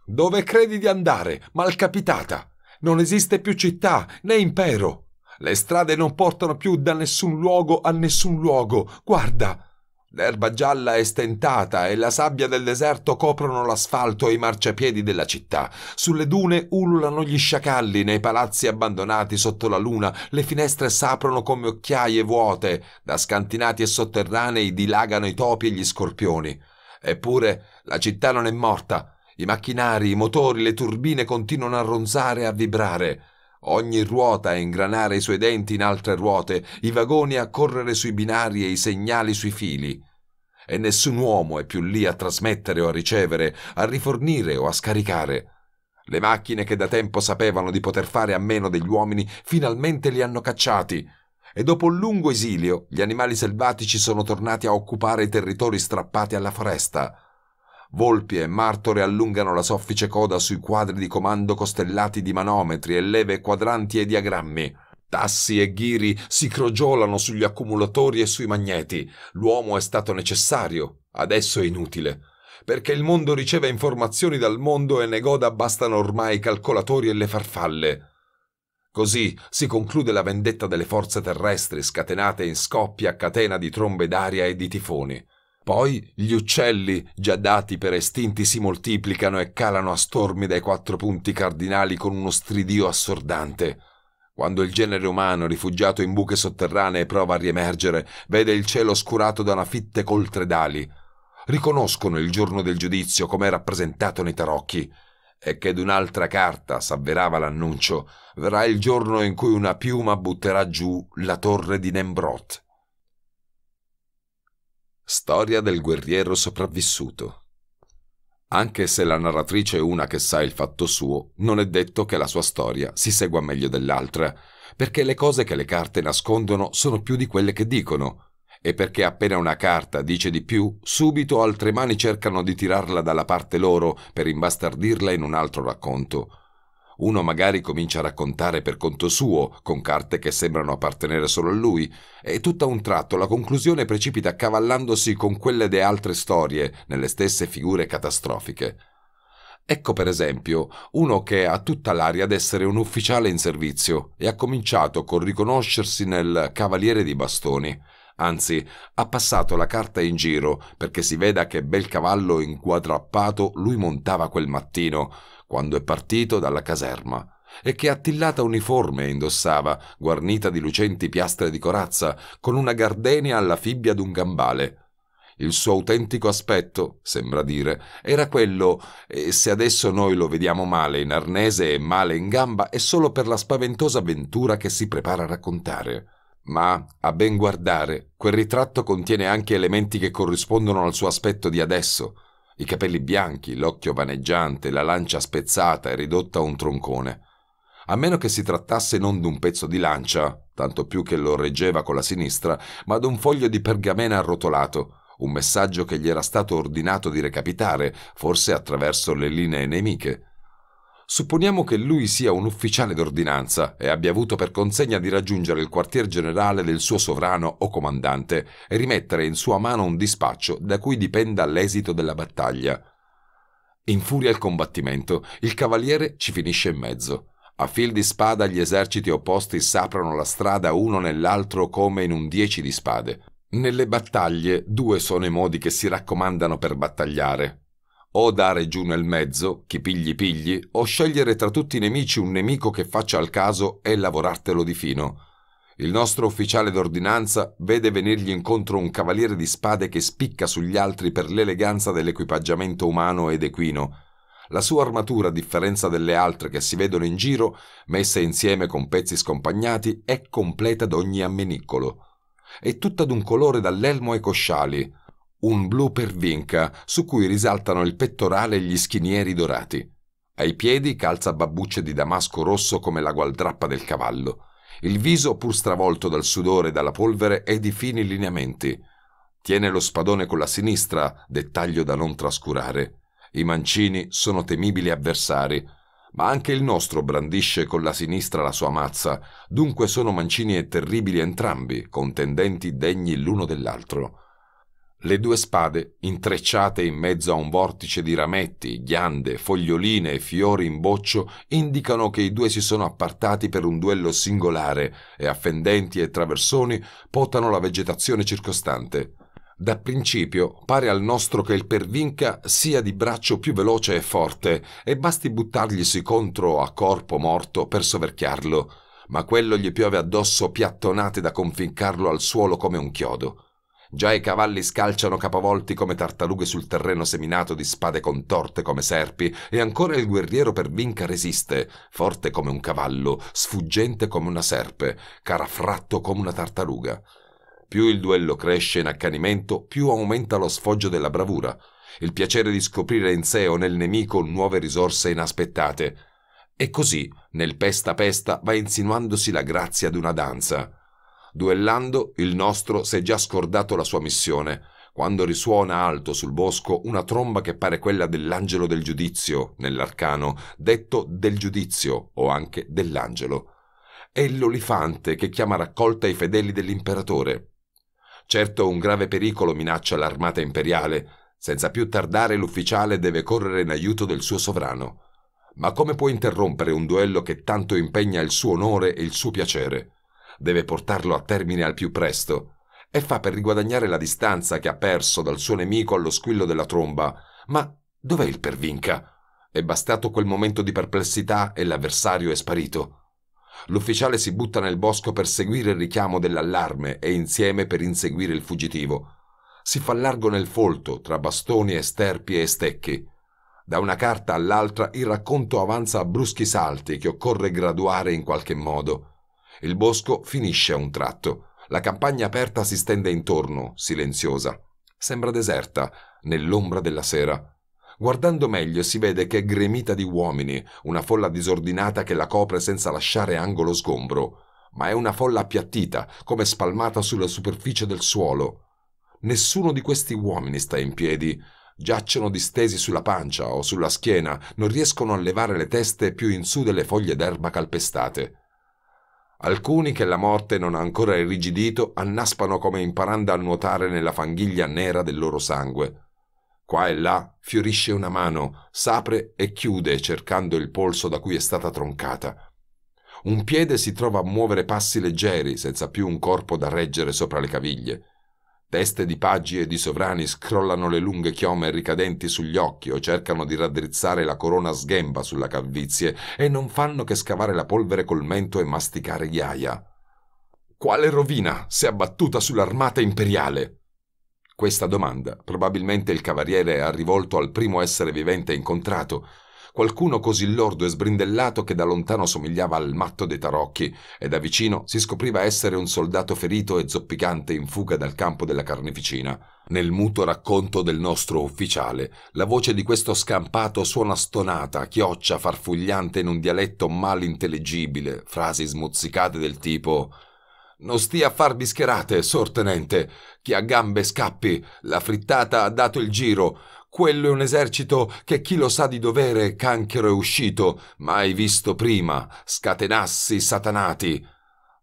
S1: Dove credi di andare, malcapitata? Non esiste più città né impero. Le strade non portano più da nessun luogo a nessun luogo. Guarda! L'erba gialla è stentata e la sabbia del deserto coprono l'asfalto e i marciapiedi della città. Sulle dune ululano gli sciacalli nei palazzi abbandonati sotto la luna, le finestre s'aprono come occhiaie vuote, da scantinati e sotterranei dilagano i topi e gli scorpioni. Eppure la città non è morta, i macchinari, i motori, le turbine continuano a ronzare e a vibrare. Ogni ruota a ingranare i suoi denti in altre ruote, i vagoni a correre sui binari e i segnali sui fili. E nessun uomo è più lì a trasmettere o a ricevere, a rifornire o a scaricare. Le macchine che da tempo sapevano di poter fare a meno degli uomini finalmente li hanno cacciati. E dopo un lungo esilio, gli animali selvatici sono tornati a occupare i territori strappati alla foresta. Volpi e martore allungano la soffice coda sui quadri di comando costellati di manometri e leve quadranti e diagrammi. Tassi e ghiri si crogiolano sugli accumulatori e sui magneti. L'uomo è stato necessario, adesso è inutile. Perché il mondo riceve informazioni dal mondo e ne goda bastano ormai i calcolatori e le farfalle. Così si conclude la vendetta delle forze terrestri scatenate in scoppia a catena di trombe d'aria e di tifoni. Poi gli uccelli, già dati per estinti, si moltiplicano e calano a stormi dai quattro punti cardinali con uno stridio assordante. Quando il genere umano, rifugiato in buche sotterranee, prova a riemergere, vede il cielo oscurato da una fitte coltre d'ali. Riconoscono il giorno del giudizio come è rappresentato nei tarocchi e che d'un'altra carta s'avverava l'annuncio verrà il giorno in cui una piuma butterà giù la torre di Nembrot. Storia del guerriero sopravvissuto. Anche se la narratrice è una che sa il fatto suo, non è detto che la sua storia si segua meglio dell'altra, perché le cose che le carte nascondono sono più di quelle che dicono, e perché appena una carta dice di più, subito altre mani cercano di tirarla dalla parte loro per imbastardirla in un altro racconto. Uno magari comincia a raccontare per conto suo, con carte che sembrano appartenere solo a lui, e tutto a un tratto la conclusione precipita accavallandosi con quelle de altre storie, nelle stesse figure catastrofiche. Ecco per esempio uno che ha tutta l'aria d'essere un ufficiale in servizio e ha cominciato col riconoscersi nel cavaliere di bastoni. Anzi, ha passato la carta in giro perché si veda che bel cavallo inquadrappato lui montava quel mattino, quando è partito dalla caserma e che attillata uniforme indossava, guarnita di lucenti piastre di corazza, con una gardenia alla fibbia d'un gambale. Il suo autentico aspetto, sembra dire, era quello, e se adesso noi lo vediamo male in arnese e male in gamba, è solo per la spaventosa avventura che si prepara a raccontare. Ma, a ben guardare, quel ritratto contiene anche elementi che corrispondono al suo aspetto di adesso, i capelli bianchi, l'occhio vaneggiante, la lancia spezzata e ridotta a un troncone. A meno che si trattasse non d'un pezzo di lancia, tanto più che lo reggeva con la sinistra, ma d'un foglio di pergamena arrotolato, un messaggio che gli era stato ordinato di recapitare, forse attraverso le linee nemiche. Supponiamo che lui sia un ufficiale d'ordinanza e abbia avuto per consegna di raggiungere il quartier generale del suo sovrano o comandante e rimettere in sua mano un dispaccio da cui dipenda l'esito della battaglia. In furia il combattimento, il cavaliere ci finisce in mezzo. A fil di spada gli eserciti opposti s'aprono la strada uno nell'altro come in un dieci di spade. Nelle battaglie due sono i modi che si raccomandano per battagliare, o dare giù nel mezzo, chi pigli pigli, o scegliere tra tutti i nemici un nemico che faccia al caso e lavorartelo di fino. Il nostro ufficiale d'ordinanza vede venirgli incontro un cavaliere di spade che spicca sugli altri per l'eleganza dell'equipaggiamento umano ed equino. La sua armatura, a differenza delle altre che si vedono in giro, messa insieme con pezzi scompagnati, è completa d'ogni ammenicolo. È tutta d'un colore dall'elmo ai cosciali, un blu per vinca su cui risaltano il pettorale e gli schinieri dorati. Ai piedi calza babbucce di damasco rosso come la gualdrappa del cavallo. Il viso, pur stravolto dal sudore e dalla polvere, è di fini lineamenti. Tiene lo spadone con la sinistra, dettaglio da non trascurare. I mancini sono temibili avversari, ma anche il nostro brandisce con la sinistra la sua mazza, dunque sono mancini e terribili entrambi, contendenti degni l'uno dell'altro. Le due spade, intrecciate in mezzo a un vortice di rametti, ghiande, foglioline e fiori in boccio, indicano che i due si sono appartati per un duello singolare e affendenti e traversoni potano la vegetazione circostante. Da principio pare al nostro che il pervinca sia di braccio più veloce e forte e basti buttarglisi contro a corpo morto per soverchiarlo, ma quello gli piove addosso piattonate da confincarlo al suolo come un chiodo. Già i cavalli scalciano capovolti come tartarughe sul terreno seminato di spade contorte come serpi, e ancora il guerriero per vinca resiste, forte come un cavallo, sfuggente come una serpe, carafratto come una tartaruga. Più il duello cresce in accanimento, più aumenta lo sfoggio della bravura, il piacere di scoprire in sé o nel nemico nuove risorse inaspettate. E così, nel pesta pesta, va insinuandosi la grazia di una danza. Duellando, il nostro si è già scordato la sua missione, quando risuona alto sul bosco una tromba che pare quella dell'angelo del giudizio, nell'arcano, detto del giudizio o anche dell'angelo. È l'olifante che chiama raccolta i fedeli dell'imperatore. Certo un grave pericolo minaccia l'armata imperiale, senza più tardare l'ufficiale deve correre in aiuto del suo sovrano. Ma come può interrompere un duello che tanto impegna il suo onore e il suo piacere? deve portarlo a termine al più presto, e fa per riguadagnare la distanza che ha perso dal suo nemico allo squillo della tromba. Ma dov'è il pervinca? È bastato quel momento di perplessità e l'avversario è sparito. L'ufficiale si butta nel bosco per seguire il richiamo dell'allarme e insieme per inseguire il fuggitivo. Si fa largo nel folto, tra bastoni e sterpi e stecchi. Da una carta all'altra il racconto avanza a bruschi salti che occorre graduare in qualche modo. Il bosco finisce a un tratto. La campagna aperta si stende intorno, silenziosa. Sembra deserta, nell'ombra della sera. Guardando meglio si vede che è gremita di uomini, una folla disordinata che la copre senza lasciare angolo sgombro. Ma è una folla appiattita, come spalmata sulla superficie del suolo. Nessuno di questi uomini sta in piedi. Giacciono distesi sulla pancia o sulla schiena, non riescono a levare le teste più in su delle foglie d'erba calpestate. Alcuni che la morte non ha ancora irrigidito annaspano come imparando a nuotare nella fanghiglia nera del loro sangue. Qua e là fiorisce una mano, s'apre e chiude cercando il polso da cui è stata troncata. Un piede si trova a muovere passi leggeri, senza più un corpo da reggere sopra le caviglie. Teste di paggi e di sovrani scrollano le lunghe chiome ricadenti sugli occhi o cercano di raddrizzare la corona sghemba sulla calvizie e non fanno che scavare la polvere col mento e masticare ghiaia. Quale rovina si è abbattuta sull'armata imperiale? Questa domanda probabilmente il cavaliere ha rivolto al primo essere vivente incontrato qualcuno così lordo e sbrindellato che da lontano somigliava al matto dei tarocchi e da vicino si scopriva essere un soldato ferito e zoppicante in fuga dal campo della carneficina. Nel muto racconto del nostro ufficiale, la voce di questo scampato suona stonata, chioccia, farfugliante in un dialetto mal intelligibile, frasi smozzicate del tipo non stia a far bischerate, sortenente. Chi ha gambe scappi. La frittata ha dato il giro. Quello è un esercito che chi lo sa di dovere canchero è uscito, mai visto prima, scatenassi satanati.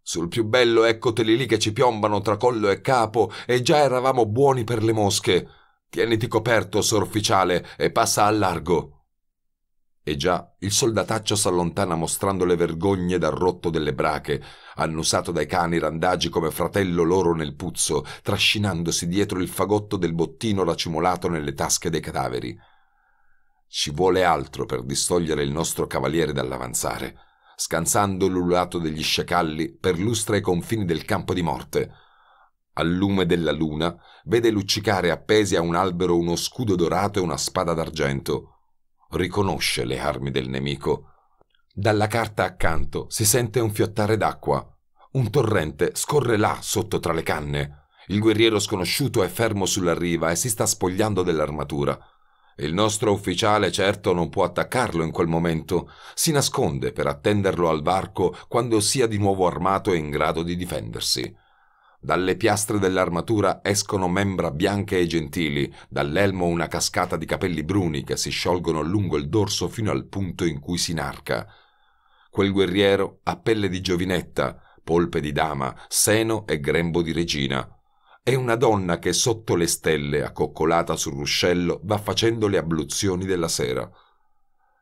S1: Sul più bello eccoteli lì che ci piombano tra collo e capo, e già eravamo buoni per le mosche. Tieniti coperto, sorficiale, e passa al largo. E già il soldataccio s'allontana mostrando le vergogne dal rotto delle brache, annusato dai cani randagi come fratello loro nel puzzo, trascinandosi dietro il fagotto del bottino racimolato nelle tasche dei cadaveri. Ci vuole altro per distogliere il nostro cavaliere dall'avanzare, scansando l'ululato degli sciacalli per lustra i confini del campo di morte. Al lume della luna vede luccicare appesi a un albero uno scudo dorato e una spada d'argento riconosce le armi del nemico. Dalla carta accanto si sente un fiottare d'acqua. Un torrente scorre là sotto tra le canne. Il guerriero sconosciuto è fermo sulla riva e si sta spogliando dell'armatura. Il nostro ufficiale certo non può attaccarlo in quel momento. Si nasconde per attenderlo al varco quando sia di nuovo armato e in grado di difendersi. Dalle piastre dell'armatura escono membra bianche e gentili, dall'elmo una cascata di capelli bruni che si sciolgono lungo il dorso fino al punto in cui si inarca. Quel guerriero ha pelle di giovinetta, polpe di dama, seno e grembo di regina. È una donna che sotto le stelle, accoccolata sul ruscello, va facendo le abluzioni della sera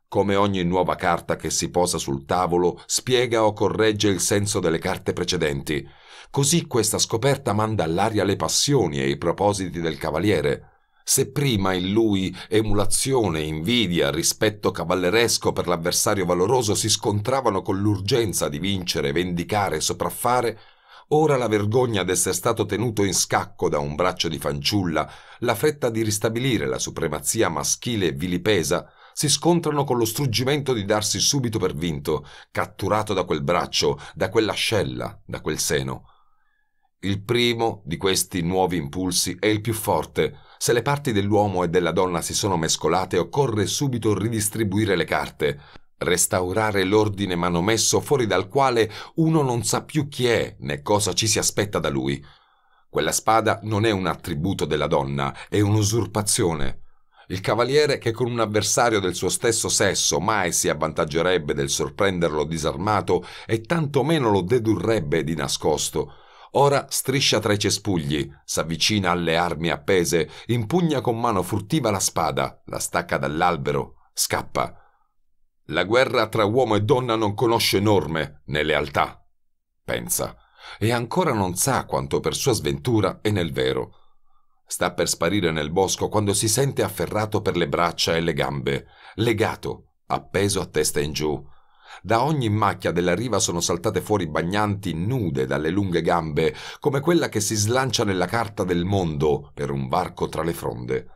S1: come ogni nuova carta che si posa sul tavolo, spiega o corregge il senso delle carte precedenti. Così questa scoperta manda all'aria le passioni e i propositi del cavaliere. Se prima in lui emulazione, invidia, rispetto cavalleresco per l'avversario valoroso si scontravano con l'urgenza di vincere, vendicare, sopraffare, ora la vergogna d'essere stato tenuto in scacco da un braccio di fanciulla, la fretta di ristabilire la supremazia maschile e vilipesa, si scontrano con lo struggimento di darsi subito per vinto, catturato da quel braccio, da quella quell'ascella, da quel seno. Il primo di questi nuovi impulsi è il più forte. Se le parti dell'uomo e della donna si sono mescolate, occorre subito ridistribuire le carte, restaurare l'ordine manomesso fuori dal quale uno non sa più chi è né cosa ci si aspetta da lui. Quella spada non è un attributo della donna, è un'usurpazione. Il cavaliere che con un avversario del suo stesso sesso mai si avvantaggerebbe del sorprenderlo disarmato e tantomeno lo dedurrebbe di nascosto, Ora striscia tra i cespugli, s'avvicina alle armi appese, impugna con mano furtiva la spada, la stacca dall'albero, scappa. La guerra tra uomo e donna non conosce norme né lealtà, pensa, e ancora non sa quanto per sua sventura è nel vero. Sta per sparire nel bosco quando si sente afferrato per le braccia e le gambe, legato, appeso a testa in giù, da ogni macchia della riva sono saltate fuori bagnanti nude dalle lunghe gambe, come quella che si slancia nella carta del mondo per un varco tra le fronde.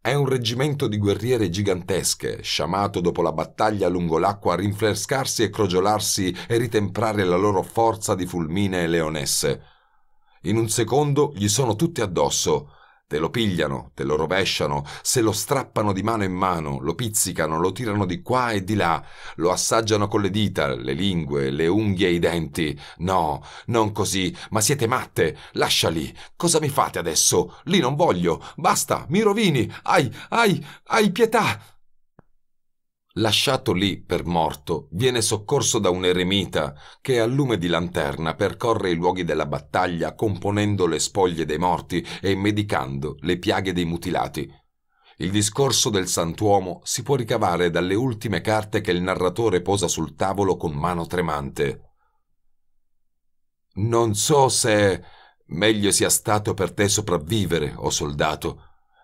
S1: È un reggimento di guerriere gigantesche, sciamato dopo la battaglia lungo l'acqua a rinfrescarsi e crogiolarsi e ritemprare la loro forza di fulmine e leonesse. In un secondo gli sono tutti addosso, Te lo pigliano, te lo rovesciano, se lo strappano di mano in mano, lo pizzicano, lo tirano di qua e di là, lo assaggiano con le dita, le lingue, le unghie e i denti. No, non così, ma siete matte, lascia lì. Cosa mi fate adesso? Lì non voglio, basta, mi rovini, ai, ai, ai pietà. Lasciato lì per morto, viene soccorso da un eremita che a lume di lanterna percorre i luoghi della battaglia componendo le spoglie dei morti e medicando le piaghe dei mutilati. Il discorso del santuomo si può ricavare dalle ultime carte che il narratore posa sul tavolo con mano tremante. Non so se meglio sia stato per te sopravvivere, o oh soldato,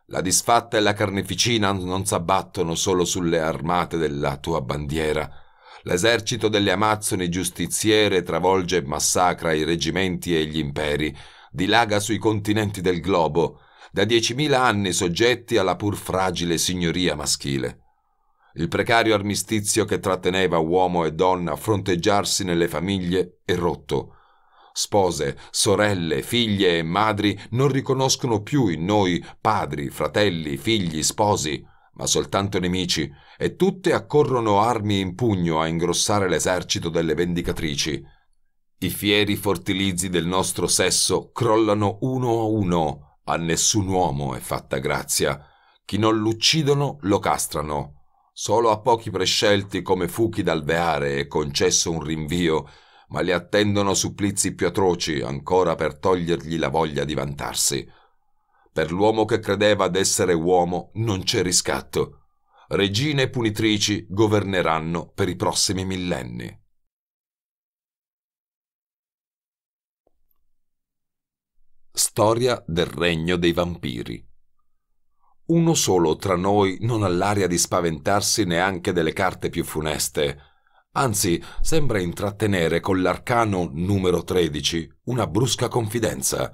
S1: la disfatta e la carneficina non s'abbattono solo sulle armate della tua bandiera. L'esercito delle Amazzoni giustiziere travolge e massacra i reggimenti e gli imperi, dilaga sui continenti del globo, da diecimila anni soggetti alla pur fragile signoria maschile. Il precario armistizio che tratteneva uomo e donna a fronteggiarsi nelle famiglie è rotto spose, sorelle, figlie e madri non riconoscono più in noi padri, fratelli, figli, sposi, ma soltanto nemici, e tutte accorrono armi in pugno a ingrossare l'esercito delle vendicatrici. I fieri fortilizi del nostro sesso crollano uno a uno, a nessun uomo è fatta grazia. Chi non l'uccidono lo castrano. Solo a pochi prescelti come fuchi d'alveare è concesso un rinvio ma li attendono supplizi più atroci ancora per togliergli la voglia di vantarsi. Per l'uomo che credeva d'essere uomo non c'è riscatto. Regine punitrici governeranno per i prossimi millenni. Storia del regno dei vampiri. Uno solo tra noi non ha l'aria di spaventarsi neanche delle carte più funeste Anzi, sembra intrattenere con l'arcano numero 13 una brusca confidenza.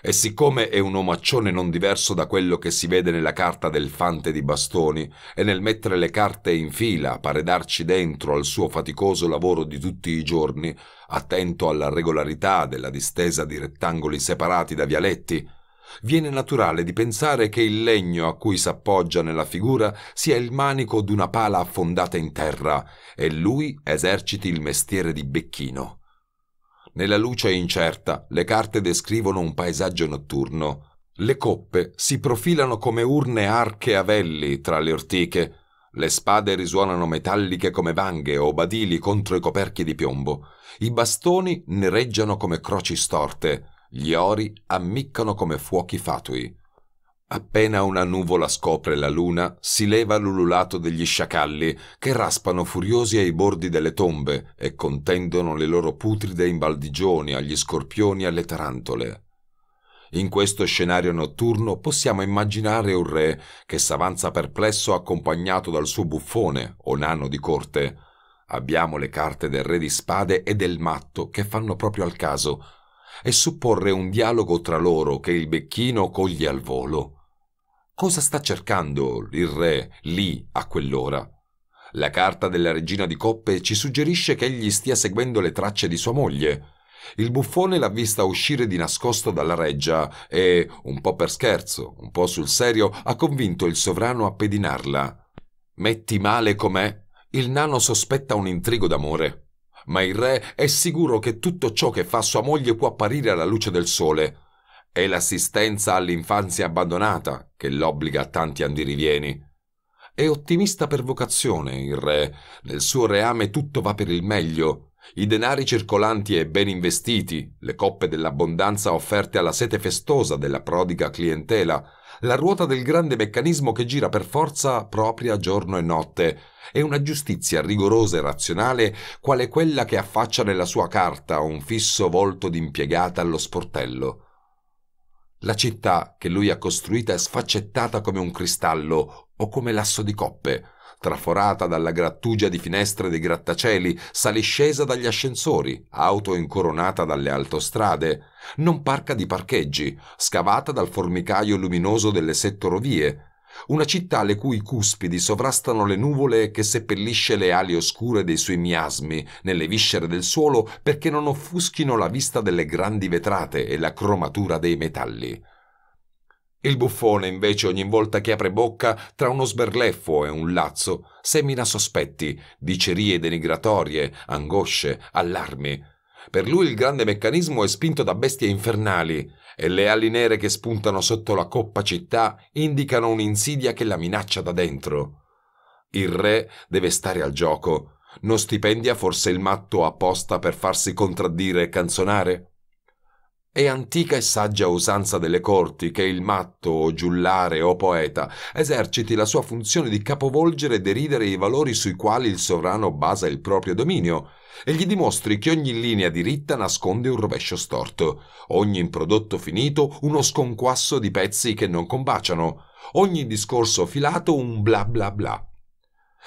S1: E siccome è un omaccione non diverso da quello che si vede nella carta del fante di bastoni, e nel mettere le carte in fila pare darci dentro al suo faticoso lavoro di tutti i giorni, attento alla regolarità della distesa di rettangoli separati da vialetti, viene naturale di pensare che il legno a cui s'appoggia nella figura sia il manico d'una pala affondata in terra e lui eserciti il mestiere di becchino. Nella luce incerta le carte descrivono un paesaggio notturno. Le coppe si profilano come urne arche a velli tra le ortiche, le spade risuonano metalliche come vanghe o badili contro i coperchi di piombo. I bastoni nereggiano come croci storte. Gli ori ammiccano come fuochi fatui. Appena una nuvola scopre la luna, si leva l'ululato degli sciacalli che raspano furiosi ai bordi delle tombe e contendono le loro putride imbaldigioni agli scorpioni e alle tarantole. In questo scenario notturno possiamo immaginare un re che s'avanza perplesso accompagnato dal suo buffone o nano di corte. Abbiamo le carte del re di spade e del matto che fanno proprio al caso, e supporre un dialogo tra loro che il becchino coglie al volo. Cosa sta cercando il re lì a quell'ora? La carta della regina di coppe ci suggerisce che egli stia seguendo le tracce di sua moglie. Il buffone l'ha vista uscire di nascosto dalla reggia e, un po' per scherzo, un po' sul serio, ha convinto il sovrano a pedinarla. Metti male com'è, il nano sospetta un intrigo d'amore ma il re è sicuro che tutto ciò che fa sua moglie può apparire alla luce del sole. È l'assistenza all'infanzia abbandonata che l'obbliga a tanti andirivieni. È ottimista per vocazione il re, nel suo reame tutto va per il meglio. I denari circolanti e ben investiti, le coppe dell'abbondanza offerte alla sete festosa della prodiga clientela, la ruota del grande meccanismo che gira per forza propria giorno e notte, e una giustizia rigorosa e razionale quale quella che affaccia nella sua carta un fisso volto d'impiegata allo sportello. La città che lui ha costruita è sfaccettata come un cristallo o come l'asso di coppe, traforata dalla grattugia di finestre dei grattacieli, saliscesa dagli ascensori, auto incoronata dalle autostrade, non parca di parcheggi, scavata dal formicaio luminoso delle settorovie, una città le cui cuspidi sovrastano le nuvole che seppellisce le ali oscure dei suoi miasmi nelle viscere del suolo perché non offuschino la vista delle grandi vetrate e la cromatura dei metalli. Il buffone, invece, ogni volta che apre bocca, tra uno sberleffo e un lazzo, semina sospetti, dicerie denigratorie, angosce, allarmi. Per lui il grande meccanismo è spinto da bestie infernali, e le ali nere che spuntano sotto la coppa città indicano un'insidia che la minaccia da dentro. Il re deve stare al gioco. Non stipendia forse il matto apposta per farsi contraddire e canzonare? È antica e saggia usanza delle corti che il matto o giullare o poeta eserciti la sua funzione di capovolgere e deridere i valori sui quali il sovrano basa il proprio dominio e gli dimostri che ogni linea diritta nasconde un rovescio storto, ogni improdotto finito uno sconquasso di pezzi che non combaciano, ogni discorso filato un bla bla bla.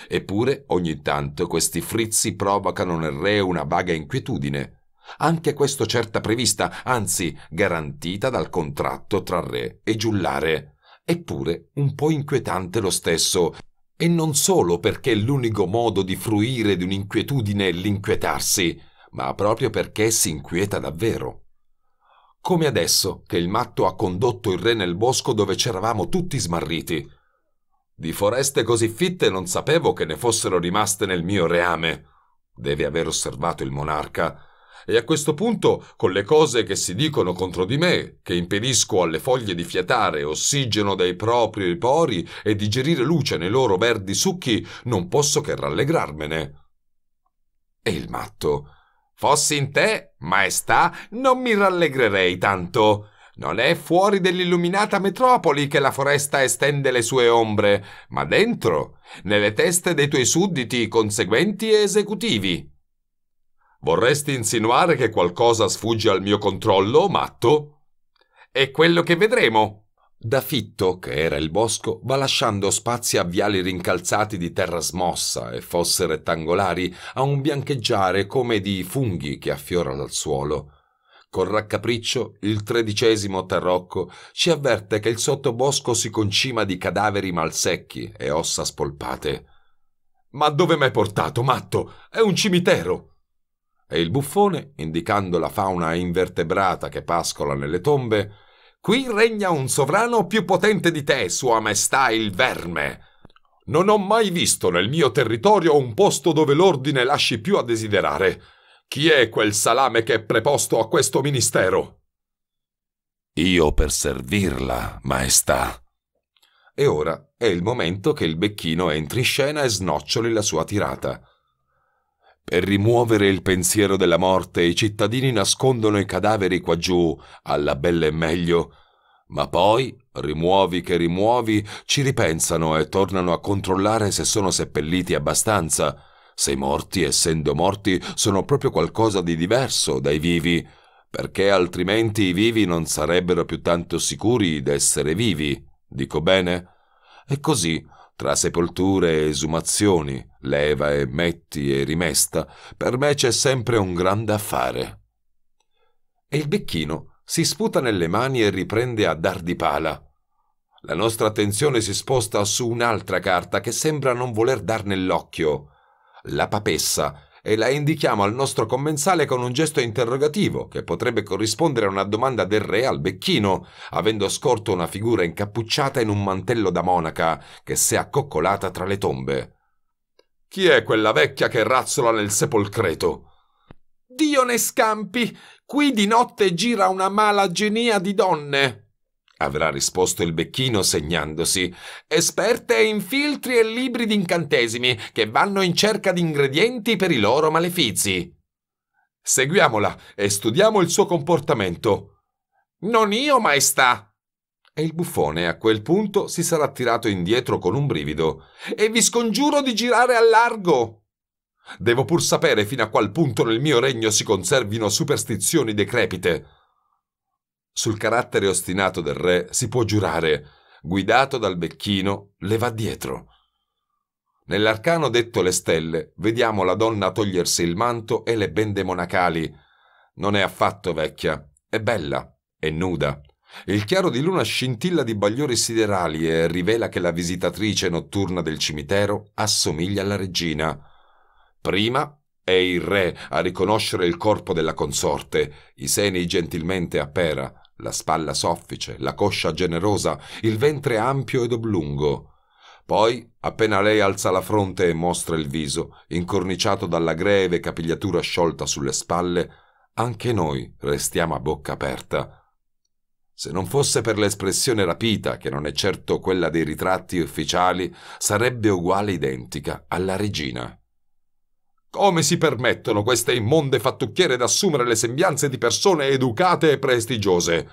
S1: Eppure ogni tanto questi frizzi provocano nel re una vaga inquietudine, anche questo certa prevista, anzi garantita dal contratto tra re e giullare. Eppure un po' inquietante lo stesso, e non solo perché è l'unico modo di fruire di un'inquietudine è l'inquietarsi, ma proprio perché si inquieta davvero. Come adesso che il matto ha condotto il re nel bosco dove c'eravamo tutti smarriti. Di foreste così fitte non sapevo che ne fossero rimaste nel mio reame, deve aver osservato il monarca, e a questo punto, con le cose che si dicono contro di me, che impedisco alle foglie di fiatare ossigeno dai propri pori e digerire luce nei loro verdi succhi, non posso che rallegrarmene. E il matto. Fossi in te, maestà, non mi rallegrerei tanto. Non è fuori dell'illuminata metropoli che la foresta estende le sue ombre, ma dentro, nelle teste dei tuoi sudditi conseguenti e esecutivi. Vorresti insinuare che qualcosa sfugge al mio controllo, matto? È quello che vedremo. Da Fitto, che era il bosco, va lasciando spazi a viali rincalzati di terra smossa e fosse rettangolari a un biancheggiare come di funghi che affiorano al suolo. Con raccapriccio, il tredicesimo tarrocco ci avverte che il sottobosco si concima di cadaveri malsecchi e ossa spolpate. Ma dove m'hai portato, matto? È un cimitero! E il buffone, indicando la fauna invertebrata che pascola nelle tombe, Qui regna un sovrano più potente di te, Sua Maestà il Verme. Non ho mai visto nel mio territorio un posto dove l'ordine lasci più a desiderare. Chi è quel salame che è preposto a questo ministero? Io per servirla, Maestà. E ora è il momento che il becchino entri in scena e snoccioli la sua tirata. Per rimuovere il pensiero della morte i cittadini nascondono i cadaveri qua giù, alla bella e meglio, ma poi, rimuovi che rimuovi, ci ripensano e tornano a controllare se sono seppelliti abbastanza. Se i morti, essendo morti, sono proprio qualcosa di diverso dai vivi, perché altrimenti i vivi non sarebbero più tanto sicuri d'essere vivi, dico bene? E così tra sepolture e esumazioni, leva e metti e rimesta, per me c'è sempre un grande affare. E il becchino si sputa nelle mani e riprende a dar di pala. La nostra attenzione si sposta su un'altra carta che sembra non voler dar nell'occhio. La papessa, e la indichiamo al nostro commensale con un gesto interrogativo che potrebbe corrispondere a una domanda del re al becchino, avendo scorto una figura incappucciata in un mantello da monaca che si è accoccolata tra le tombe. Chi è quella vecchia che razzola nel sepolcreto? Dio ne scampi! Qui di notte gira una mala genia di donne! avrà risposto il becchino segnandosi, esperte in filtri e libri di incantesimi che vanno in cerca di ingredienti per i loro malefizi. Seguiamola e studiamo il suo comportamento. Non io, maestà! E il buffone a quel punto si sarà tirato indietro con un brivido. E vi scongiuro di girare al largo! Devo pur sapere fino a qual punto nel mio regno si conservino superstizioni decrepite. Sul carattere ostinato del re si può giurare, guidato dal becchino, le va dietro. Nell'arcano detto le stelle, vediamo la donna togliersi il manto e le bende monacali. Non è affatto vecchia, è bella, è nuda. Il chiaro di luna scintilla di bagliori siderali e rivela che la visitatrice notturna del cimitero assomiglia alla regina. Prima è il re a riconoscere il corpo della consorte, i seni gentilmente a pera, la spalla soffice, la coscia generosa, il ventre ampio ed oblungo. Poi, appena lei alza la fronte e mostra il viso, incorniciato dalla greve capigliatura sciolta sulle spalle, anche noi restiamo a bocca aperta. Se non fosse per l'espressione rapita, che non è certo quella dei ritratti ufficiali, sarebbe uguale identica alla regina. Come si permettono queste immonde fattucchiere d'assumere le sembianze di persone educate e prestigiose?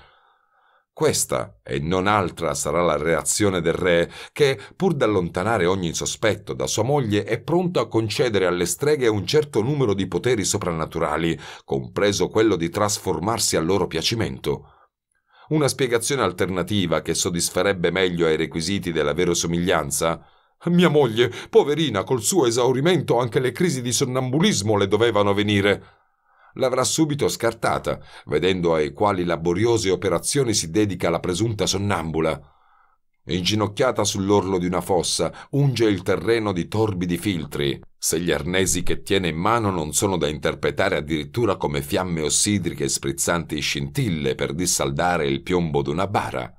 S1: Questa e non altra sarà la reazione del re, che, pur d'allontanare ogni sospetto da sua moglie, è pronto a concedere alle streghe un certo numero di poteri soprannaturali, compreso quello di trasformarsi a loro piacimento. Una spiegazione alternativa che soddisferebbe meglio ai requisiti della verosomiglianza? somiglianza mia moglie, poverina, col suo esaurimento anche le crisi di sonnambulismo le dovevano venire. L'avrà subito scartata, vedendo ai quali laboriose operazioni si dedica la presunta sonnambula. Inginocchiata sull'orlo di una fossa, unge il terreno di torbidi filtri. Se gli arnesi che tiene in mano non sono da interpretare addirittura come fiamme ossidriche sprizzanti scintille per dissaldare il piombo d'una bara.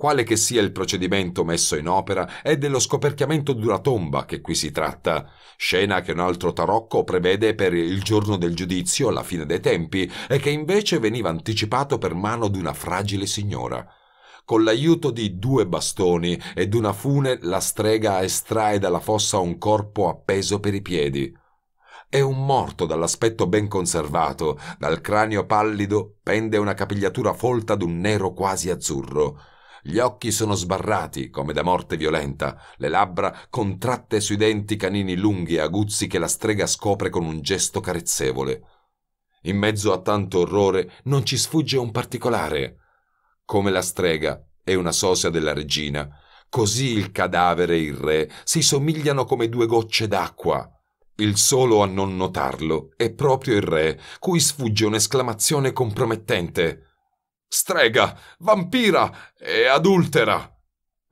S1: Quale che sia il procedimento messo in opera, è dello scoperchiamento di una tomba che qui si tratta, scena che un altro tarocco prevede per il giorno del giudizio alla fine dei tempi e che invece veniva anticipato per mano di una fragile signora. Con l'aiuto di due bastoni ed una fune la strega estrae dalla fossa un corpo appeso per i piedi. È un morto dall'aspetto ben conservato, dal cranio pallido pende una capigliatura folta d'un nero quasi azzurro. Gli occhi sono sbarrati, come da morte violenta, le labbra contratte sui denti canini lunghi e aguzzi che la strega scopre con un gesto carezzevole. In mezzo a tanto orrore non ci sfugge un particolare. Come la strega è una sosia della regina, così il cadavere e il re si somigliano come due gocce d'acqua. Il solo a non notarlo è proprio il re, cui sfugge un'esclamazione compromettente strega, vampira e adultera.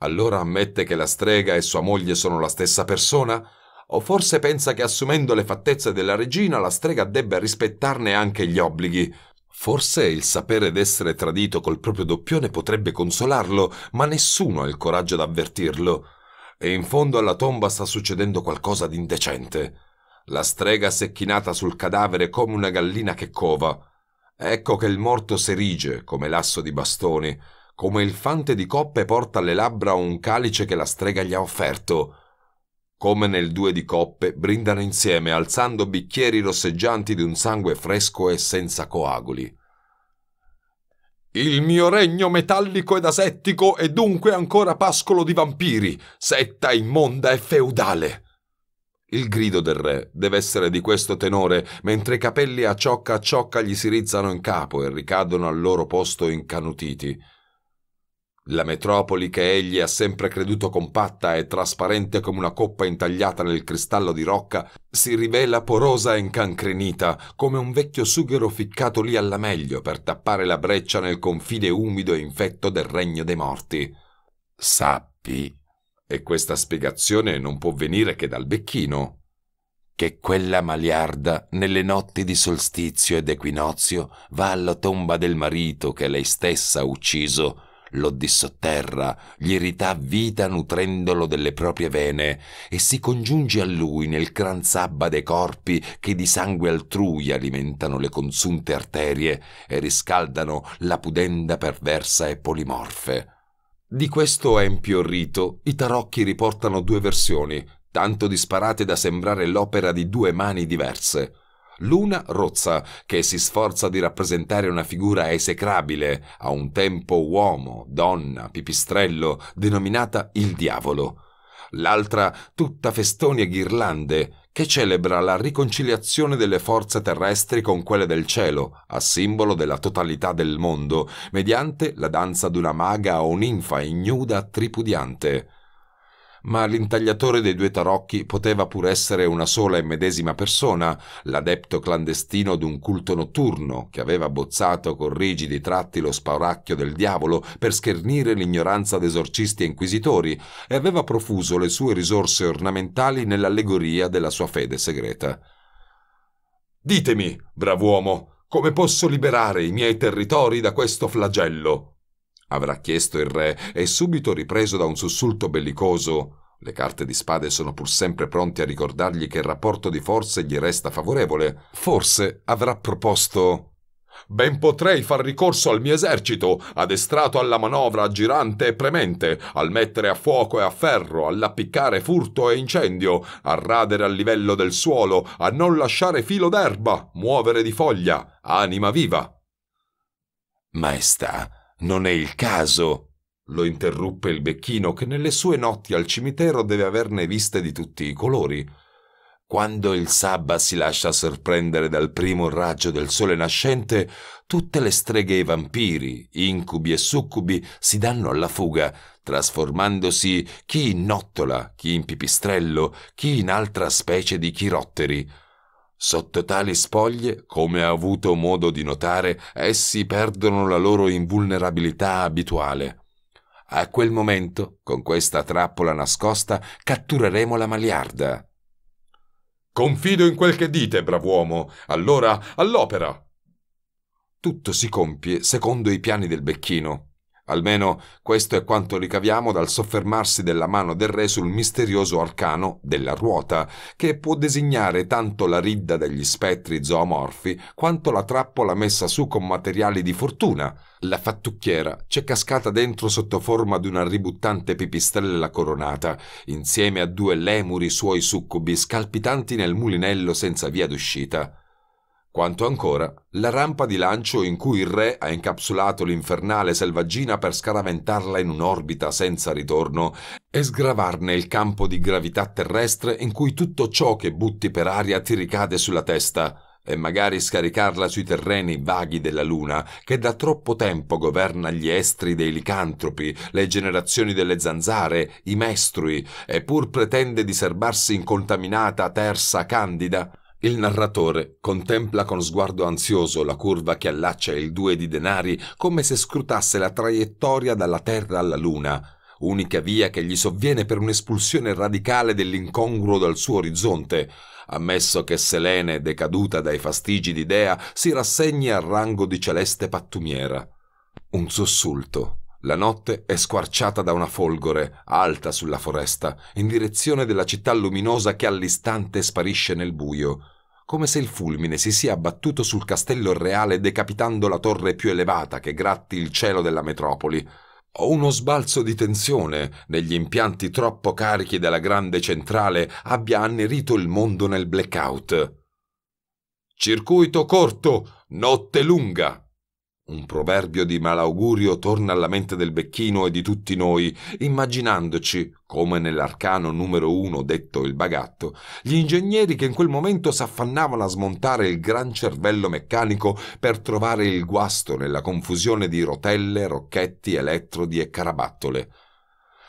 S1: Allora ammette che la strega e sua moglie sono la stessa persona? O forse pensa che assumendo le fattezze della regina la strega debba rispettarne anche gli obblighi? Forse il sapere d'essere tradito col proprio doppione potrebbe consolarlo, ma nessuno ha il coraggio d'avvertirlo. E in fondo alla tomba sta succedendo qualcosa di indecente. La strega si è chinata sul cadavere come una gallina che cova. Ecco che il morto s'erige come l'asso di bastoni, come il fante di coppe porta alle labbra un calice che la strega gli ha offerto. Come nel due di coppe brindano insieme, alzando bicchieri rosseggianti di un sangue fresco e senza coaguli. Il mio regno metallico ed asettico è dunque ancora pascolo di vampiri, setta immonda e feudale. Il grido del re deve essere di questo tenore, mentre i capelli a ciocca a ciocca gli si rizzano in capo e ricadono al loro posto incanutiti. La metropoli che egli ha sempre creduto compatta e trasparente come una coppa intagliata nel cristallo di rocca si rivela porosa e incancrenita, come un vecchio sughero ficcato lì alla meglio per tappare la breccia nel confine umido e infetto del regno dei morti. Sappi e questa spiegazione non può venire che dal becchino, che quella maliarda nelle notti di solstizio ed equinozio va alla tomba del marito che lei stessa ha ucciso, lo dissotterra, gli rità vita nutrendolo delle proprie vene e si congiunge a lui nel gran sabba dei corpi che di sangue altrui alimentano le consunte arterie e riscaldano la pudenda perversa e polimorfe di questo empio rito i tarocchi riportano due versioni, tanto disparate da sembrare l'opera di due mani diverse. L'una rozza, che si sforza di rappresentare una figura esecrabile, a un tempo uomo, donna, pipistrello, denominata il diavolo. L'altra, tutta festoni e ghirlande, che celebra la riconciliazione delle forze terrestri con quelle del cielo, a simbolo della totalità del mondo, mediante la danza d'una maga o ninfa ignuda tripudiante ma l'intagliatore dei due tarocchi poteva pur essere una sola e medesima persona, l'adepto clandestino d'un culto notturno che aveva bozzato con rigidi tratti lo spauracchio del diavolo per schernire l'ignoranza d'esorcisti e inquisitori e aveva profuso le sue risorse ornamentali nell'allegoria della sua fede segreta. Ditemi, brav'uomo, come posso liberare i miei territori da questo flagello? avrà chiesto il re e subito ripreso da un sussulto bellicoso. Le carte di spade sono pur sempre pronte a ricordargli che il rapporto di forze gli resta favorevole. Forse avrà proposto Ben potrei far ricorso al mio esercito, adestrato alla manovra girante e premente, al mettere a fuoco e a ferro, all'appiccare furto e incendio, a radere al livello del suolo, a non lasciare filo d'erba, muovere di foglia, anima viva. Maestà, non è il caso, lo interruppe il becchino che nelle sue notti al cimitero deve averne viste di tutti i colori. Quando il sabba si lascia sorprendere dal primo raggio del sole nascente, tutte le streghe e i vampiri, incubi e succubi, si danno alla fuga, trasformandosi chi in nottola, chi in pipistrello, chi in altra specie di chirotteri. Sotto tali spoglie, come ha avuto modo di notare, essi perdono la loro invulnerabilità abituale. A quel momento, con questa trappola nascosta, cattureremo la maliarda. Confido in quel che dite, brav'uomo. Allora, all'opera! Tutto si compie secondo i piani del becchino. Almeno questo è quanto ricaviamo dal soffermarsi della mano del re sul misterioso arcano della ruota, che può designare tanto la ridda degli spettri zoomorfi quanto la trappola messa su con materiali di fortuna. La fattucchiera c'è cascata dentro sotto forma di una ributtante pipistrella coronata, insieme a due lemuri suoi succubi scalpitanti nel mulinello senza via d'uscita quanto ancora la rampa di lancio in cui il re ha incapsulato l'infernale selvaggina per scaraventarla in un'orbita senza ritorno e sgravarne il campo di gravità terrestre in cui tutto ciò che butti per aria ti ricade sulla testa e magari scaricarla sui terreni vaghi della Luna, che da troppo tempo governa gli estri dei licantropi, le generazioni delle zanzare, i mestrui, e pur pretende di serbarsi incontaminata tersa, candida, il narratore contempla con sguardo ansioso la curva che allaccia il due di denari come se scrutasse la traiettoria dalla Terra alla Luna, unica via che gli sovviene per un'espulsione radicale dell'incongruo dal suo orizzonte, ammesso che Selene, decaduta dai fastigi di Dea, si rassegni al rango di celeste pattumiera. Un sussulto. La notte è squarciata da una folgore, alta sulla foresta, in direzione della città luminosa che all'istante sparisce nel buio come se il fulmine si sia abbattuto sul castello reale decapitando la torre più elevata che gratti il cielo della metropoli, o uno sbalzo di tensione negli impianti troppo carichi della grande centrale abbia annerito il mondo nel blackout. Circuito corto, notte lunga. Un proverbio di malaugurio torna alla mente del becchino e di tutti noi, immaginandoci, come nell'arcano numero uno detto il bagatto, gli ingegneri che in quel momento s'affannavano a smontare il gran cervello meccanico per trovare il guasto nella confusione di rotelle, rocchetti, elettrodi e carabattole.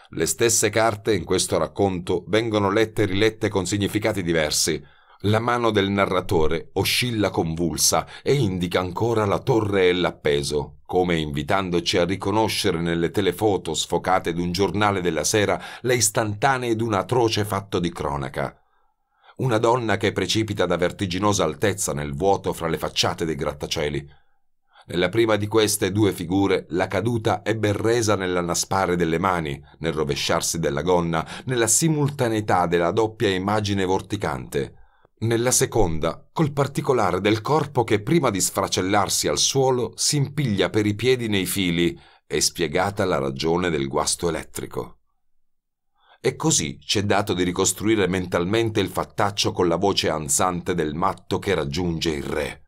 S1: Le stesse carte in questo racconto vengono lette e rilette con significati diversi. La mano del narratore oscilla convulsa e indica ancora la torre e l'appeso, come invitandoci a riconoscere nelle telefoto sfocate d'un giornale della sera le istantanee d'un atroce fatto di cronaca. Una donna che precipita da vertiginosa altezza nel vuoto fra le facciate dei grattacieli. Nella prima di queste due figure la caduta è ben resa nell'annaspare delle mani, nel rovesciarsi della gonna, nella simultaneità della doppia immagine vorticante nella seconda, col particolare del corpo che prima di sfracellarsi al suolo si impiglia per i piedi nei fili, è spiegata la ragione del guasto elettrico. E così c'è dato di ricostruire mentalmente il fattaccio con la voce ansante del matto che raggiunge il re.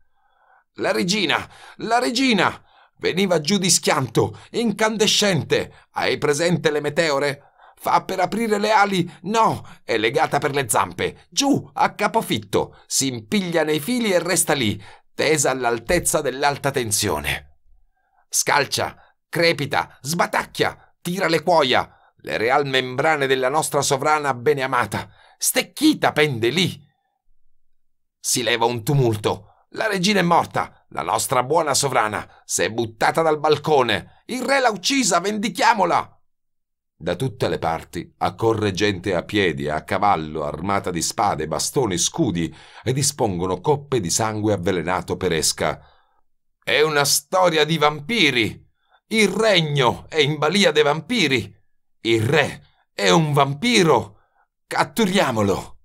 S1: La regina! La regina! Veniva giù di schianto, incandescente! Hai presente le meteore? Fa per aprire le ali. No, è legata per le zampe. Giù, a capofitto. Si impiglia nei fili e resta lì, tesa all'altezza dell'alta tensione. Scalcia, crepita, sbatacchia, tira le cuoia. Le real membrane della nostra sovrana beneamata. Stecchita pende lì. Si leva un tumulto. La regina è morta, la nostra buona sovrana, si è buttata dal balcone. Il re l'ha uccisa, vendichiamola! Da tutte le parti accorre gente a piedi, a cavallo, armata di spade, bastoni, scudi e dispongono coppe di sangue avvelenato per esca. È una storia di vampiri! Il regno è in balia dei vampiri! Il re è un vampiro! Catturiamolo!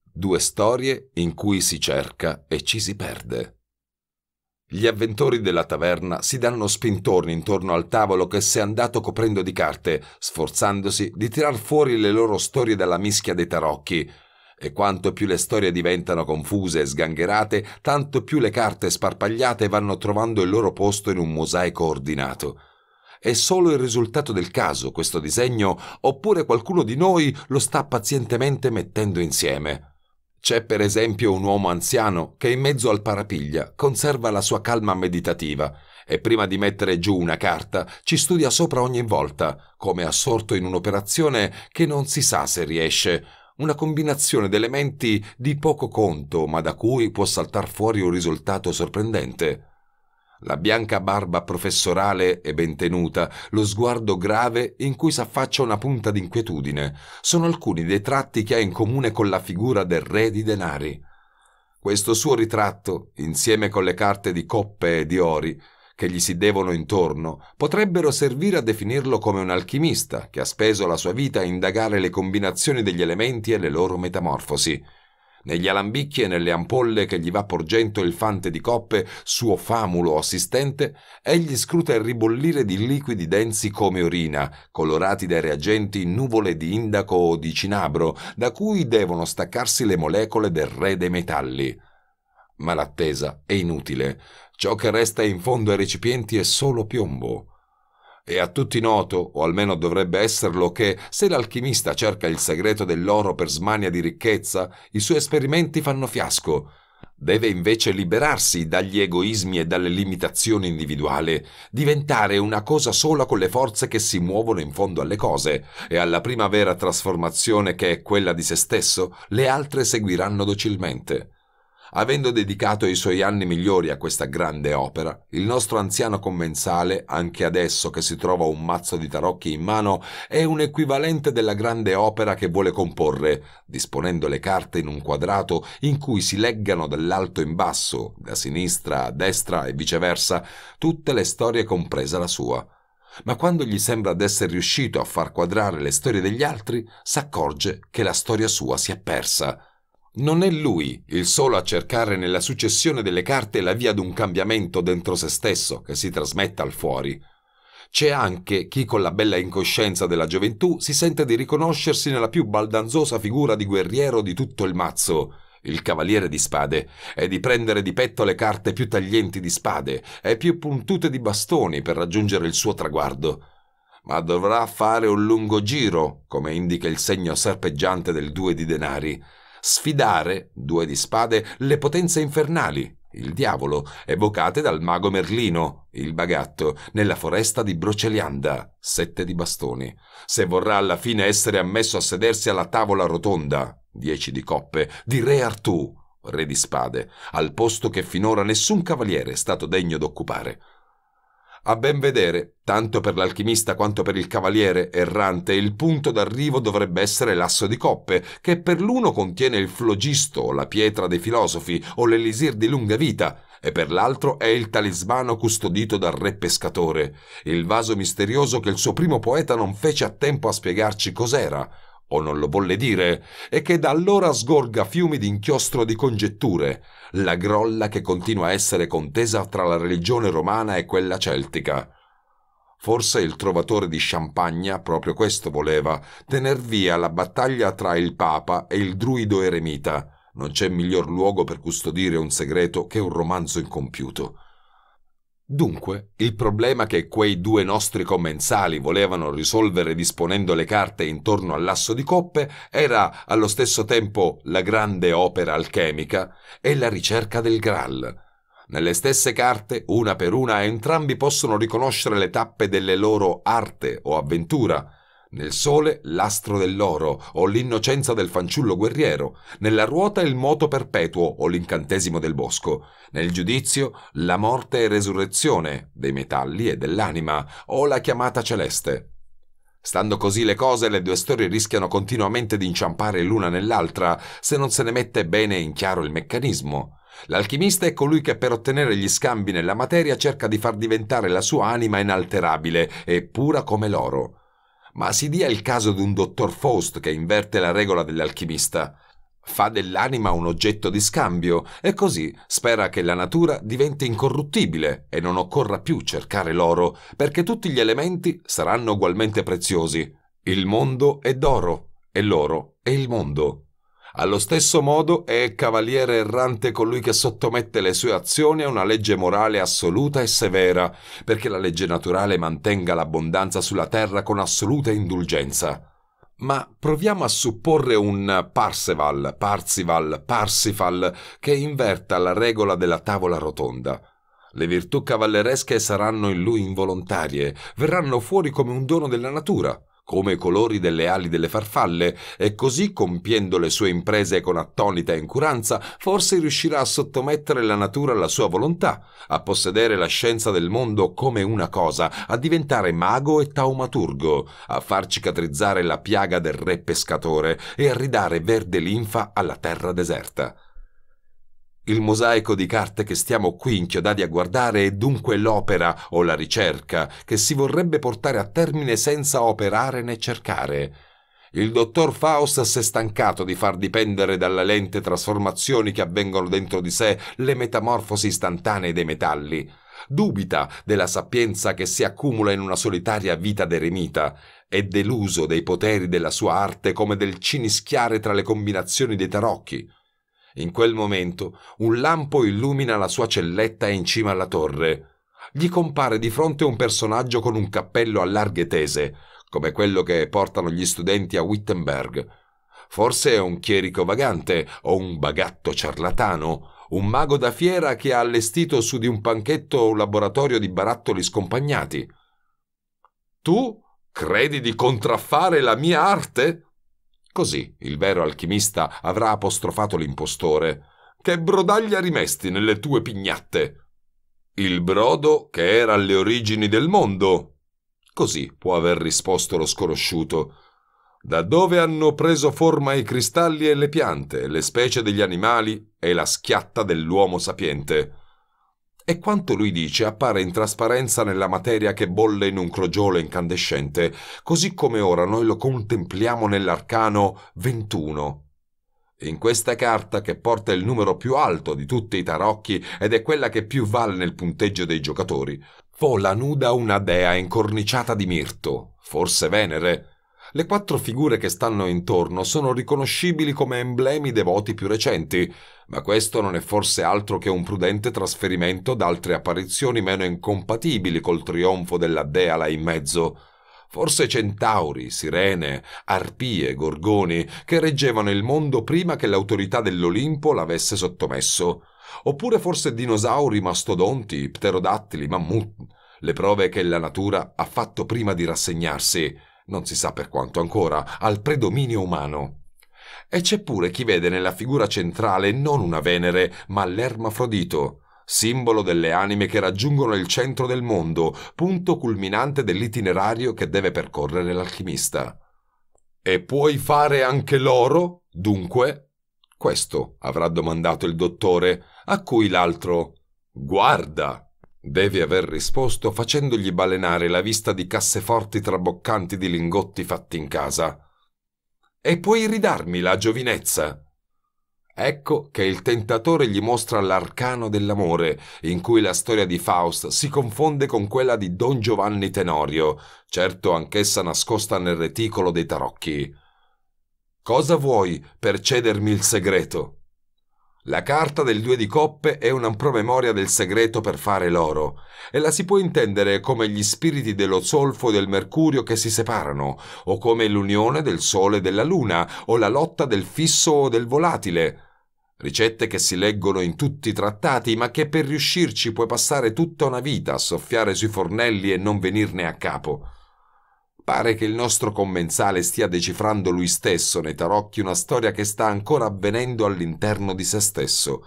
S1: Due storie in cui si cerca e ci si perde. Gli avventori della taverna si danno spintorni intorno al tavolo che si è andato coprendo di carte, sforzandosi di tirar fuori le loro storie dalla mischia dei tarocchi. E quanto più le storie diventano confuse e sgangherate, tanto più le carte sparpagliate vanno trovando il loro posto in un mosaico ordinato. È solo il risultato del caso questo disegno, oppure qualcuno di noi lo sta pazientemente mettendo insieme. C'è per esempio un uomo anziano che in mezzo al parapiglia conserva la sua calma meditativa e prima di mettere giù una carta ci studia sopra ogni volta, come assorto in un'operazione che non si sa se riesce, una combinazione di elementi di poco conto ma da cui può saltar fuori un risultato sorprendente la bianca barba professorale e ben tenuta, lo sguardo grave in cui s'affaccia una punta d'inquietudine, sono alcuni dei tratti che ha in comune con la figura del re di denari. Questo suo ritratto, insieme con le carte di coppe e di ori, che gli si devono intorno potrebbero servire a definirlo come un alchimista che ha speso la sua vita a indagare le combinazioni degli elementi e le loro metamorfosi negli alambicchi e nelle ampolle che gli va porgendo il fante di coppe, suo famulo assistente, egli scruta il ribollire di liquidi densi come orina, colorati dai reagenti in nuvole di indaco o di cinabro, da cui devono staccarsi le molecole del re dei metalli. Ma l'attesa è inutile. Ciò che resta in fondo ai recipienti è solo piombo. È a tutti noto, o almeno dovrebbe esserlo, che se l'alchimista cerca il segreto dell'oro per smania di ricchezza, i suoi esperimenti fanno fiasco. Deve invece liberarsi dagli egoismi e dalle limitazioni individuali, diventare una cosa sola con le forze che si muovono in fondo alle cose, e alla prima vera trasformazione che è quella di se stesso, le altre seguiranno docilmente. Avendo dedicato i suoi anni migliori a questa grande opera, il nostro anziano commensale, anche adesso che si trova un mazzo di tarocchi in mano, è un equivalente della grande opera che vuole comporre, disponendo le carte in un quadrato in cui si leggano dall'alto in basso, da sinistra a destra e viceversa, tutte le storie compresa la sua ma quando gli sembra d'essere riuscito a far quadrare le storie degli altri, s'accorge che la storia sua si è persa non è lui il solo a cercare nella successione delle carte la via d'un cambiamento dentro se stesso che si trasmetta al fuori. C'è anche chi con la bella incoscienza della gioventù si sente di riconoscersi nella più baldanzosa figura di guerriero di tutto il mazzo, il cavaliere di spade, e di prendere di petto le carte più taglienti di spade e più puntute di bastoni per raggiungere il suo traguardo. Ma dovrà fare un lungo giro, come indica il segno serpeggiante del due di denari, sfidare, due di spade, le potenze infernali, il diavolo, evocate dal mago Merlino, il bagatto, nella foresta di Brocelianda, sette di bastoni. Se vorrà alla fine essere ammesso a sedersi alla tavola rotonda, dieci di coppe, di re Artù, re di spade, al posto che finora nessun cavaliere è stato degno d'occupare. A ben vedere, tanto per l'alchimista quanto per il cavaliere errante, il punto d'arrivo dovrebbe essere l'asso di coppe, che per l'uno contiene il flogisto, la pietra dei filosofi o l'elisir di lunga vita, e per l'altro è il talismano custodito dal re pescatore, il vaso misterioso che il suo primo poeta non fece a tempo a spiegarci cos'era, o non lo volle dire, e che da allora sgorga fiumi di inchiostro di congetture, la grolla che continua a essere contesa tra la religione romana e quella celtica. Forse il trovatore di Champagna proprio questo voleva, tener via la battaglia tra il Papa e il druido eremita. Non c'è miglior luogo per custodire un segreto che un romanzo incompiuto. Dunque, il problema che quei due nostri commensali volevano risolvere disponendo le carte intorno all'asso di coppe era allo stesso tempo la grande opera alchemica e la ricerca del Graal. Nelle stesse carte, una per una, entrambi possono riconoscere le tappe delle loro arte o avventura, nel sole l'astro dell'oro o l'innocenza del fanciullo guerriero, nella ruota il moto perpetuo o l'incantesimo del bosco, nel giudizio la morte e resurrezione dei metalli e dell'anima o la chiamata celeste. Stando così le cose, le due storie rischiano continuamente di inciampare l'una nell'altra se non se ne mette bene in chiaro il meccanismo. L'alchimista è colui che per ottenere gli scambi nella materia cerca di far diventare la sua anima inalterabile e pura come l'oro ma si dia il caso di un dottor Faust che inverte la regola dell'alchimista. Fa dell'anima un oggetto di scambio e così spera che la natura diventi incorruttibile e non occorra più cercare l'oro, perché tutti gli elementi saranno ugualmente preziosi. Il mondo è d'oro e l'oro è il mondo. Allo stesso modo è cavaliere errante colui che sottomette le sue azioni a una legge morale assoluta e severa, perché la legge naturale mantenga l'abbondanza sulla terra con assoluta indulgenza. Ma proviamo a supporre un Parseval, Parsival, Parsifal che inverta la regola della tavola rotonda. Le virtù cavalleresche saranno in lui involontarie, verranno fuori come un dono della natura come i colori delle ali delle farfalle, e così, compiendo le sue imprese con attonita incuranza, forse riuscirà a sottomettere la natura alla sua volontà, a possedere la scienza del mondo come una cosa, a diventare mago e taumaturgo, a far cicatrizzare la piaga del re pescatore e a ridare verde linfa alla terra deserta. Il mosaico di carte che stiamo qui inchiodati a guardare è dunque l'opera o la ricerca che si vorrebbe portare a termine senza operare né cercare. Il dottor Faust si è stancato di far dipendere dalla lente trasformazioni che avvengono dentro di sé le metamorfosi istantanee dei metalli. Dubita della sapienza che si accumula in una solitaria vita d'eremita. È deluso dei poteri della sua arte come del cinischiare tra le combinazioni dei tarocchi. In quel momento un lampo illumina la sua celletta in cima alla torre. Gli compare di fronte un personaggio con un cappello a larghe tese, come quello che portano gli studenti a Wittenberg. Forse è un chierico vagante o un bagatto ciarlatano, un mago da fiera che ha allestito su di un panchetto un laboratorio di barattoli scompagnati. Tu credi di contraffare la mia arte? Così il vero alchimista avrà apostrofato l'impostore. Che brodaglia rimesti nelle tue pignatte? Il brodo che era alle origini del mondo. Così può aver risposto lo sconosciuto. Da dove hanno preso forma i cristalli e le piante, le specie degli animali e la schiatta dell'uomo sapiente e quanto lui dice appare in trasparenza nella materia che bolle in un crogiolo incandescente, così come ora noi lo contempliamo nell'arcano 21. In questa carta, che porta il numero più alto di tutti i tarocchi ed è quella che più vale nel punteggio dei giocatori, vola nuda una dea incorniciata di mirto, forse Venere, le quattro figure che stanno intorno sono riconoscibili come emblemi devoti più recenti, ma questo non è forse altro che un prudente trasferimento da altre apparizioni meno incompatibili col trionfo della dea là in mezzo. Forse centauri, sirene, arpie, gorgoni, che reggevano il mondo prima che l'autorità dell'Olimpo l'avesse sottomesso. Oppure forse dinosauri, mastodonti, pterodattili, mammut. Le prove che la natura ha fatto prima di rassegnarsi non si sa per quanto ancora, al predominio umano. E c'è pure chi vede nella figura centrale non una Venere, ma l'Ermafrodito, simbolo delle anime che raggiungono il centro del mondo, punto culminante dell'itinerario che deve percorrere l'alchimista. E puoi fare anche l'oro? Dunque? Questo avrà domandato il dottore, a cui l'altro. Guarda, Devi aver risposto facendogli balenare la vista di casseforti traboccanti di lingotti fatti in casa. E puoi ridarmi la giovinezza. Ecco che il tentatore gli mostra l'arcano dell'amore, in cui la storia di Faust si confonde con quella di Don Giovanni Tenorio, certo anch'essa nascosta nel reticolo dei tarocchi. Cosa vuoi per cedermi il segreto? La carta del Due di Coppe è una promemoria del segreto per fare l'oro e la si può intendere come gli spiriti dello zolfo e del mercurio che si separano, o come l'unione del sole e della luna, o la lotta del fisso o del volatile. Ricette che si leggono in tutti i trattati, ma che per riuscirci puoi passare tutta una vita a soffiare sui fornelli e non venirne a capo. Pare che il nostro commensale stia decifrando lui stesso nei tarocchi una storia che sta ancora avvenendo all'interno di se stesso.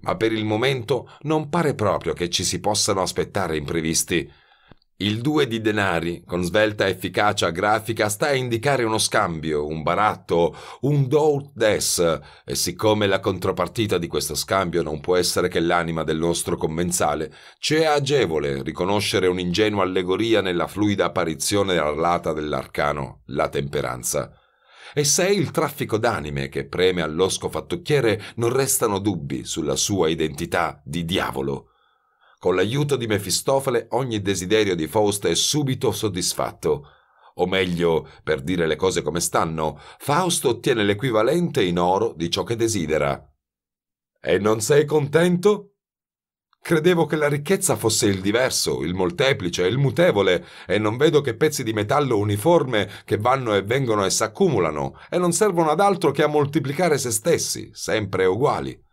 S1: Ma per il momento non pare proprio che ci si possano aspettare imprevisti. Il 2 di denari, con svelta efficacia grafica, sta a indicare uno scambio, un baratto, un do des, e siccome la contropartita di questo scambio non può essere che l'anima del nostro commensale, ci è agevole riconoscere un'ingenua allegoria nella fluida apparizione arlata dell'arcano, la temperanza. E se è il traffico d'anime che preme all'osco fattucchiere, non restano dubbi sulla sua identità di diavolo. Con l'aiuto di Mefistofele ogni desiderio di Fausta è subito soddisfatto. O meglio, per dire le cose come stanno, Fausto ottiene l'equivalente in oro di ciò che desidera. E non sei contento? Credevo che la ricchezza fosse il diverso, il molteplice, il mutevole, e non vedo che pezzi di metallo uniforme che vanno e vengono e s'accumulano, e non servono ad altro che a moltiplicare se stessi, sempre uguali.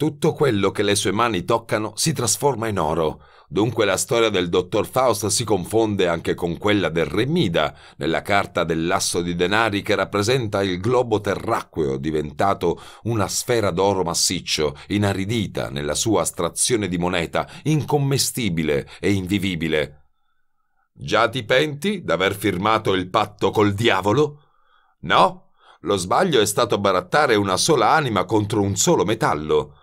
S1: Tutto quello che le sue mani toccano si trasforma in oro. Dunque la storia del dottor Faust si confonde anche con quella del re Mida, nella carta dell'asso di denari che rappresenta il globo terracqueo diventato una sfera d'oro massiccio, inaridita nella sua astrazione di moneta, incommestibile e invivibile. Già ti penti d'aver firmato il patto col diavolo? No? Lo sbaglio è stato barattare una sola anima contro un solo metallo.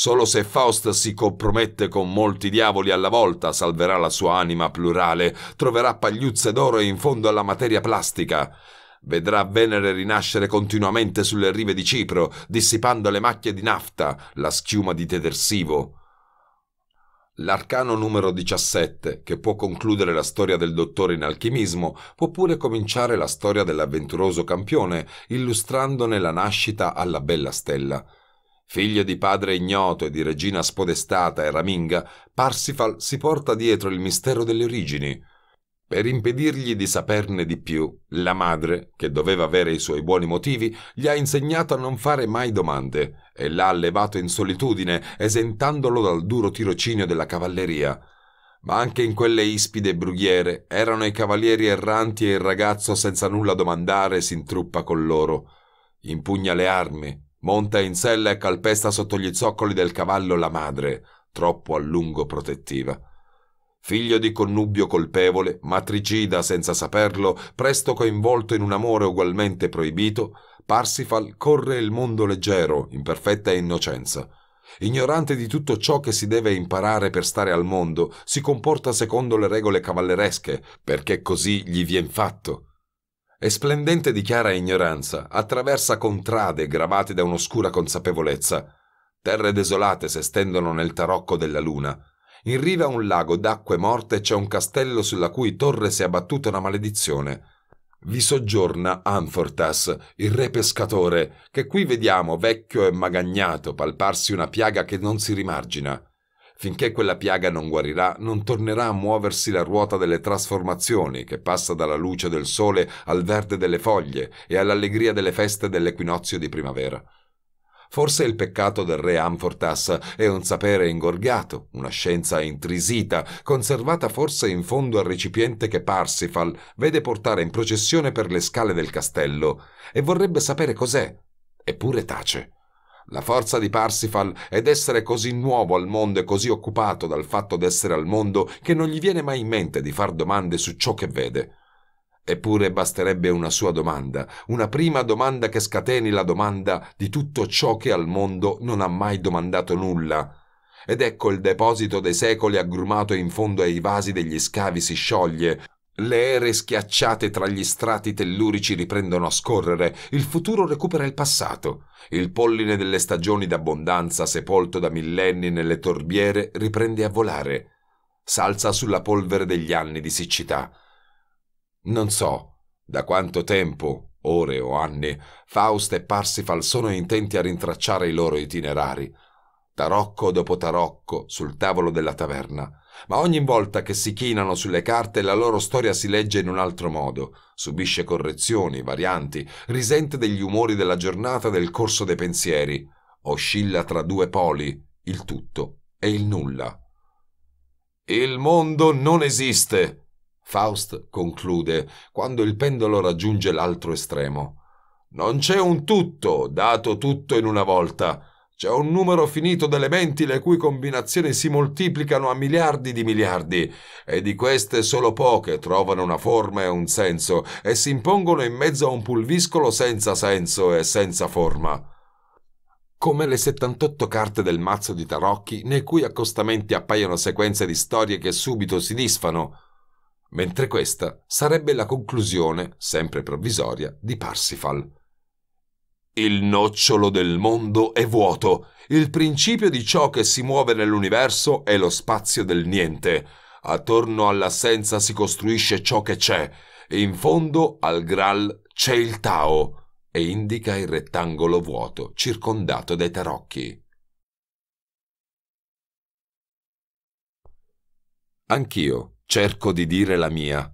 S1: Solo se Faust si compromette con molti diavoli alla volta salverà la sua anima plurale, troverà pagliuzze d'oro in fondo alla materia plastica. Vedrà Venere rinascere continuamente sulle rive di Cipro, dissipando le macchie di nafta, la schiuma di detersivo. L'arcano numero 17, che può concludere la storia del dottore in alchimismo, può pure cominciare la storia dell'avventuroso campione, illustrandone la nascita alla bella stella. Figlio di padre ignoto e di regina spodestata e raminga, Parsifal si porta dietro il mistero delle origini. Per impedirgli di saperne di più, la madre, che doveva avere i suoi buoni motivi, gli ha insegnato a non fare mai domande e l'ha allevato in solitudine, esentandolo dal duro tirocinio della cavalleria. Ma anche in quelle ispide brughiere erano i cavalieri erranti e il ragazzo senza nulla domandare si intruppa con loro. Impugna le armi, Monta in sella e calpesta sotto gli zoccoli del cavallo la madre, troppo a lungo protettiva. Figlio di connubio colpevole, matricida senza saperlo, presto coinvolto in un amore ugualmente proibito, Parsifal corre il mondo leggero, in perfetta innocenza. Ignorante di tutto ciò che si deve imparare per stare al mondo, si comporta secondo le regole cavalleresche, perché così gli vien fatto e splendente di chiara ignoranza, attraversa contrade gravate da un'oscura consapevolezza. Terre desolate si estendono nel tarocco della luna. In riva a un lago d'acque morte c'è un castello sulla cui torre si è abbattuta una maledizione. Vi soggiorna Anfortas, il re pescatore, che qui vediamo vecchio e magagnato palparsi una piaga che non si rimargina. Finché quella piaga non guarirà, non tornerà a muoversi la ruota delle trasformazioni che passa dalla luce del sole al verde delle foglie e all'allegria delle feste dell'equinozio di primavera. Forse il peccato del re Amfortas è un sapere ingorgato, una scienza intrisita, conservata forse in fondo al recipiente che Parsifal vede portare in processione per le scale del castello, e vorrebbe sapere cos'è, eppure tace. La forza di Parsifal è d'essere così nuovo al mondo e così occupato dal fatto d'essere al mondo che non gli viene mai in mente di far domande su ciò che vede. Eppure basterebbe una sua domanda, una prima domanda che scateni la domanda di tutto ciò che al mondo non ha mai domandato nulla. Ed ecco il deposito dei secoli aggrumato in fondo ai vasi degli scavi si scioglie, le ere schiacciate tra gli strati tellurici riprendono a scorrere, il futuro recupera il passato, il polline delle stagioni d'abbondanza sepolto da millenni nelle torbiere riprende a volare, salza sulla polvere degli anni di siccità. Non so da quanto tempo, ore o anni, Faust e Parsifal sono intenti a rintracciare i loro itinerari. Tarocco dopo tarocco sul tavolo della taverna ma ogni volta che si chinano sulle carte la loro storia si legge in un altro modo, subisce correzioni, varianti, risente degli umori della giornata del corso dei pensieri, oscilla tra due poli, il tutto e il nulla. Il mondo non esiste, Faust conclude quando il pendolo raggiunge l'altro estremo. Non c'è un tutto, dato tutto in una volta. C'è un numero finito di elementi le cui combinazioni si moltiplicano a miliardi di miliardi, e di queste solo poche trovano una forma e un senso, e si impongono in mezzo a un pulviscolo senza senso e senza forma. Come le 78 carte del mazzo di tarocchi, nei cui accostamenti appaiono sequenze di storie che subito si disfano, mentre questa sarebbe la conclusione, sempre provvisoria, di Parsifal. Il nocciolo del mondo è vuoto. Il principio di ciò che si muove nell'universo è lo spazio del niente. Attorno all'assenza si costruisce ciò che c'è. In fondo al Graal c'è il Tao e indica il rettangolo vuoto circondato dai tarocchi. Anch'io cerco di dire la mia.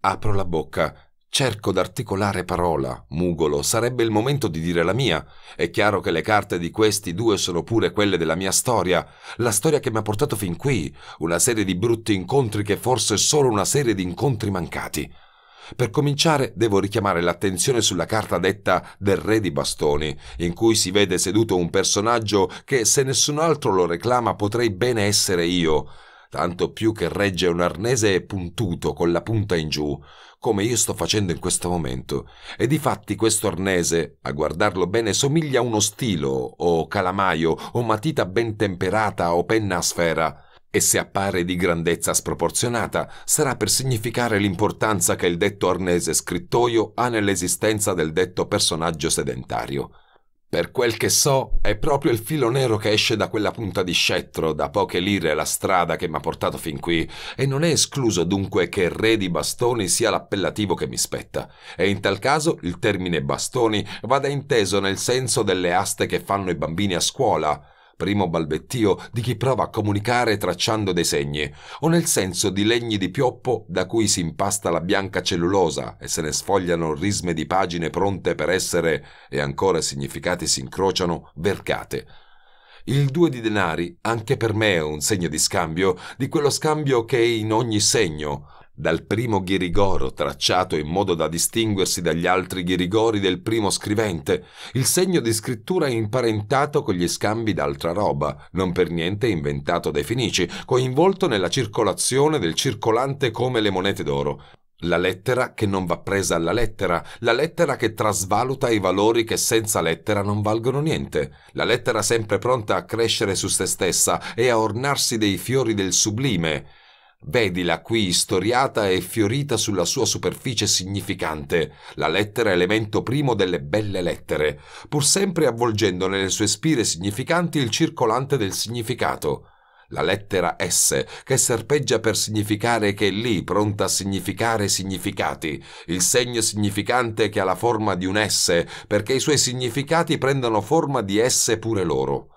S1: Apro la bocca Cerco d'articolare parola, mugolo, sarebbe il momento di dire la mia. È chiaro che le carte di questi due sono pure quelle della mia storia, la storia che mi ha portato fin qui, una serie di brutti incontri che forse è solo una serie di incontri mancati. Per cominciare devo richiamare l'attenzione sulla carta detta del Re di Bastoni, in cui si vede seduto un personaggio che se nessun altro lo reclama potrei bene essere io tanto più che regge un arnese puntuto con la punta in giù come io sto facendo in questo momento. E di fatti questo arnese, a guardarlo bene, somiglia a uno stilo, o calamaio, o matita ben temperata, o penna a sfera. E se appare di grandezza sproporzionata, sarà per significare l'importanza che il detto arnese scrittoio ha nell'esistenza del detto personaggio sedentario. Per quel che so, è proprio il filo nero che esce da quella punta di scettro, da poche lire la strada che mi ha portato fin qui, e non è escluso dunque che re di bastoni sia l'appellativo che mi spetta. E in tal caso il termine bastoni vada inteso nel senso delle aste che fanno i bambini a scuola, primo balbettio di chi prova a comunicare tracciando dei segni, o nel senso di legni di pioppo da cui si impasta la bianca cellulosa e se ne sfogliano risme di pagine pronte per essere, e ancora significati si incrociano, vercate. Il due di denari anche per me è un segno di scambio, di quello scambio che è in ogni segno, dal primo ghirigoro tracciato in modo da distinguersi dagli altri ghirigori del primo scrivente, il segno di scrittura imparentato con gli scambi d'altra roba, non per niente inventato dai Fenici, coinvolto nella circolazione del circolante come le monete d'oro. La lettera che non va presa alla lettera, la lettera che trasvaluta i valori che senza lettera non valgono niente, la lettera sempre pronta a crescere su se stessa e a ornarsi dei fiori del sublime, Vedila qui storiata e fiorita sulla sua superficie significante, la lettera elemento primo delle belle lettere, pur sempre avvolgendo nelle sue spire significanti il circolante del significato, la lettera S, che serpeggia per significare che è lì, pronta a significare significati, il segno significante che ha la forma di un S, perché i suoi significati prendano forma di S pure loro.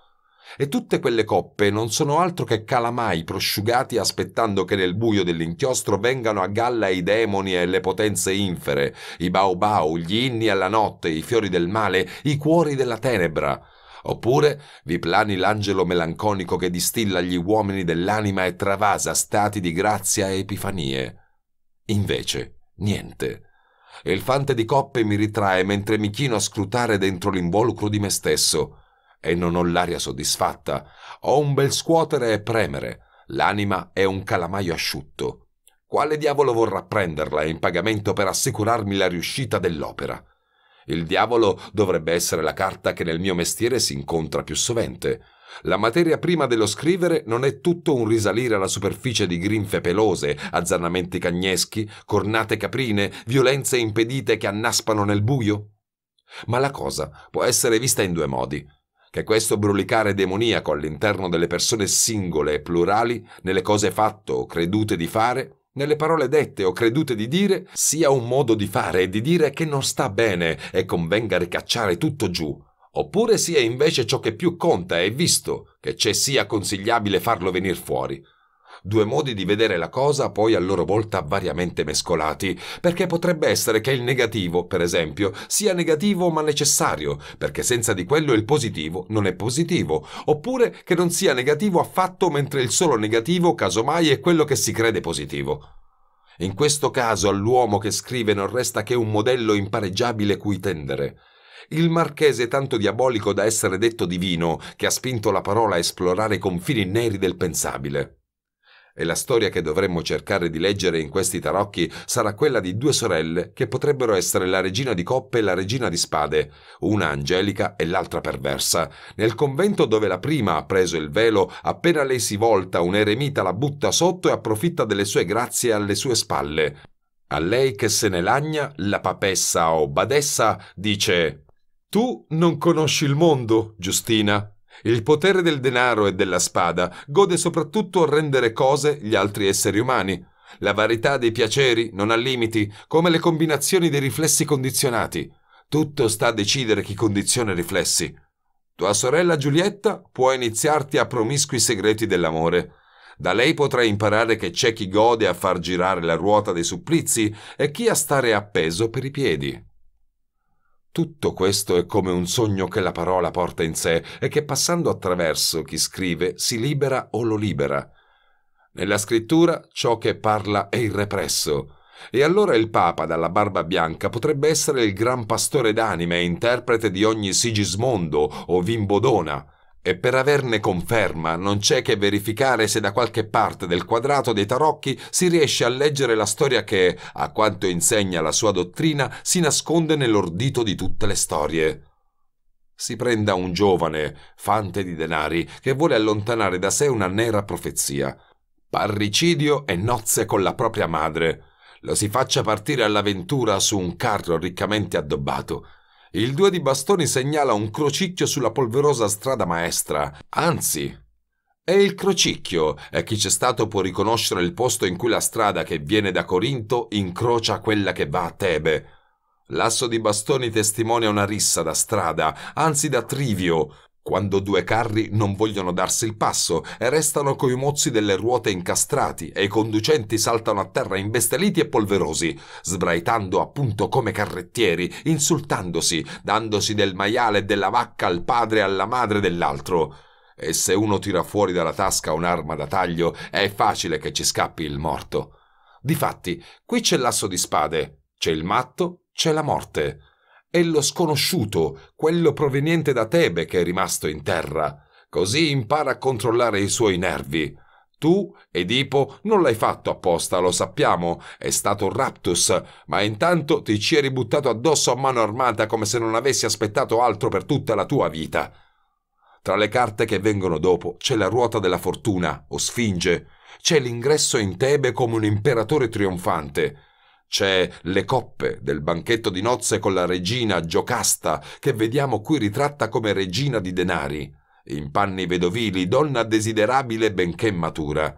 S1: E tutte quelle coppe non sono altro che calamai prosciugati aspettando che nel buio dell'inchiostro vengano a galla i demoni e le potenze infere, i bau bau, gli inni alla notte, i fiori del male, i cuori della tenebra. Oppure vi plani l'angelo melanconico che distilla gli uomini dell'anima e travasa stati di grazia e epifanie. Invece, niente. il fante di coppe mi ritrae mentre mi chino a scrutare dentro l'involucro di me stesso e non ho l'aria soddisfatta. Ho un bel scuotere e premere. L'anima è un calamaio asciutto. Quale diavolo vorrà prenderla in pagamento per assicurarmi la riuscita dell'opera? Il diavolo dovrebbe essere la carta che nel mio mestiere si incontra più sovente. La materia prima dello scrivere non è tutto un risalire alla superficie di grinfe pelose, azzannamenti cagneschi, cornate caprine, violenze impedite che annaspano nel buio? Ma la cosa può essere vista in due modi che questo brulicare demoniaco all'interno delle persone singole e plurali, nelle cose fatte o credute di fare, nelle parole dette o credute di dire, sia un modo di fare e di dire che non sta bene e convenga ricacciare tutto giù, oppure sia invece ciò che più conta e visto, che c'è sia consigliabile farlo venir fuori, due modi di vedere la cosa poi a loro volta variamente mescolati, perché potrebbe essere che il negativo, per esempio, sia negativo ma necessario, perché senza di quello il positivo non è positivo, oppure che non sia negativo affatto mentre il solo negativo casomai è quello che si crede positivo. In questo caso all'uomo che scrive non resta che un modello impareggiabile cui tendere. Il marchese tanto diabolico da essere detto divino, che ha spinto la parola a esplorare i confini neri del pensabile e la storia che dovremmo cercare di leggere in questi tarocchi sarà quella di due sorelle che potrebbero essere la regina di coppe e la regina di spade, una angelica e l'altra perversa. Nel convento dove la prima ha preso il velo, appena lei si volta, un eremita la butta sotto e approfitta delle sue grazie alle sue spalle. A lei che se ne lagna, la papessa o badessa dice Tu non conosci il mondo, Giustina, il potere del denaro e della spada gode soprattutto a rendere cose gli altri esseri umani. La varietà dei piaceri non ha limiti, come le combinazioni dei riflessi condizionati. Tutto sta a decidere chi condiziona i riflessi. Tua sorella Giulietta può iniziarti a promiscui segreti dell'amore. Da lei potrai imparare che c'è chi gode a far girare la ruota dei supplizi e chi a stare appeso per i piedi. Tutto questo è come un sogno che la parola porta in sé e che passando attraverso chi scrive si libera o lo libera. Nella scrittura ciò che parla è irrepresso. E allora il Papa dalla barba bianca potrebbe essere il gran pastore d'anime e interprete di ogni Sigismondo o Vimbodona e per averne conferma non c'è che verificare se da qualche parte del quadrato dei tarocchi si riesce a leggere la storia che, a quanto insegna la sua dottrina, si nasconde nell'ordito di tutte le storie. Si prenda un giovane, fante di denari, che vuole allontanare da sé una nera profezia. Parricidio e nozze con la propria madre. Lo si faccia partire all'avventura su un carro riccamente addobbato il due di bastoni segnala un crocicchio sulla polverosa strada maestra, anzi, è il crocicchio e chi c'è stato può riconoscere il posto in cui la strada che viene da Corinto incrocia quella che va a Tebe. L'asso di bastoni testimonia una rissa da strada, anzi da trivio, quando due carri non vogliono darsi il passo e restano coi mozzi delle ruote incastrati e i conducenti saltano a terra imbestaliti e polverosi, sbraitando appunto come carrettieri, insultandosi, dandosi del maiale e della vacca al padre e alla madre dell'altro. E se uno tira fuori dalla tasca un'arma da taglio, è facile che ci scappi il morto. Difatti, qui c'è l'asso di spade, c'è il matto, c'è la morte. È lo sconosciuto, quello proveniente da Tebe che è rimasto in terra. Così impara a controllare i suoi nervi. Tu, Edipo, non l'hai fatto apposta, lo sappiamo, è stato un raptus, ma intanto ti ci eri buttato addosso a mano armata come se non avessi aspettato altro per tutta la tua vita. Tra le carte che vengono dopo c'è la ruota della fortuna, o sfinge, c'è l'ingresso in Tebe come un imperatore trionfante, c'è Le coppe del banchetto di nozze con la regina Giocasta, che vediamo qui ritratta come regina di denari, in panni vedovili, donna desiderabile benché matura.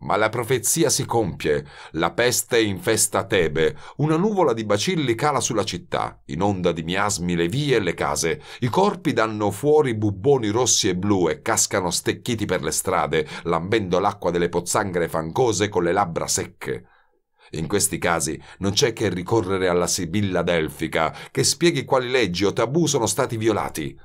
S1: Ma la profezia si compie, la peste infesta Tebe, una nuvola di bacilli cala sulla città, in onda di miasmi le vie e le case, i corpi danno fuori bubboni rossi e blu e cascano stecchiti per le strade, lambendo l'acqua delle pozzanghere fancose con le labbra secche. In questi casi non c'è che ricorrere alla sibilla delfica che spieghi quali leggi o tabù sono stati violati.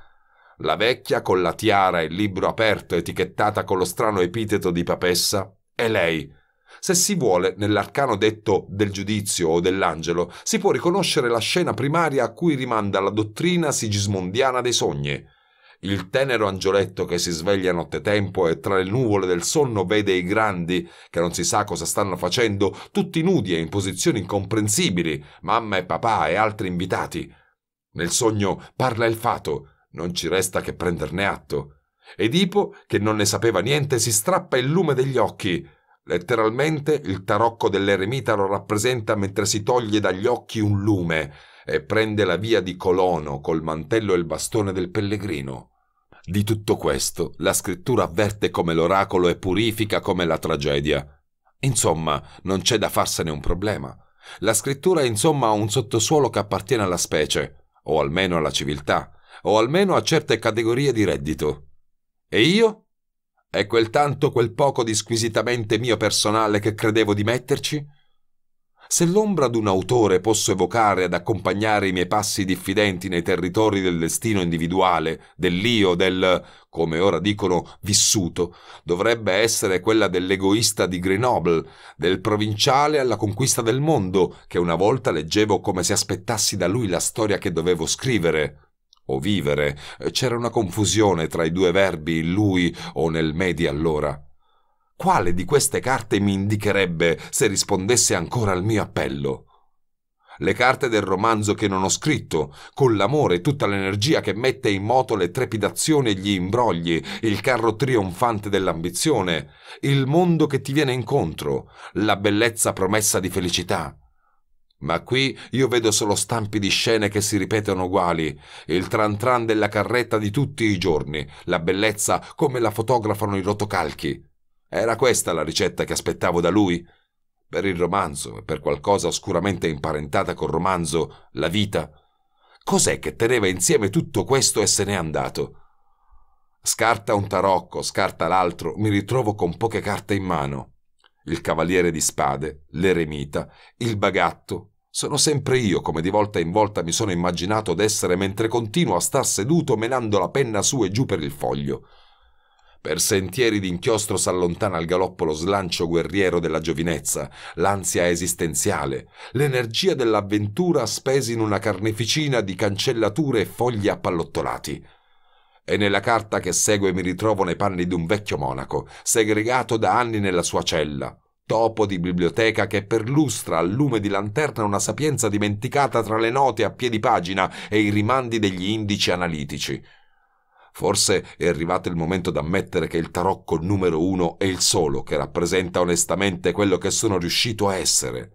S1: La vecchia con la tiara e il libro aperto etichettata con lo strano epiteto di papessa è lei. Se si vuole, nell'arcano detto del giudizio o dell'angelo, si può riconoscere la scena primaria a cui rimanda la dottrina sigismondiana dei sogni il tenero angioletto che si sveglia nottetempo e tra le nuvole del sonno vede i grandi, che non si sa cosa stanno facendo, tutti nudi e in posizioni incomprensibili, mamma e papà e altri invitati. Nel sogno parla il fato, non ci resta che prenderne atto. Edipo, che non ne sapeva niente, si strappa il lume degli occhi. Letteralmente il tarocco dell'eremita lo rappresenta mentre si toglie dagli occhi un lume e prende la via di Colono col mantello e il bastone del pellegrino. Di tutto questo la scrittura avverte come l'oracolo e purifica come la tragedia. Insomma, non c'è da farsene un problema. La scrittura è insomma un sottosuolo che appartiene alla specie, o almeno alla civiltà, o almeno a certe categorie di reddito. E io? È quel tanto, quel poco di squisitamente mio personale che credevo di metterci? Se l'ombra d'un autore posso evocare ad accompagnare i miei passi diffidenti nei territori del destino individuale, dell'io, del, come ora dicono, vissuto, dovrebbe essere quella dell'egoista di Grenoble, del provinciale alla conquista del mondo, che una volta leggevo come se aspettassi da lui la storia che dovevo scrivere o vivere. C'era una confusione tra i due verbi in lui o nel me di allora quale di queste carte mi indicherebbe se rispondesse ancora al mio appello? Le carte del romanzo che non ho scritto, con l'amore e tutta l'energia che mette in moto le trepidazioni e gli imbrogli, il carro trionfante dell'ambizione, il mondo che ti viene incontro, la bellezza promessa di felicità. Ma qui io vedo solo stampi di scene che si ripetono uguali, il tran tran della carretta di tutti i giorni, la bellezza come la fotografano i rotocalchi. Era questa la ricetta che aspettavo da lui? Per il romanzo per qualcosa oscuramente imparentata col romanzo, la vita? Cos'è che teneva insieme tutto questo e se n'è andato? Scarta un tarocco, scarta l'altro, mi ritrovo con poche carte in mano. Il cavaliere di spade, l'eremita, il bagatto, sono sempre io, come di volta in volta mi sono immaginato d'essere mentre continuo a star seduto menando la penna su e giù per il foglio. Per sentieri d'inchiostro s'allontana al galoppo lo slancio guerriero della giovinezza, l'ansia esistenziale, l'energia dell'avventura spesi in una carneficina di cancellature e fogli appallottolati. E nella carta che segue mi ritrovo nei panni di un vecchio monaco, segregato da anni nella sua cella, topo di biblioteca che perlustra al lume di lanterna una sapienza dimenticata tra le note a piedi pagina e i rimandi degli indici analitici. Forse è arrivato il momento d'ammettere che il tarocco numero uno è il solo che rappresenta onestamente quello che sono riuscito a essere.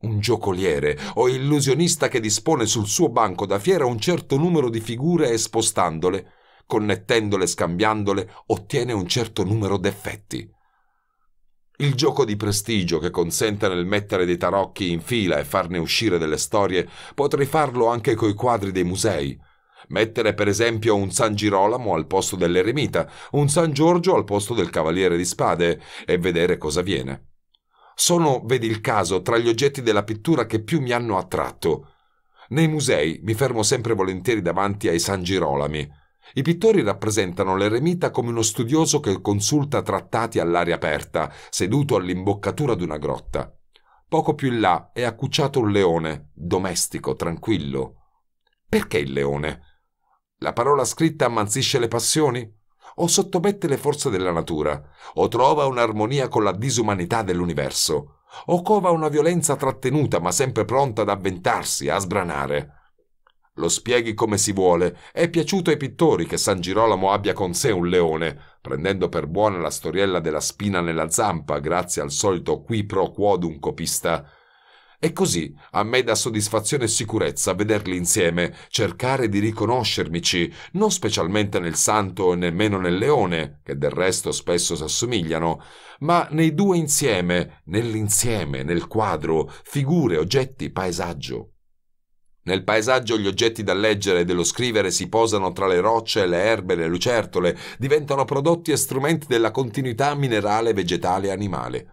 S1: Un giocoliere o illusionista che dispone sul suo banco da fiera un certo numero di figure e spostandole, connettendole e scambiandole, ottiene un certo numero d'effetti. Il gioco di prestigio che consente nel mettere dei tarocchi in fila e farne uscire delle storie, potrei farlo anche coi quadri dei musei. Mettere per esempio un San Girolamo al posto dell'eremita, un San Giorgio al posto del cavaliere di spade e vedere cosa viene. Sono, vedi il caso, tra gli oggetti della pittura che più mi hanno attratto. Nei musei mi fermo sempre volentieri davanti ai San Girolami. I pittori rappresentano l'eremita come uno studioso che consulta trattati all'aria aperta, seduto all'imboccatura d'una grotta. Poco più in là è accucciato un leone, domestico, tranquillo. Perché il leone? La parola scritta ammanzisce le passioni? O sottomette le forze della natura? O trova un'armonia con la disumanità dell'universo? O cova una violenza trattenuta ma sempre pronta ad avventarsi, a sbranare? Lo spieghi come si vuole, è piaciuto ai pittori che San Girolamo abbia con sé un leone, prendendo per buona la storiella della spina nella zampa grazie al solito qui pro quo d'un copista e così a me dà soddisfazione e sicurezza vederli insieme, cercare di riconoscermici, non specialmente nel santo e nemmeno nel leone, che del resto spesso si assomigliano, ma nei due insieme, nell'insieme, nel quadro, figure, oggetti, paesaggio. Nel paesaggio gli oggetti da leggere e dello scrivere si posano tra le rocce, le erbe, le lucertole, diventano prodotti e strumenti della continuità minerale, vegetale e animale.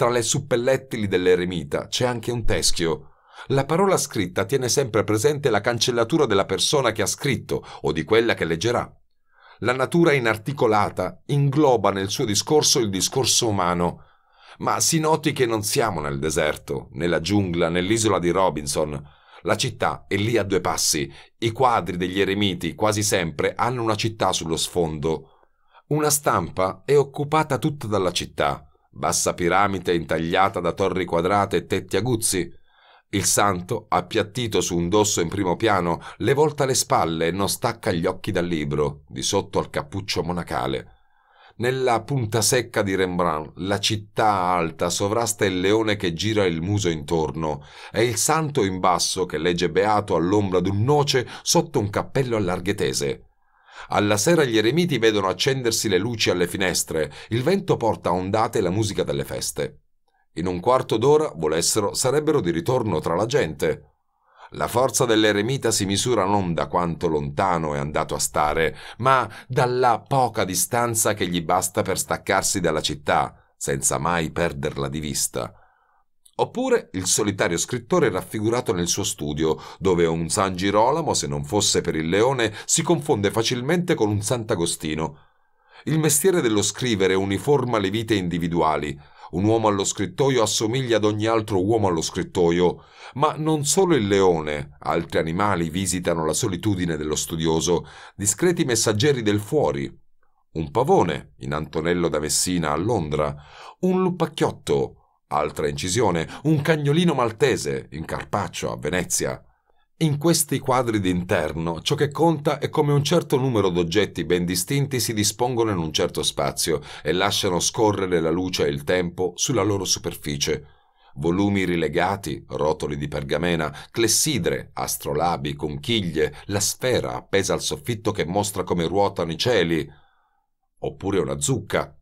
S1: Tra le suppellettili dell'eremita c'è anche un teschio. La parola scritta tiene sempre presente la cancellatura della persona che ha scritto o di quella che leggerà. La natura inarticolata ingloba nel suo discorso il discorso umano. Ma si noti che non siamo nel deserto, nella giungla, nell'isola di Robinson. La città è lì a due passi. I quadri degli eremiti quasi sempre hanno una città sullo sfondo. Una stampa è occupata tutta dalla città bassa piramide intagliata da torri quadrate e tetti aguzzi. Il santo, appiattito su un dosso in primo piano, le volta le spalle e non stacca gli occhi dal libro, di sotto al cappuccio monacale. Nella punta secca di Rembrandt, la città alta sovrasta il leone che gira il muso intorno e il santo in basso che legge beato all'ombra d'un noce sotto un cappello a larghe tese. Alla sera gli eremiti vedono accendersi le luci alle finestre, il vento porta a ondate la musica delle feste. In un quarto d'ora, volessero, sarebbero di ritorno tra la gente. La forza dell'eremita si misura non da quanto lontano è andato a stare, ma dalla poca distanza che gli basta per staccarsi dalla città, senza mai perderla di vista. Oppure il solitario scrittore raffigurato nel suo studio, dove un San Girolamo, se non fosse per il leone, si confonde facilmente con un Sant'Agostino. Il mestiere dello scrivere uniforma le vite individuali. Un uomo allo scrittoio assomiglia ad ogni altro uomo allo scrittoio, ma non solo il leone, altri animali visitano la solitudine dello studioso, discreti messaggeri del fuori. Un pavone, in Antonello da Messina a Londra, un lupacchiotto, Altra incisione, un cagnolino maltese, in carpaccio a Venezia. In questi quadri d'interno ciò che conta è come un certo numero d'oggetti ben distinti si dispongono in un certo spazio e lasciano scorrere la luce e il tempo sulla loro superficie. Volumi rilegati, rotoli di pergamena, clessidre, astrolabi, conchiglie, la sfera appesa al soffitto che mostra come ruotano i cieli. Oppure una zucca,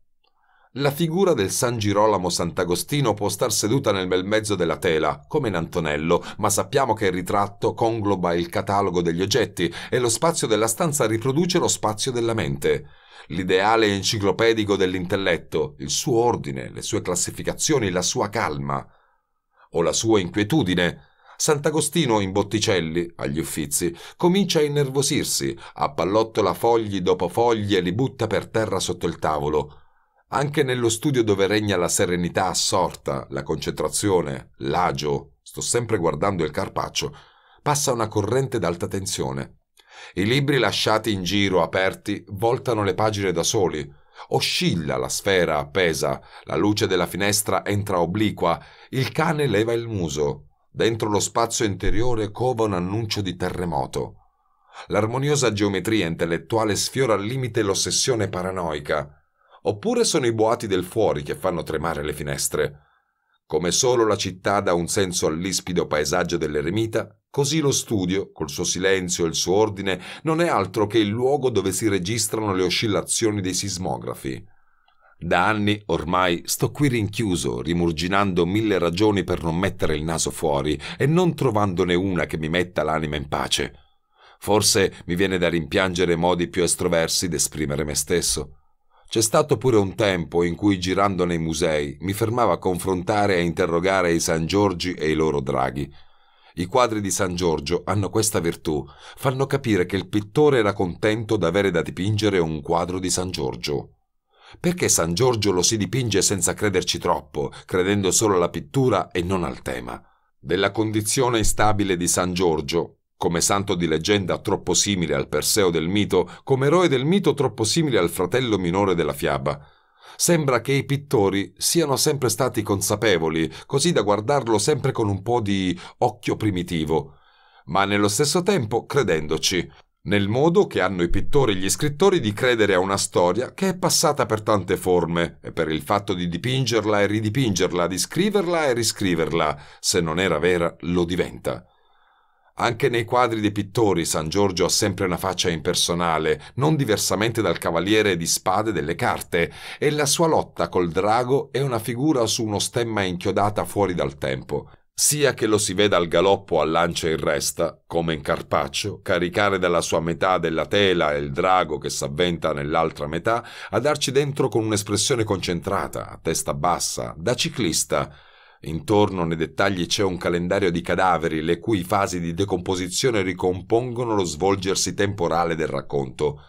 S1: la figura del San Girolamo Sant'Agostino può star seduta nel bel mezzo della tela, come in Antonello, ma sappiamo che il ritratto congloba il catalogo degli oggetti e lo spazio della stanza riproduce lo spazio della mente. L'ideale enciclopedico dell'intelletto, il suo ordine, le sue classificazioni, la sua calma o la sua inquietudine, Sant'Agostino in Botticelli, agli Uffizi, comincia a innervosirsi, appallottola fogli dopo fogli e li butta per terra sotto il tavolo. Anche nello studio dove regna la serenità assorta, la concentrazione, l'agio, sto sempre guardando il carpaccio, passa una corrente d'alta tensione. I libri lasciati in giro aperti voltano le pagine da soli, oscilla la sfera appesa, la luce della finestra entra obliqua, il cane leva il muso, dentro lo spazio interiore cova un annuncio di terremoto. L'armoniosa geometria intellettuale sfiora al limite l'ossessione paranoica oppure sono i boati del fuori che fanno tremare le finestre. Come solo la città dà un senso all'ispido paesaggio dell'eremita, così lo studio, col suo silenzio e il suo ordine, non è altro che il luogo dove si registrano le oscillazioni dei sismografi. Da anni ormai sto qui rinchiuso, rimurginando mille ragioni per non mettere il naso fuori e non trovandone una che mi metta l'anima in pace. Forse mi viene da rimpiangere modi più estroversi d'esprimere me stesso. C'è stato pure un tempo in cui girando nei musei mi fermavo a confrontare e interrogare i San Giorgi e i loro draghi. I quadri di San Giorgio hanno questa virtù, fanno capire che il pittore era contento d'avere da dipingere un quadro di San Giorgio. Perché San Giorgio lo si dipinge senza crederci troppo, credendo solo alla pittura e non al tema? Della condizione instabile di San Giorgio come santo di leggenda troppo simile al Perseo del mito, come eroe del mito troppo simile al fratello minore della fiaba. Sembra che i pittori siano sempre stati consapevoli, così da guardarlo sempre con un po' di occhio primitivo, ma nello stesso tempo credendoci, nel modo che hanno i pittori e gli scrittori di credere a una storia che è passata per tante forme e per il fatto di dipingerla e ridipingerla, di scriverla e riscriverla, se non era vera lo diventa. Anche nei quadri dei pittori San Giorgio ha sempre una faccia impersonale, non diversamente dal cavaliere di spade delle carte, e la sua lotta col drago è una figura su uno stemma inchiodata fuori dal tempo. Sia che lo si veda al galoppo a lancia in resta, come in Carpaccio, caricare dalla sua metà della tela e il drago che s'avventa nell'altra metà, a darci dentro con un'espressione concentrata, a testa bassa, da ciclista, Intorno nei dettagli c'è un calendario di cadaveri le cui fasi di decomposizione ricompongono lo svolgersi temporale del racconto.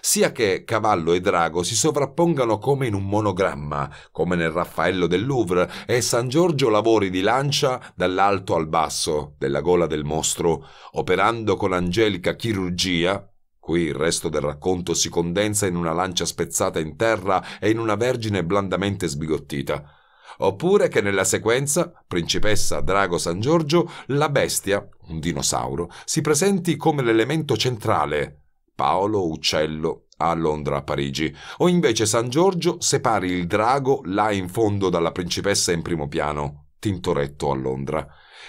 S1: Sia che cavallo e drago si sovrappongano come in un monogramma, come nel Raffaello del Louvre, e San Giorgio lavori di lancia dall'alto al basso della gola del mostro, operando con angelica chirurgia Qui il resto del racconto si condensa in una lancia spezzata in terra e in una vergine blandamente sbigottita oppure che nella sequenza Principessa Drago San Giorgio la bestia, un dinosauro, si presenti come l'elemento centrale. Paolo Uccello a Londra, a Parigi, o invece San Giorgio separi il drago là in fondo dalla principessa in primo piano, Tintoretto a Londra.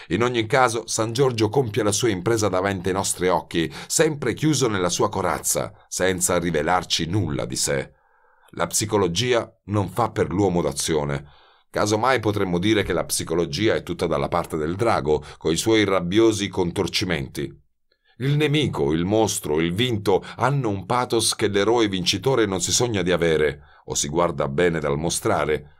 S1: In ogni caso, San Giorgio compie la sua impresa davanti ai nostri occhi, sempre chiuso nella sua corazza, senza rivelarci nulla di sé. La psicologia non fa per l'uomo d'azione, Casomai potremmo dire che la psicologia è tutta dalla parte del drago, coi suoi rabbiosi contorcimenti. Il nemico, il mostro, il vinto hanno un pathos che l'eroe vincitore non si sogna di avere, o si guarda bene dal mostrare.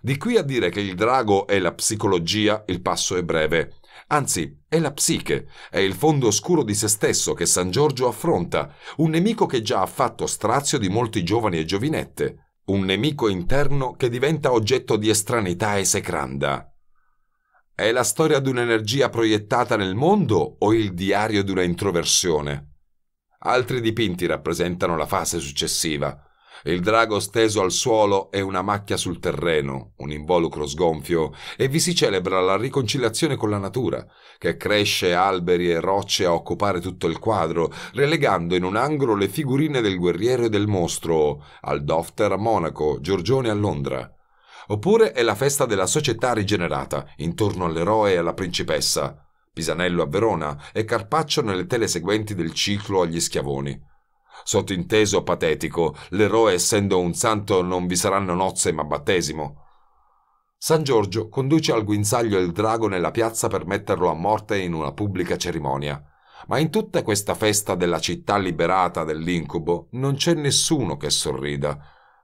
S1: Di qui a dire che il drago è la psicologia, il passo è breve. Anzi, è la psiche, è il fondo oscuro di se stesso che San Giorgio affronta, un nemico che già ha fatto strazio di molti giovani e giovinette un nemico interno che diventa oggetto di estranità esecranda. È la storia di un'energia proiettata nel mondo o il diario di una introversione? Altri dipinti rappresentano la fase successiva, il drago steso al suolo è una macchia sul terreno, un involucro sgonfio, e vi si celebra la riconciliazione con la natura, che cresce alberi e rocce a occupare tutto il quadro, relegando in un angolo le figurine del guerriero e del mostro, al Dofter a Monaco, Giorgione a Londra. Oppure è la festa della società rigenerata, intorno all'eroe e alla principessa, Pisanello a Verona e Carpaccio nelle tele seguenti del ciclo agli schiavoni. Sottinteso patetico, l'eroe essendo un santo non vi saranno nozze ma battesimo. San Giorgio conduce al guinzaglio il drago nella piazza per metterlo a morte in una pubblica cerimonia. Ma in tutta questa festa della città liberata dall'incubo non c'è nessuno che sorrida.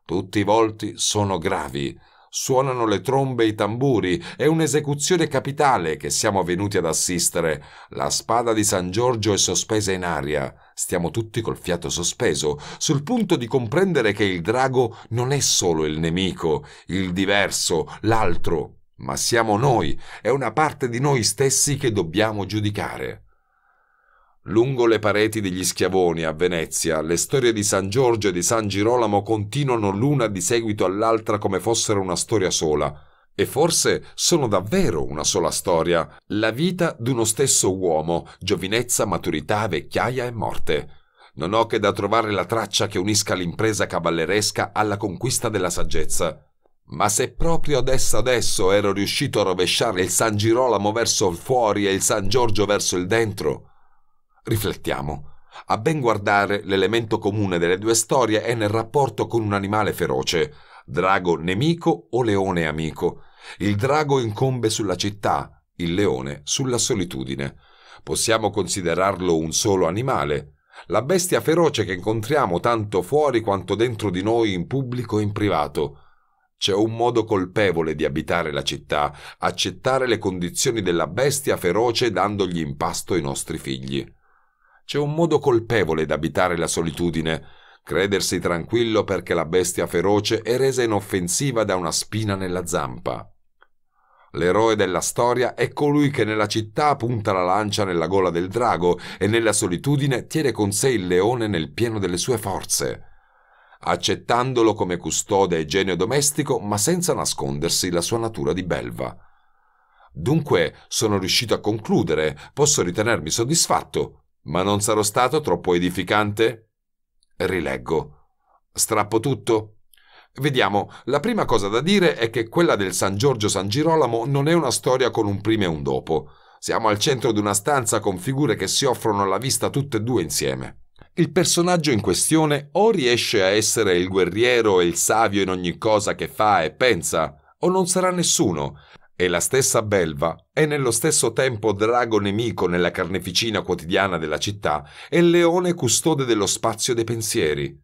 S1: Tutti i volti sono gravi, Suonano le trombe e i tamburi, è un'esecuzione capitale che siamo venuti ad assistere. La spada di San Giorgio è sospesa in aria. Stiamo tutti col fiato sospeso, sul punto di comprendere che il drago non è solo il nemico, il diverso, l'altro, ma siamo noi, è una parte di noi stessi che dobbiamo giudicare. Lungo le pareti degli schiavoni a Venezia, le storie di San Giorgio e di San Girolamo continuano l'una di seguito all'altra come fossero una storia sola. E forse sono davvero una sola storia, la vita d'uno stesso uomo, giovinezza, maturità, vecchiaia e morte. Non ho che da trovare la traccia che unisca l'impresa cavalleresca alla conquista della saggezza. Ma se proprio adesso adesso ero riuscito a rovesciare il San Girolamo verso il fuori e il San Giorgio verso il dentro, Riflettiamo. A ben guardare, l'elemento comune delle due storie è nel rapporto con un animale feroce, drago nemico o leone amico. Il drago incombe sulla città, il leone sulla solitudine. Possiamo considerarlo un solo animale. La bestia feroce che incontriamo tanto fuori quanto dentro di noi in pubblico e in privato. C'è un modo colpevole di abitare la città, accettare le condizioni della bestia feroce dandogli in pasto i nostri figli. C'è un modo colpevole d'abitare la solitudine, credersi tranquillo perché la bestia feroce è resa inoffensiva da una spina nella zampa. L'eroe della storia è colui che nella città punta la lancia nella gola del drago e nella solitudine tiene con sé il leone nel pieno delle sue forze, accettandolo come custode e genio domestico, ma senza nascondersi la sua natura di belva. Dunque sono riuscito a concludere, posso ritenermi soddisfatto. Ma non sarò stato troppo edificante? Rileggo. Strappo tutto? Vediamo, la prima cosa da dire è che quella del San Giorgio San Girolamo non è una storia con un prima e un dopo. Siamo al centro di una stanza con figure che si offrono alla vista tutte e due insieme. Il personaggio in questione o riesce a essere il guerriero e il savio in ogni cosa che fa e pensa, o non sarà nessuno, e la stessa Belva è nello stesso tempo drago nemico nella carneficina quotidiana della città e leone custode dello spazio dei pensieri,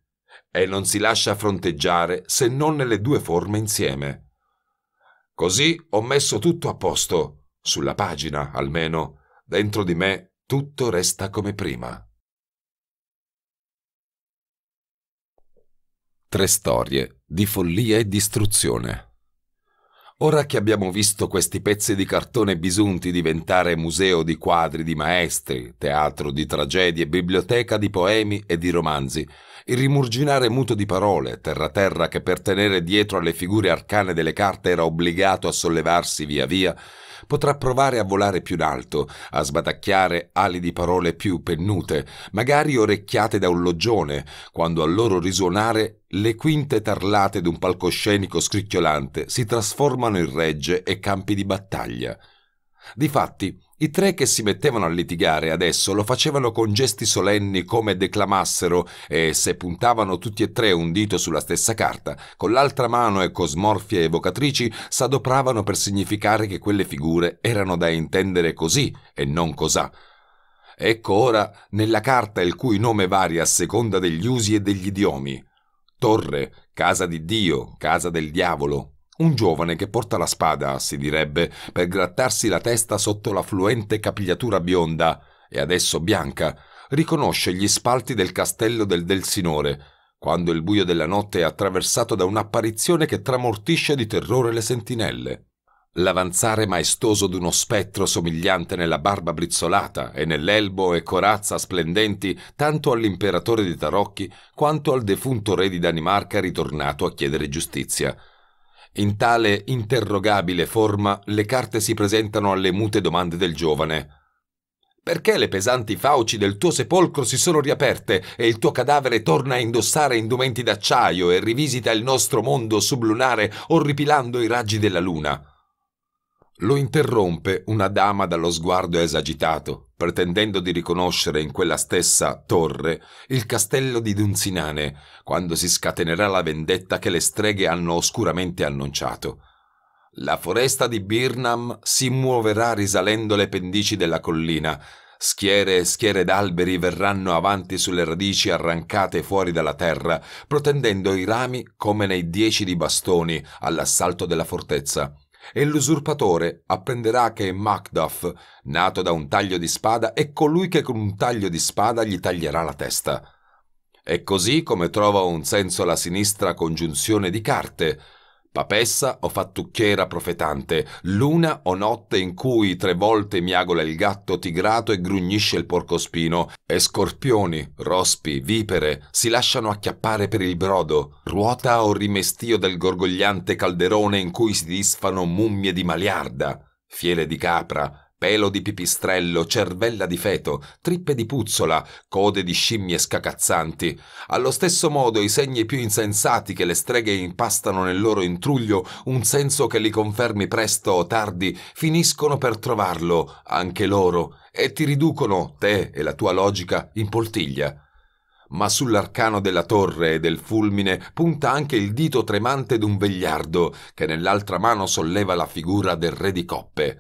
S1: e non si lascia fronteggiare se non nelle due forme insieme. Così ho messo tutto a posto, sulla pagina almeno, dentro di me tutto resta come prima. Tre storie di follia e distruzione. Ora che abbiamo visto questi pezzi di cartone bisunti diventare museo di quadri di maestri, teatro di tragedie, biblioteca di poemi e di romanzi, il rimurginare muto di parole, terra-terra che per tenere dietro alle figure arcane delle carte era obbligato a sollevarsi via via, Potrà provare a volare più in alto, a sbatacchiare ali di parole più pennute, magari orecchiate da un loggione, quando al loro risuonare le quinte tarlate d'un palcoscenico scricchiolante si trasformano in regge e campi di battaglia. Difatti, i tre che si mettevano a litigare adesso lo facevano con gesti solenni come declamassero e se puntavano tutti e tre un dito sulla stessa carta, con l'altra mano e con smorfie evocatrici s'adopravano per significare che quelle figure erano da intendere così e non cosà. Ecco ora nella carta il cui nome varia a seconda degli usi e degli idiomi. Torre, casa di Dio, casa del diavolo, un giovane che porta la spada, si direbbe, per grattarsi la testa sotto la fluente capigliatura bionda, e adesso bianca, riconosce gli spalti del castello del Delsinore, quando il buio della notte è attraversato da un'apparizione che tramortisce di terrore le sentinelle. L'avanzare maestoso d'uno spettro somigliante nella barba brizzolata e nell'elbo e corazza splendenti tanto all'imperatore di Tarocchi quanto al defunto re di Danimarca ritornato a chiedere giustizia. In tale interrogabile forma le carte si presentano alle mute domande del giovane. Perché le pesanti fauci del tuo sepolcro si sono riaperte e il tuo cadavere torna a indossare indumenti d'acciaio e rivisita il nostro mondo sublunare orripilando i raggi della luna? Lo interrompe una dama dallo sguardo esagitato, pretendendo di riconoscere in quella stessa torre il castello di Dunsinane, quando si scatenerà la vendetta che le streghe hanno oscuramente annunciato. La foresta di Birnam si muoverà risalendo le pendici della collina, Schiere e schiere d'alberi verranno avanti sulle radici arrancate fuori dalla terra, protendendo i rami come nei dieci di bastoni all'assalto della fortezza e l'usurpatore apprenderà che Macduff, nato da un taglio di spada, è colui che con un taglio di spada gli taglierà la testa. È così come trova un senso la sinistra congiunzione di carte, Papessa o fattucchiera profetante, luna o notte in cui tre volte miagola il gatto tigrato e grugnisce il porcospino, e scorpioni, rospi, vipere si lasciano acchiappare per il brodo, ruota o rimestio del gorgogliante calderone in cui si disfano mummie di maliarda, fiele di capra, pelo di pipistrello, cervella di feto, trippe di puzzola, code di scimmie scacazzanti. Allo stesso modo i segni più insensati che le streghe impastano nel loro intruglio, un senso che li confermi presto o tardi, finiscono per trovarlo, anche loro, e ti riducono, te e la tua logica, in poltiglia ma sull'arcano della torre e del fulmine punta anche il dito tremante d'un vegliardo che nell'altra mano solleva la figura del re di coppe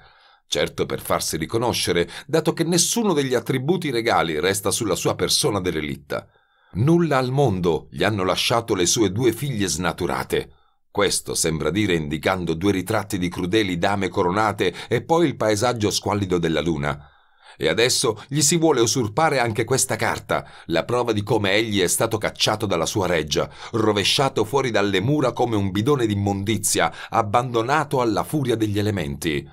S1: certo per farsi riconoscere, dato che nessuno degli attributi regali resta sulla sua persona derelitta. Nulla al mondo gli hanno lasciato le sue due figlie snaturate. Questo sembra dire indicando due ritratti di crudeli dame coronate e poi il paesaggio squallido della luna. E adesso gli si vuole usurpare anche questa carta, la prova di come egli è stato cacciato dalla sua reggia, rovesciato fuori dalle mura come un bidone d'immondizia, abbandonato alla furia degli elementi.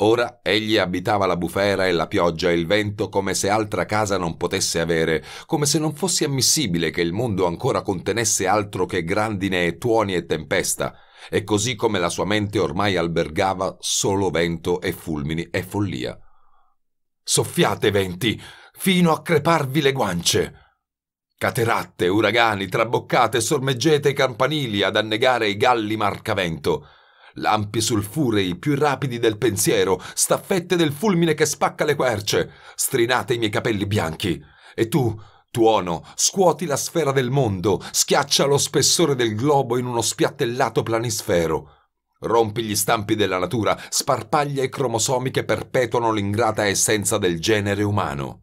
S1: Ora egli abitava la bufera e la pioggia e il vento come se altra casa non potesse avere, come se non fosse ammissibile che il mondo ancora contenesse altro che grandine e tuoni e tempesta, e così come la sua mente ormai albergava solo vento e fulmini e follia. Soffiate venti, fino a creparvi le guance. Cateratte, uragani, traboccate, sormeggete i campanili ad annegare i galli marcavento lampi sulfurei più rapidi del pensiero, staffette del fulmine che spacca le querce, strinate i miei capelli bianchi. E tu, tuono, scuoti la sfera del mondo, schiaccia lo spessore del globo in uno spiattellato planisfero. Rompi gli stampi della natura, sparpaglia i cromosomi che perpetuano l'ingrata essenza del genere umano.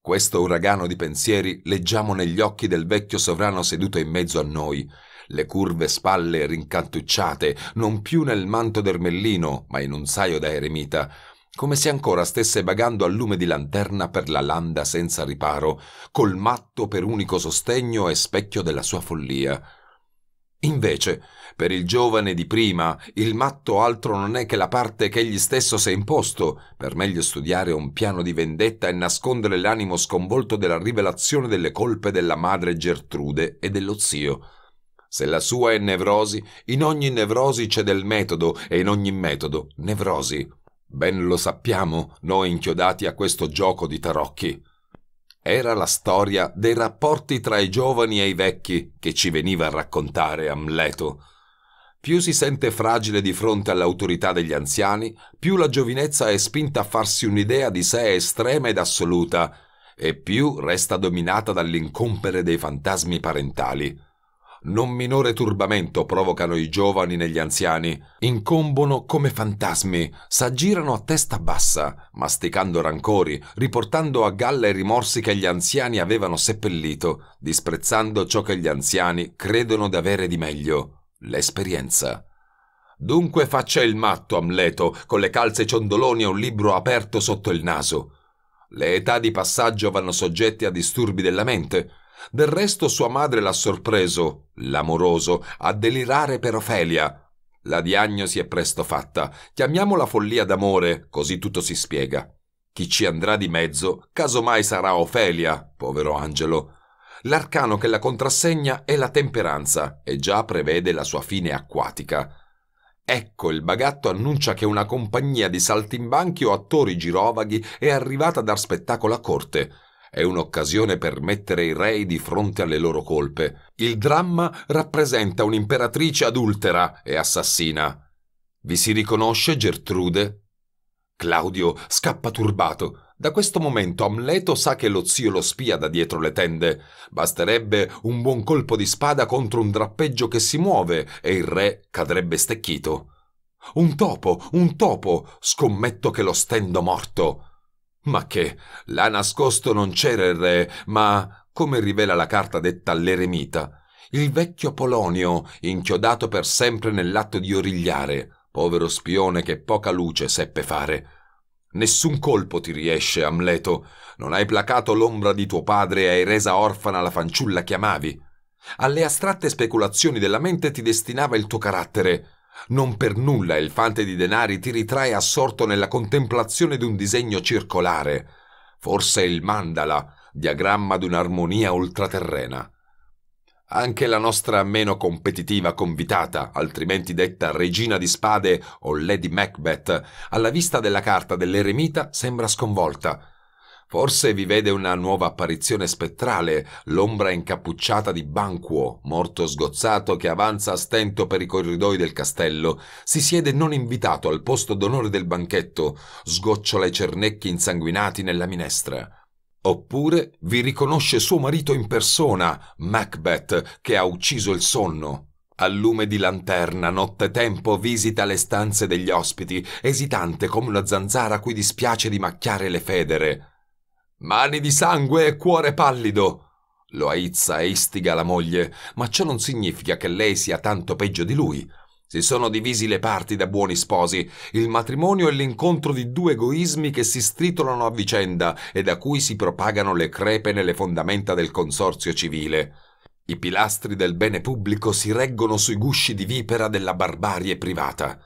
S1: Questo uragano di pensieri leggiamo negli occhi del vecchio sovrano seduto in mezzo a noi, le curve spalle rincantucciate, non più nel manto d'ermellino, ma in un saio da eremita, come se ancora stesse vagando a lume di lanterna per la landa senza riparo, col matto per unico sostegno e specchio della sua follia. Invece, per il giovane di prima, il matto altro non è che la parte che egli stesso si è imposto, per meglio studiare un piano di vendetta e nascondere l'animo sconvolto della rivelazione delle colpe della madre Gertrude e dello zio. Se la sua è nevrosi, in ogni nevrosi c'è del metodo e in ogni metodo nevrosi. Ben lo sappiamo, noi inchiodati a questo gioco di tarocchi. Era la storia dei rapporti tra i giovani e i vecchi che ci veniva a raccontare Amleto. Più si sente fragile di fronte all'autorità degli anziani, più la giovinezza è spinta a farsi un'idea di sé estrema ed assoluta, e più resta dominata dall'incompere dei fantasmi parentali non minore turbamento provocano i giovani negli anziani, incombono come fantasmi, s'aggirano a testa bassa, masticando rancori, riportando a galla i rimorsi che gli anziani avevano seppellito, disprezzando ciò che gli anziani credono d'avere di meglio, l'esperienza. Dunque faccia il matto, Amleto, con le calze ciondoloni e un libro aperto sotto il naso. Le età di passaggio vanno soggette a disturbi della mente, del resto sua madre l'ha sorpreso, l'amoroso, a delirare per Ofelia. La diagnosi è presto fatta. Chiamiamola follia d'amore, così tutto si spiega. Chi ci andrà di mezzo, casomai sarà Ofelia, povero angelo. L'arcano che la contrassegna è la temperanza e già prevede la sua fine acquatica. Ecco, il bagatto annuncia che una compagnia di saltimbanchi o attori girovaghi è arrivata a dar spettacolo a corte. È un'occasione per mettere i rei di fronte alle loro colpe. Il dramma rappresenta un'imperatrice adultera e assassina. Vi si riconosce Gertrude? Claudio scappa turbato. Da questo momento Amleto sa che lo zio lo spia da dietro le tende. Basterebbe un buon colpo di spada contro un drappeggio che si muove e il re cadrebbe stecchito. Un topo, un topo, scommetto che lo stendo morto. Ma che? Là nascosto non c'era il re, ma, come rivela la carta detta all'eremita, il vecchio Polonio, inchiodato per sempre nell'atto di origliare, povero spione che poca luce seppe fare. Nessun colpo ti riesce, Amleto. Non hai placato l'ombra di tuo padre e hai resa orfana la fanciulla che amavi. Alle astratte speculazioni della mente ti destinava il tuo carattere. Non per nulla il fante di denari ti ritrae assorto nella contemplazione di un disegno circolare, forse il mandala, diagramma di un'armonia ultraterrena. Anche la nostra meno competitiva convitata, altrimenti detta regina di spade o Lady Macbeth, alla vista della carta dell'eremita sembra sconvolta Forse vi vede una nuova apparizione spettrale, l'ombra incappucciata di Banquo, morto sgozzato che avanza a stento per i corridoi del castello, si siede non invitato al posto d'onore del banchetto, sgocciola i cernecchi insanguinati nella minestra. Oppure vi riconosce suo marito in persona, Macbeth, che ha ucciso il sonno, al lume di lanterna, nottetempo visita le stanze degli ospiti, esitante come una zanzara a cui dispiace di macchiare le federe. Mani di sangue e cuore pallido! Lo aizza e istiga la moglie, ma ciò non significa che lei sia tanto peggio di lui. Si sono divisi le parti da buoni sposi. Il matrimonio è l'incontro di due egoismi che si stritolano a vicenda e da cui si propagano le crepe nelle fondamenta del consorzio civile. I pilastri del bene pubblico si reggono sui gusci di vipera della barbarie privata.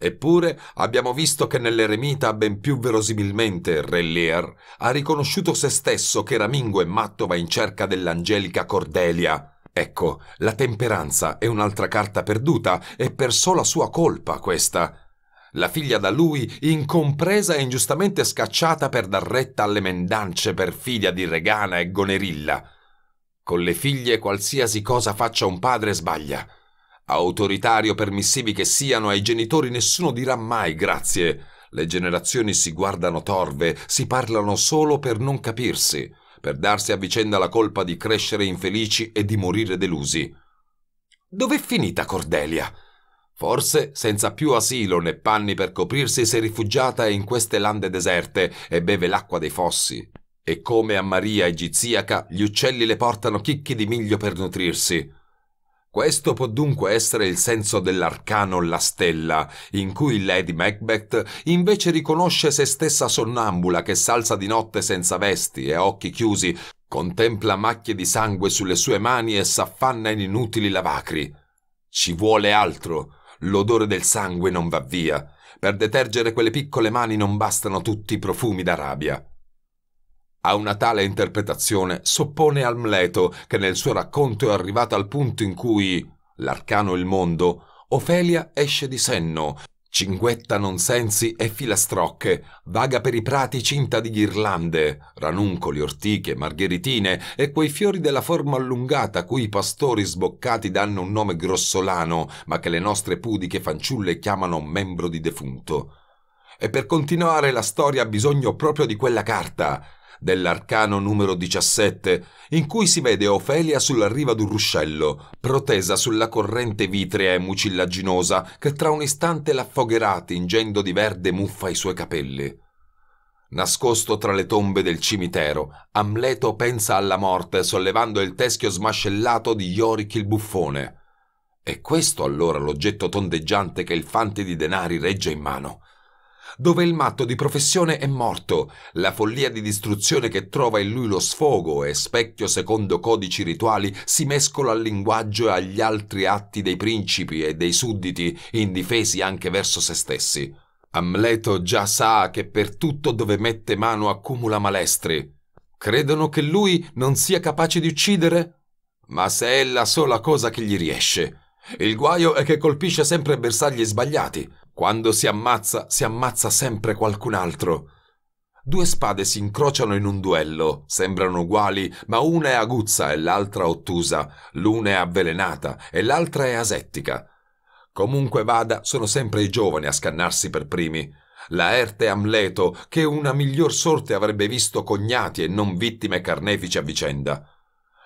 S1: Eppure abbiamo visto che nell'eremita ben più verosimilmente Re Lear ha riconosciuto se stesso che ramingo e matto va in cerca dell'angelica Cordelia. Ecco, la temperanza è un'altra carta perduta e per sola sua colpa questa. La figlia da lui, incompresa e ingiustamente scacciata per dar retta alle mendance figlia di Regana e Gonerilla. Con le figlie qualsiasi cosa faccia un padre sbaglia. Autoritario permissivi che siano ai genitori nessuno dirà mai grazie. Le generazioni si guardano torve, si parlano solo per non capirsi, per darsi a vicenda la colpa di crescere infelici e di morire delusi. Dov'è finita Cordelia? Forse, senza più asilo né panni per coprirsi, si è rifugiata in queste lande deserte e beve l'acqua dei fossi. E come a Maria egiziaca, gli uccelli le portano chicchi di miglio per nutrirsi. Questo può dunque essere il senso dell'arcano La Stella, in cui Lady Macbeth invece riconosce se stessa sonnambula che salza di notte senza vesti e occhi chiusi, contempla macchie di sangue sulle sue mani e s'affanna in inutili lavacri. Ci vuole altro. L'odore del sangue non va via. Per detergere quelle piccole mani non bastano tutti i profumi d'Arabia. A una tale interpretazione soppone Amleto che nel suo racconto è arrivata al punto in cui, l'arcano il mondo, Ofelia esce di senno, cinguetta nonsensi e filastrocche, vaga per i prati cinta di ghirlande, ranuncoli, ortiche, margheritine e quei fiori della forma allungata cui i pastori sboccati danno un nome grossolano, ma che le nostre pudiche fanciulle chiamano membro di defunto. E per continuare la storia ha bisogno proprio di quella carta, dell'arcano numero 17, in cui si vede Ofelia sulla riva d'un ruscello, protesa sulla corrente vitrea e mucillaginosa che tra un istante l'affogherà tingendo di verde muffa i suoi capelli. Nascosto tra le tombe del cimitero, Amleto pensa alla morte sollevando il teschio smascellato di Yorick il buffone. È questo allora l'oggetto tondeggiante che il fante di denari regge in mano dove il matto di professione è morto, la follia di distruzione che trova in lui lo sfogo e specchio secondo codici rituali si mescola al linguaggio e agli altri atti dei principi e dei sudditi, indifesi anche verso se stessi. Amleto già sa che per tutto dove mette mano accumula malestri. Credono che lui non sia capace di uccidere? Ma se è la sola cosa che gli riesce. Il guaio è che colpisce sempre bersagli sbagliati. Quando si ammazza, si ammazza sempre qualcun altro. Due spade si incrociano in un duello, sembrano uguali, ma una è aguzza e l'altra ottusa, l'una è avvelenata e l'altra è asettica. Comunque vada, sono sempre i giovani a scannarsi per primi. Laerte Amleto, che una miglior sorte avrebbe visto cognati e non vittime carnefici a vicenda.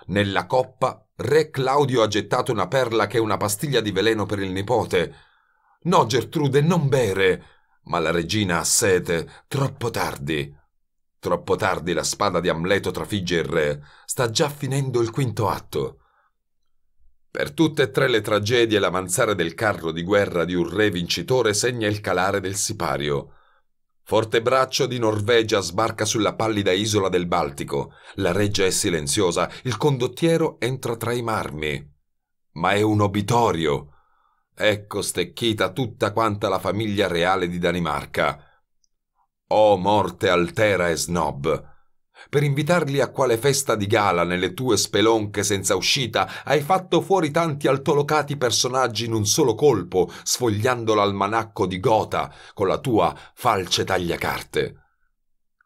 S1: Nella coppa, re Claudio ha gettato una perla che è una pastiglia di veleno per il nipote. No, Gertrude, non bere! Ma la regina ha sete, troppo tardi. Troppo tardi la spada di Amleto trafigge il re, sta già finendo il quinto atto. Per tutte e tre le tragedie l'avanzare del carro di guerra di un re vincitore segna il calare del sipario. Fortebraccio di Norvegia sbarca sulla pallida isola del Baltico. La reggia è silenziosa, il condottiero entra tra i marmi. Ma è un obitorio. Ecco stecchita tutta quanta la famiglia reale di Danimarca. Oh morte altera e snob! Per invitarli a quale festa di gala nelle tue spelonche senza uscita hai fatto fuori tanti altolocati personaggi in un solo colpo, sfogliando l'almanacco di Gotha con la tua falce tagliacarte.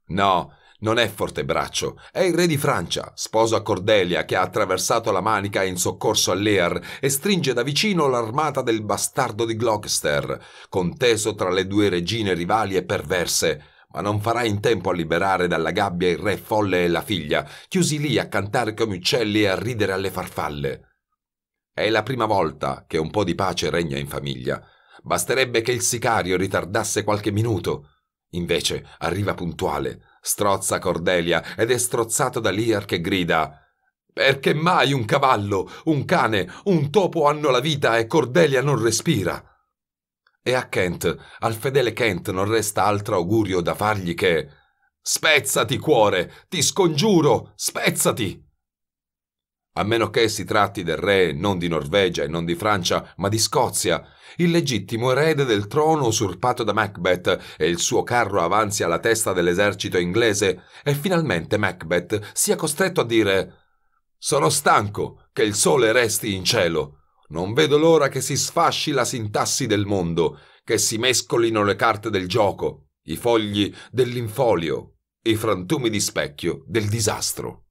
S1: No, non è Fortebraccio, è il re di Francia, sposo a Cordelia che ha attraversato la Manica in soccorso a Lear e stringe da vicino l'armata del bastardo di Gloucester, conteso tra le due regine rivali e perverse, ma non farà in tempo a liberare dalla gabbia il re folle e la figlia, chiusi lì a cantare come uccelli e a ridere alle farfalle. È la prima volta che un po' di pace regna in famiglia. Basterebbe che il sicario ritardasse qualche minuto. Invece arriva puntuale, Strozza Cordelia ed è strozzato da Lear che grida perché mai un cavallo, un cane, un topo hanno la vita e Cordelia non respira? E a Kent, al fedele Kent, non resta altro augurio da fargli che Spezzati, cuore, ti scongiuro, spezzati! a meno che si tratti del re non di Norvegia e non di Francia, ma di Scozia, il legittimo erede del trono usurpato da Macbeth e il suo carro avanzi alla testa dell'esercito inglese, e finalmente Macbeth sia costretto a dire Sono stanco che il sole resti in cielo. Non vedo l'ora che si sfasci la sintassi del mondo, che si mescolino le carte del gioco, i fogli dell'infolio, i frantumi di specchio del disastro.